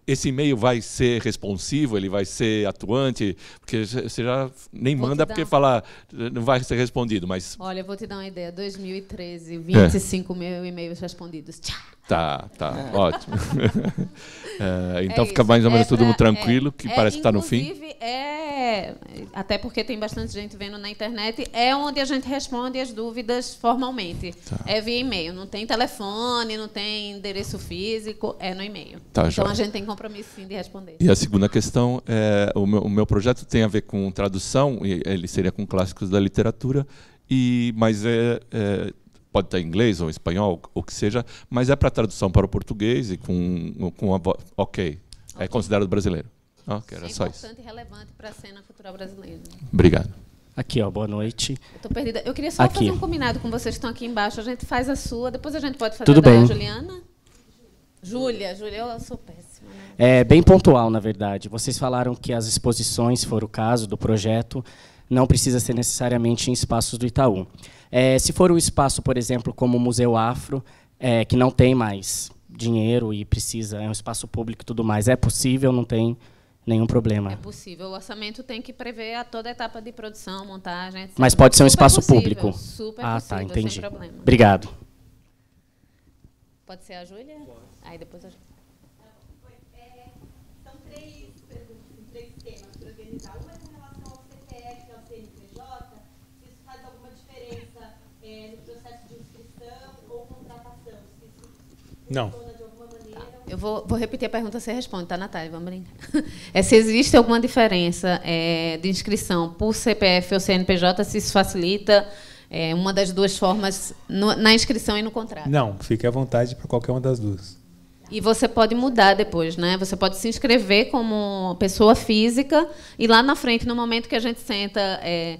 esse e-mail vai ser responsivo, ele vai ser atuante, porque você já nem vou manda porque falar não vai ser respondido, mas... Olha, eu vou te dar uma ideia. 2013, 25 é. mil e-mails respondidos. Tchau! Tá, tá, é. ótimo. é, então é fica mais ou menos é pra, todo mundo tranquilo, é, que é, parece que está no fim. Inclusive, é, até porque tem bastante gente vendo na internet, é onde a gente responde as dúvidas formalmente. Tá. É via e-mail, não tem telefone, não tem endereço físico, é no e-mail. Tá, então a gente tem compromisso sim de responder. E a segunda questão, é, o, meu, o meu projeto tem a ver com tradução, ele seria com clássicos da literatura, e, mas é, é, pode estar em inglês ou em espanhol, o que seja, mas é para tradução para o português e com, com a ok, é considerado brasileiro. Ok, era é só isso. É importante e relevante para a cena cultural brasileira. Obrigado. Aqui, ó, boa noite. Eu tô perdida. Eu queria só aqui. fazer um combinado com vocês que estão aqui embaixo. A gente faz a sua, depois a gente pode fazer Tudo a da bem. Juliana. Júlia, Júlia, eu sou péssima. Né? É bem pontual, na verdade. Vocês falaram que as exposições foram o caso do projeto não precisa ser necessariamente em espaços do Itaú. É, se for um espaço, por exemplo, como o Museu Afro, é, que não tem mais dinheiro e precisa, é um espaço público e tudo mais, é possível, não tem nenhum problema. É possível. O orçamento tem que prever a toda a etapa de produção, montagem, etc. Mas pode ser um Super espaço possível. público. Super ah, tá, entendi. Obrigado. Pode ser a Júlia? Aí depois a Júlia. Não. Eu vou, vou, repetir a pergunta, você responde, tá, Natália? Vamos brincar. É se existe alguma diferença é, de inscrição por CPF ou CNPJ, se isso facilita é, uma das duas formas no, na inscrição e no contrato? Não, fique à vontade para qualquer uma das duas. E você pode mudar depois, né? Você pode se inscrever como pessoa física e lá na frente, no momento que a gente senta. É,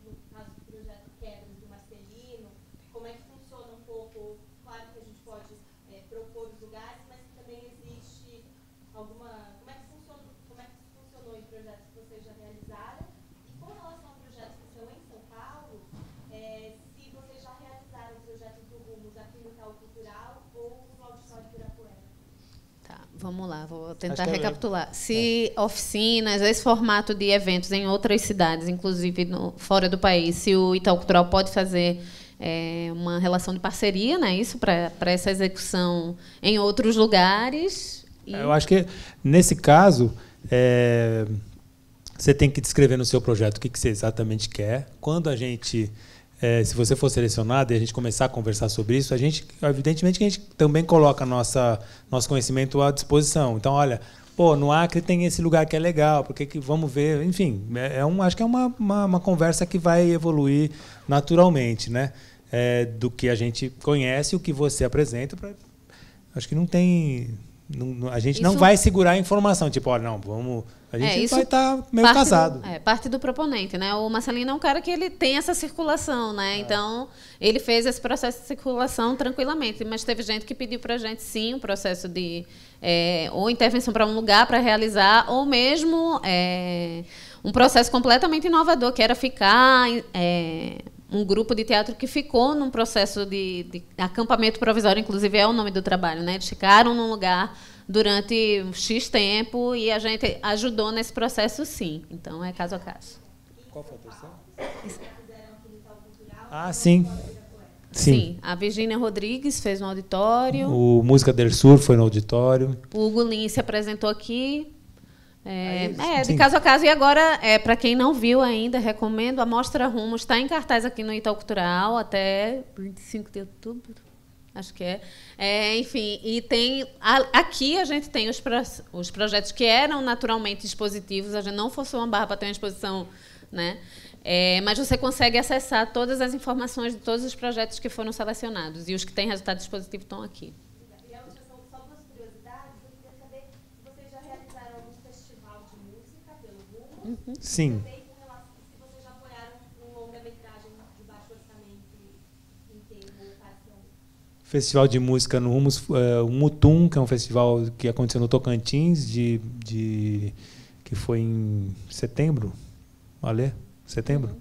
Vamos lá, vou tentar é recapitular. É se é. oficinas, esse formato de eventos em outras cidades, inclusive no, fora do país, se o Itaú Cultural pode fazer é, uma relação de parceria, né, isso, para essa execução em outros lugares. E... É, eu acho que, nesse caso, é, você tem que descrever no seu projeto o que, que você exatamente quer. Quando a gente é, se você for selecionado e a gente começar a conversar sobre isso, a gente, evidentemente que a gente também coloca nossa, nosso conhecimento à disposição. Então, olha, pô, no Acre tem esse lugar que é legal, porque que vamos ver, enfim, é, é, um, acho que é uma, uma, uma conversa que vai evoluir naturalmente, né? É, do que a gente conhece, o que você apresenta, pra, acho que não tem, não, a gente isso... não vai segurar a informação, tipo, olha, não, vamos a gente é, isso vai estar tá meio casado. Do, é, parte do proponente, né? O Marcelino é um cara que ele tem essa circulação, né? É. Então, ele fez esse processo de circulação tranquilamente, mas teve gente que pediu para a gente, sim, um processo de... É, ou intervenção para um lugar para realizar, ou mesmo é, um processo completamente inovador, que era ficar... É, um grupo de teatro que ficou num processo de, de acampamento provisório, inclusive é o nome do trabalho, né? Eles ficaram num lugar durante X tempo e a gente ajudou nesse processo sim. Então é caso a caso. Qual foi a terceira? Ah, sim. Sim. Sim. a Virginia Rodrigues fez no auditório. O Música del Sur foi no auditório. O Hugo Lin se apresentou aqui. É, ah, é, é de caso a caso. E agora, é, para quem não viu ainda, recomendo. A Mostra Rumo está em cartaz aqui no Itaú Cultural até 25 de outubro. Acho que é. é. enfim, e tem. A, aqui a gente tem os, pro, os projetos que eram naturalmente expositivos, a gente não forçou uma barra para ter uma exposição, né? É, mas você consegue acessar todas as informações de todos os projetos que foram selecionados. E os que têm resultado expositivo estão aqui. Sim. festival de música no Humus, é, Mutum, que é um festival que aconteceu no Tocantins, de, de que foi em setembro. Vale, Setembro.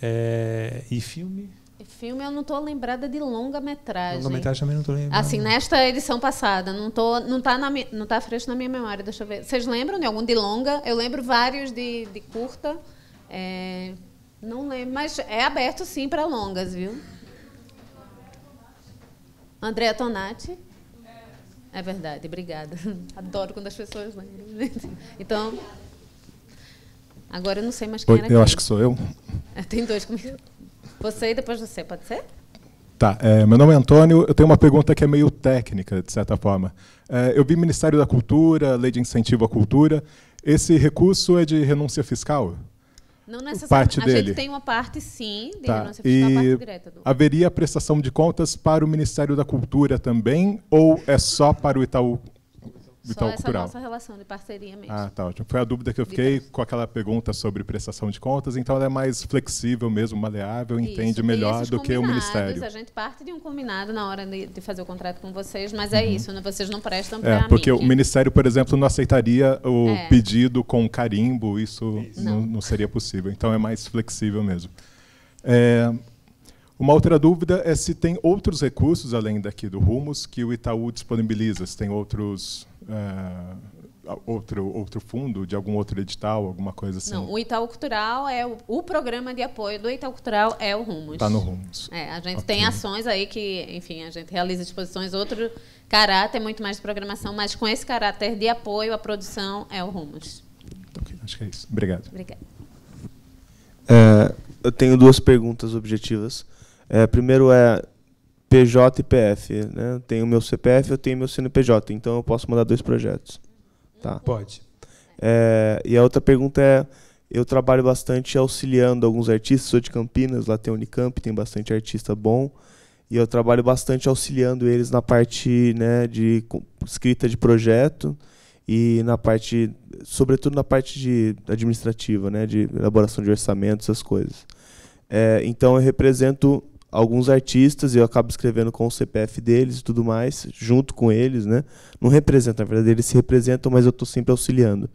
É, e filme? Filme eu não estou lembrada de longa-metragem. Longa-metragem também não estou lembrada. Assim, nesta edição passada, não tô, não está na, não tá fresco na minha memória, deixa eu ver. Vocês lembram de algum de longa? Eu lembro vários de, de curta. É, não lembro, mas é aberto sim para longas, viu? Andréa Tonati. É verdade, obrigada. Adoro quando as pessoas lembram. Então, agora eu não sei mais quem Oi, era. Eu quem. acho que sou eu. É, tem dois comigo. Você e depois você, pode ser? Tá, é, meu nome é Antônio. Eu tenho uma pergunta que é meio técnica, de certa forma. É, eu vi Ministério da Cultura, Lei de Incentivo à Cultura. Esse recurso é de renúncia fiscal? Não necessariamente. a dele. gente tem uma parte, sim, de tá. renúncia e parte direta. Do... Haveria prestação de contas para o Ministério da Cultura também, ou é só para o Itaú vital Só cultural. essa nossa relação de parceria mesmo. Ah, tá ótimo. Foi a dúvida que eu fiquei com aquela pergunta sobre prestação de contas, então ela é mais flexível mesmo, maleável, Isso. entende melhor do que o Ministério. A gente parte de um combinado na hora de, de fazer o contrato com vocês, mas é uhum. isso, né? vocês não prestam para É, porque o Ministério, por exemplo, não aceitaria o é. pedido com carimbo, isso, isso. Não, não, seria possível. Então é mais flexível mesmo. É, uma outra dúvida é se tem outros recursos além daqui do Rumos que o Itaú disponibiliza, se tem outros uh, outro, outro fundo, de algum outro edital, alguma coisa assim? Não, o Itaú Cultural é o, o programa de apoio do Itaú Cultural é o Rumos. Está no Rumos. É, a gente okay. tem ações aí que, enfim, a gente realiza exposições, outro caráter, muito mais de programação, mas com esse caráter de apoio à produção é o Rumos. então acho que é isso. Obrigado. Obrigada. É, eu tenho duas perguntas objetivas. É, primeiro é PJ e PF, né? Tenho meu CPF, eu tenho meu CNPJ, então eu posso mandar dois projetos. Tá. Pode. É, e a outra pergunta é, eu trabalho bastante auxiliando alguns artistas, sou de Campinas, lá tem Unicamp, tem bastante artista bom, e eu trabalho bastante auxiliando eles na parte né, de escrita de projeto e na parte, sobretudo na parte de administrativa, né, de elaboração de orçamentos, essas coisas. É, então eu represento alguns artistas, eu acabo escrevendo com o CPF deles e tudo mais, junto com eles, né? Não representa, na verdade eles se representam, mas eu estou sempre auxiliando.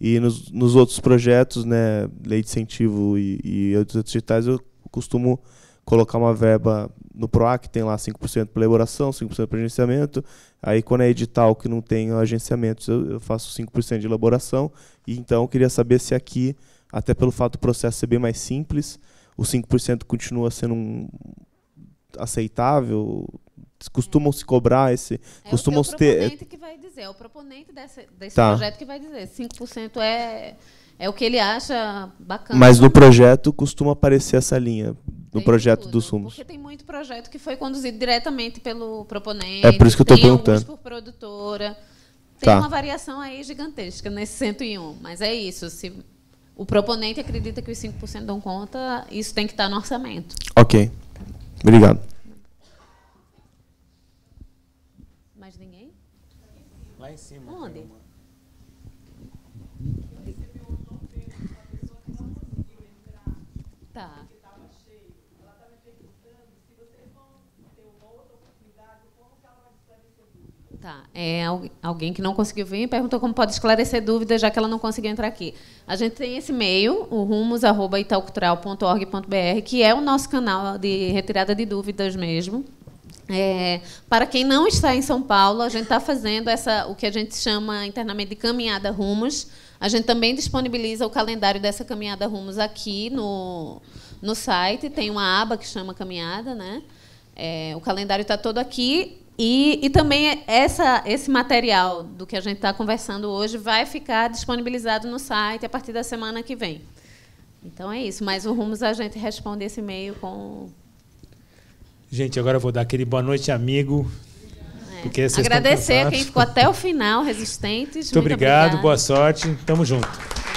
E nos, nos, outros projetos, né, lei de incentivo e, e outros digitais, eu costumo colocar uma verba no PROAC, tem lá 5% para elaboração, 5% para agenciamento. Aí, quando é edital que não tem agenciamento eu, eu faço 5% de elaboração. E, então, eu queria saber se aqui, até pelo fato do processo ser bem mais simples, os 5% continua sendo um aceitável? Costumam se cobrar esse. É costumam o é proponente ter... que vai dizer, é o proponente desse, desse tá. projeto que vai dizer. 5% é, é o que ele acha bacana. Mas no projeto costuma aparecer essa linha no tem projeto tudo, dos sumos. Porque tem muito projeto que foi conduzido diretamente pelo proponente. É por isso que eu estou perguntando. por produtora. Tem tá. uma variação aí gigantesca nesse 101, mas é isso. Se o proponente acredita que os 5% dão conta, isso tem que estar no orçamento. Ok. Obrigado. Mais ninguém? Lá em cima. Onde? Tá. É, alguém que não conseguiu vir perguntou como pode esclarecer dúvidas, já que ela não conseguiu entrar aqui. A gente tem esse e-mail, o rumos.itaucultural.org.br, que é o nosso canal de retirada de dúvidas mesmo. É, para quem não está em São Paulo, a gente está fazendo essa, o que a gente chama internamente de caminhada rumos. A gente também disponibiliza o calendário dessa caminhada rumos aqui no, no site. Tem uma aba que chama caminhada, né? É, o calendário está todo aqui e, e também essa, esse material do que a gente está conversando hoje vai ficar disponibilizado no site a partir da semana que vem. Então é isso. Mas o Rumos a gente responde esse e-mail com. Gente, agora eu vou dar aquele boa noite, amigo. É. Porque Agradecer a quem ficou até o final, resistentes. Muito, Muito obrigado, obrigado, boa sorte. Tamo junto.